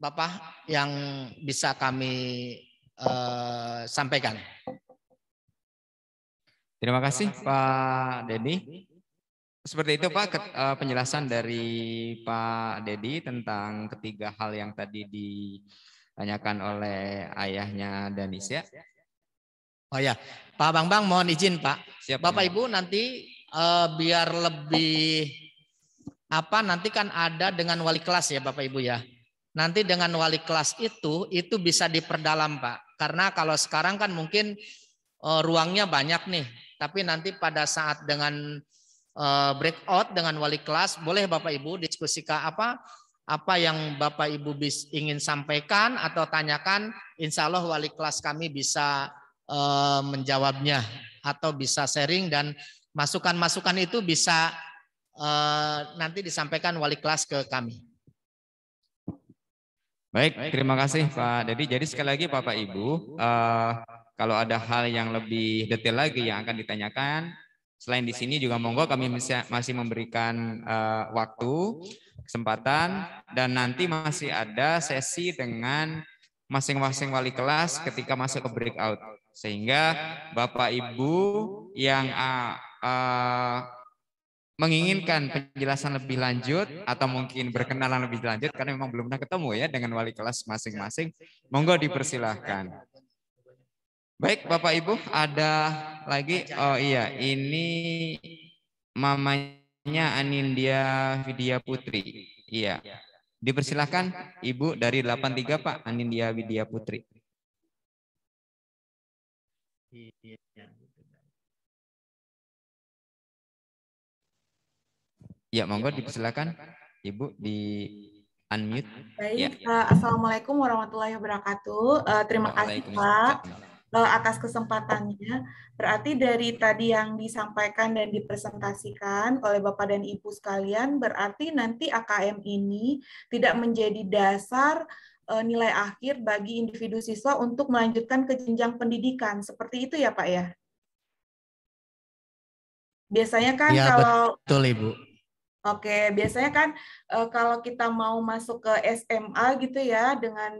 Bapak yang bisa kami uh, sampaikan. Terima kasih, Terima kasih Pak Dedi. Seperti itu Pak eh, penjelasan dari Pak Dedi tentang ketiga hal yang tadi ditanyakan oleh ayahnya ya. Oh ya, Pak Bang Bang mohon izin Pak. Siap, Bapak ya. Ibu nanti uh, biar lebih apa nanti kan ada dengan wali kelas ya Bapak Ibu ya. Nanti dengan wali kelas itu itu bisa diperdalam Pak. Karena kalau sekarang kan mungkin uh, ruangnya banyak nih. Tapi nanti pada saat dengan uh, eh, breakout dengan wali kelas boleh Bapak Ibu diskusikan apa apa yang Bapak Ibu ingin sampaikan atau tanyakan, insya Allah wali kelas kami bisa Eh, menjawabnya atau bisa sharing dan masukan-masukan itu bisa eh, nanti disampaikan wali kelas ke kami. Baik, terima kasih Pak Dedi. Jadi sekali lagi Bapak Ibu, eh, kalau ada hal yang lebih detail lagi yang akan ditanyakan, selain di sini juga monggo kami masih memberikan waktu, kesempatan, dan nanti masih ada sesi dengan masing-masing wali kelas ketika masuk ke breakout. Sehingga Bapak Ibu yang uh, uh, menginginkan penjelasan lebih lanjut atau mungkin berkenalan lebih lanjut karena memang belum pernah ketemu ya dengan wali kelas masing-masing, monggo dipersilahkan. Baik, Bapak Ibu, ada lagi. Oh iya, ini mamanya Anindya Vidya Putri. Iya. Dipersilahkan Ibu dari 83 Pak Anindya Widya Putri. Iya, gitu, ya, monggo ya, dipersilakan Ibu di unmute. Baik, ya. uh, Assalamualaikum warahmatullahi wabarakatuh. Uh, terima kasih Pak uh, atas kesempatannya. Berarti dari tadi yang disampaikan dan dipresentasikan oleh Bapak dan Ibu sekalian, berarti nanti AKM ini tidak menjadi dasar Eh, nilai akhir bagi individu siswa untuk melanjutkan ke jenjang pendidikan. Seperti itu ya Pak ya? Biasanya kan ya, kalau... Betul Ibu. Oke, biasanya kan e, kalau kita mau masuk ke SMA gitu ya dengan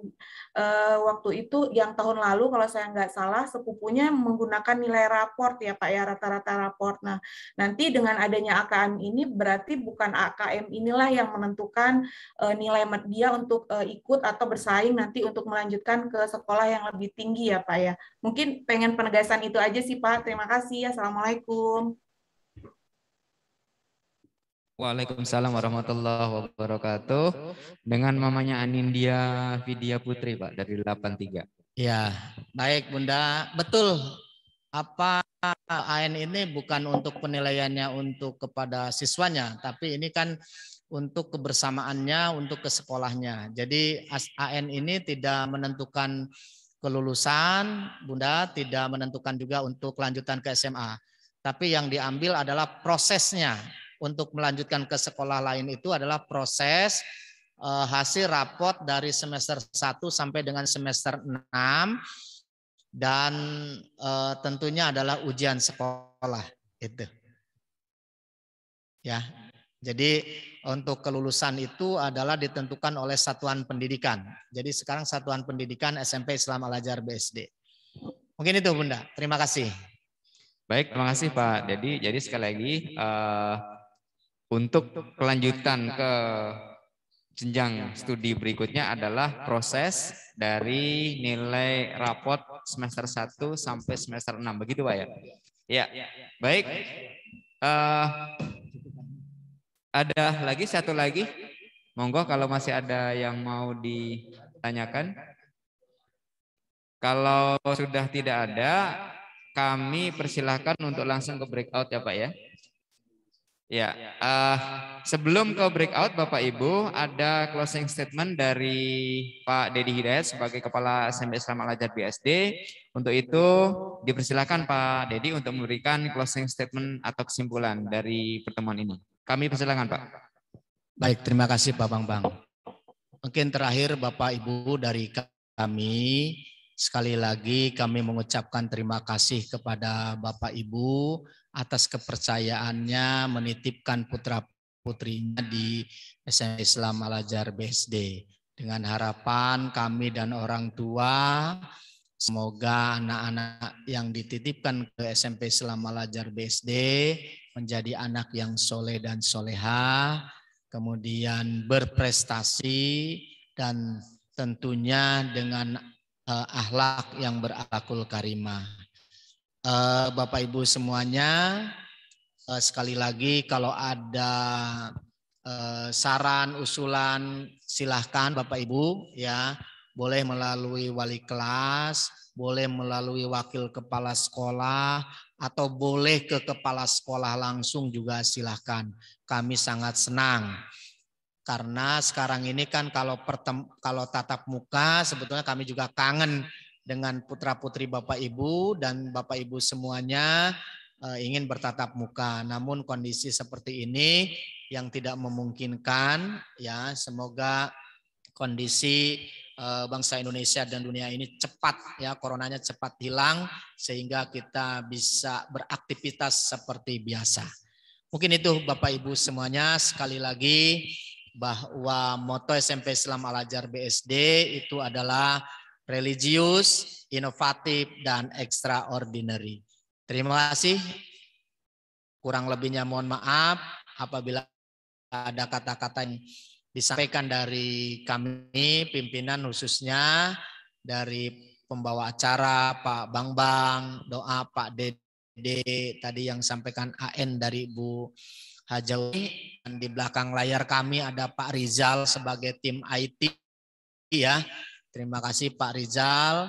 e, waktu itu yang tahun lalu kalau saya nggak salah sepupunya menggunakan nilai raport ya Pak ya rata-rata raport. Nah, nanti dengan adanya AKM ini berarti bukan AKM inilah yang menentukan e, nilai dia untuk e, ikut atau bersaing nanti untuk melanjutkan ke sekolah yang lebih tinggi ya Pak ya. Mungkin pengen penegasan itu aja sih Pak. Terima kasih. Ya. Assalamualaikum. Waalaikumsalam warahmatullahi wabarakatuh. Dengan mamanya Anindya Vidya Putri Pak dari 83. Ya, baik Bunda. Betul apa AN ini bukan untuk penilaiannya untuk kepada siswanya, tapi ini kan untuk kebersamaannya untuk ke sekolahnya. Jadi AN ini tidak menentukan kelulusan, Bunda tidak menentukan juga untuk kelanjutan ke SMA. Tapi yang diambil adalah prosesnya untuk melanjutkan ke sekolah lain itu adalah proses eh, hasil rapot dari semester 1 sampai dengan semester 6 dan eh, tentunya adalah ujian sekolah itu. Ya. Jadi untuk kelulusan itu adalah ditentukan oleh satuan pendidikan. Jadi sekarang satuan pendidikan SMP Islam Al Azhar BSD. Mungkin itu Bunda. Terima kasih. Baik, terima kasih Pak Jadi, Jadi sekali lagi uh, untuk kelanjutan ke jenjang studi berikutnya adalah proses dari nilai rapot semester 1 sampai semester 6. Begitu Pak ya? Ya, baik. Uh, ada lagi satu lagi? Monggo kalau masih ada yang mau ditanyakan. Kalau sudah tidak ada, kami persilahkan untuk langsung ke breakout ya Pak ya. Ya, uh, sebelum ke breakout, Bapak Ibu, ada closing statement dari Pak Dedi Hidayat sebagai Kepala SMP Islam Al Azhar BSD. Untuk itu, dipersilakan Pak Dedi untuk memberikan closing statement atau kesimpulan dari pertemuan ini. Kami persilakan, Pak. Baik, terima kasih Pak Bang. Mungkin terakhir Bapak Ibu dari kami, sekali lagi kami mengucapkan terima kasih kepada Bapak Ibu atas kepercayaannya menitipkan putra-putrinya di SMP Islam Al Azhar BSD. Dengan harapan kami dan orang tua semoga anak-anak yang dititipkan ke SMP Islam Al Azhar BSD menjadi anak yang soleh dan soleha, kemudian berprestasi dan tentunya dengan uh, eh, ahlak yang berakul karimah. Eh, Bapak Ibu semuanya. Eh, sekali lagi kalau ada eh, saran, usulan silahkan Bapak Ibu ya. Boleh melalui wali kelas, boleh melalui wakil kepala sekolah, atau boleh ke kepala sekolah langsung juga silahkan. Kami sangat senang. Karena sekarang ini kan kalau pertem kalau tatap muka sebetulnya kami juga kangen dengan putra-putri Bapak Ibu dan Bapak Ibu semuanya eh, ingin bertatap muka. Namun kondisi seperti ini yang tidak memungkinkan ya semoga kondisi eh, bangsa Indonesia dan dunia ini cepat ya coronanya cepat hilang sehingga kita bisa beraktivitas seperti biasa. Mungkin itu Bapak Ibu semuanya sekali lagi bahwa moto SMP Islam Al Ajar BSD itu adalah religius, inovatif, dan extraordinary. Terima kasih. Kurang lebihnya mohon maaf apabila ada kata-kata yang disampaikan dari kami, pimpinan khususnya dari pembawa acara Pak Bang Bang, doa Pak Dede, tadi yang sampaikan AN dari Bu Hajawi, dan di belakang layar kami ada Pak Rizal sebagai tim IT ya. Terima kasih Pak Rizal.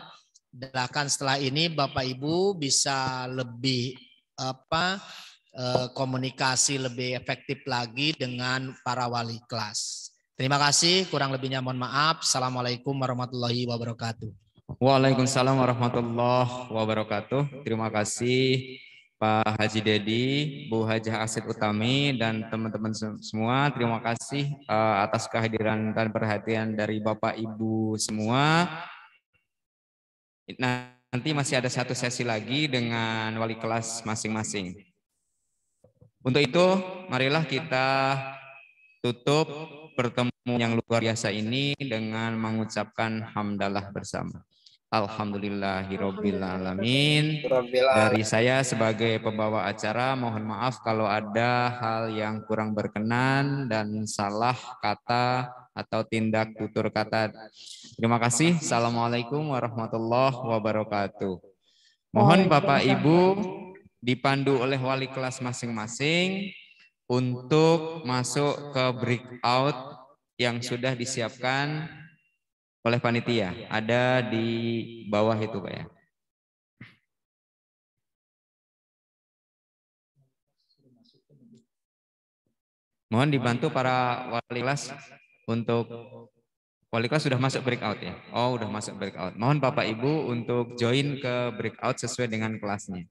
Silakan setelah ini Bapak Ibu bisa lebih apa eh, komunikasi lebih efektif lagi dengan para wali kelas. Terima kasih, kurang lebihnya mohon maaf. Assalamualaikum warahmatullahi wabarakatuh. Waalaikumsalam warahmatullahi wabarakatuh. Terima kasih. Pak Haji Dedi, Bu Hajah Asid Utami, dan teman-teman semua. Terima kasih eh, atas kehadiran dan perhatian dari Bapak Ibu semua. nanti masih ada satu sesi lagi dengan wali kelas masing-masing. Untuk itu, marilah kita tutup pertemuan yang luar biasa ini dengan mengucapkan hamdalah bersama. Alhamdulillahirobbilalamin. Dari saya sebagai pembawa acara mohon maaf kalau ada hal yang kurang berkenan dan salah kata atau tindak tutur kata. Terima kasih. Assalamualaikum warahmatullahi wabarakatuh. Mohon Bapak Ibu dipandu oleh wali kelas masing-masing untuk masuk ke breakout yang sudah disiapkan oleh panitia ada di bawah itu pak ya mohon dibantu para wali kelas untuk wali kelas sudah masuk breakout ya oh sudah masuk breakout mohon bapak ibu untuk join ke breakout sesuai dengan kelasnya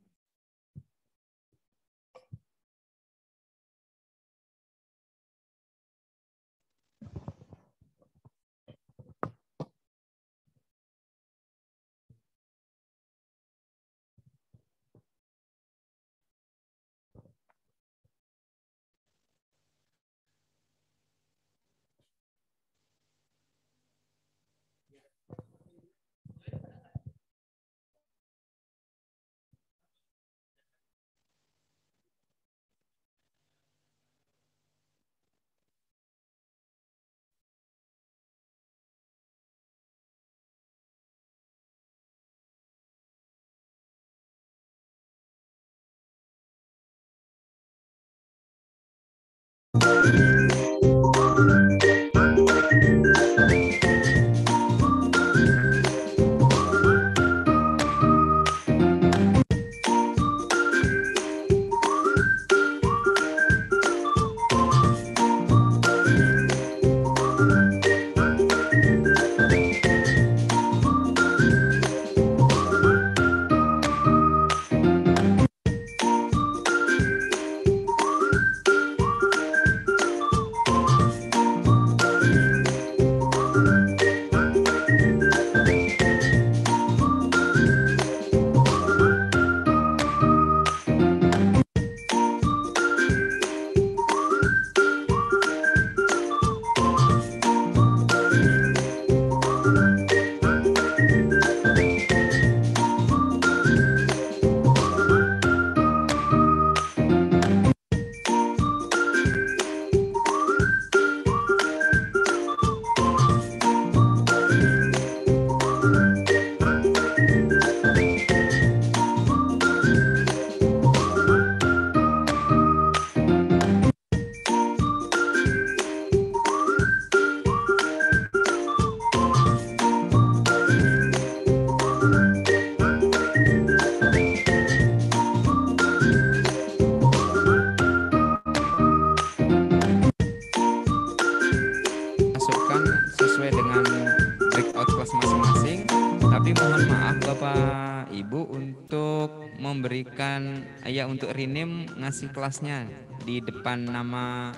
kan ya untuk Rinim ngasih kelasnya di depan nama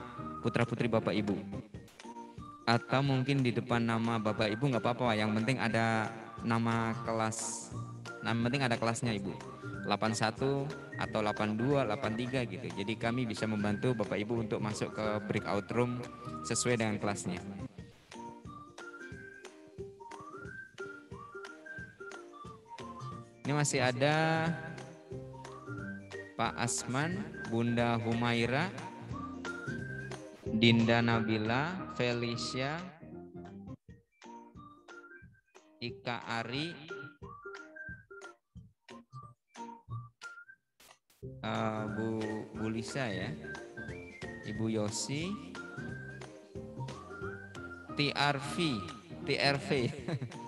putra-putri Bapak Ibu. Atau mungkin di depan nama Bapak Ibu nggak apa-apa, yang penting ada nama kelas. Nah, yang penting ada kelasnya Ibu. 81 atau 82, 83 gitu. Jadi kami bisa membantu Bapak Ibu untuk masuk ke breakout room sesuai dengan kelasnya. Ini masih ada Pak Asman, Bunda Humaira, Dinda Nabila, Felicia, Ika Ari, uh, Bu Bulisa ya, Ibu Yosi, TRV, TRV.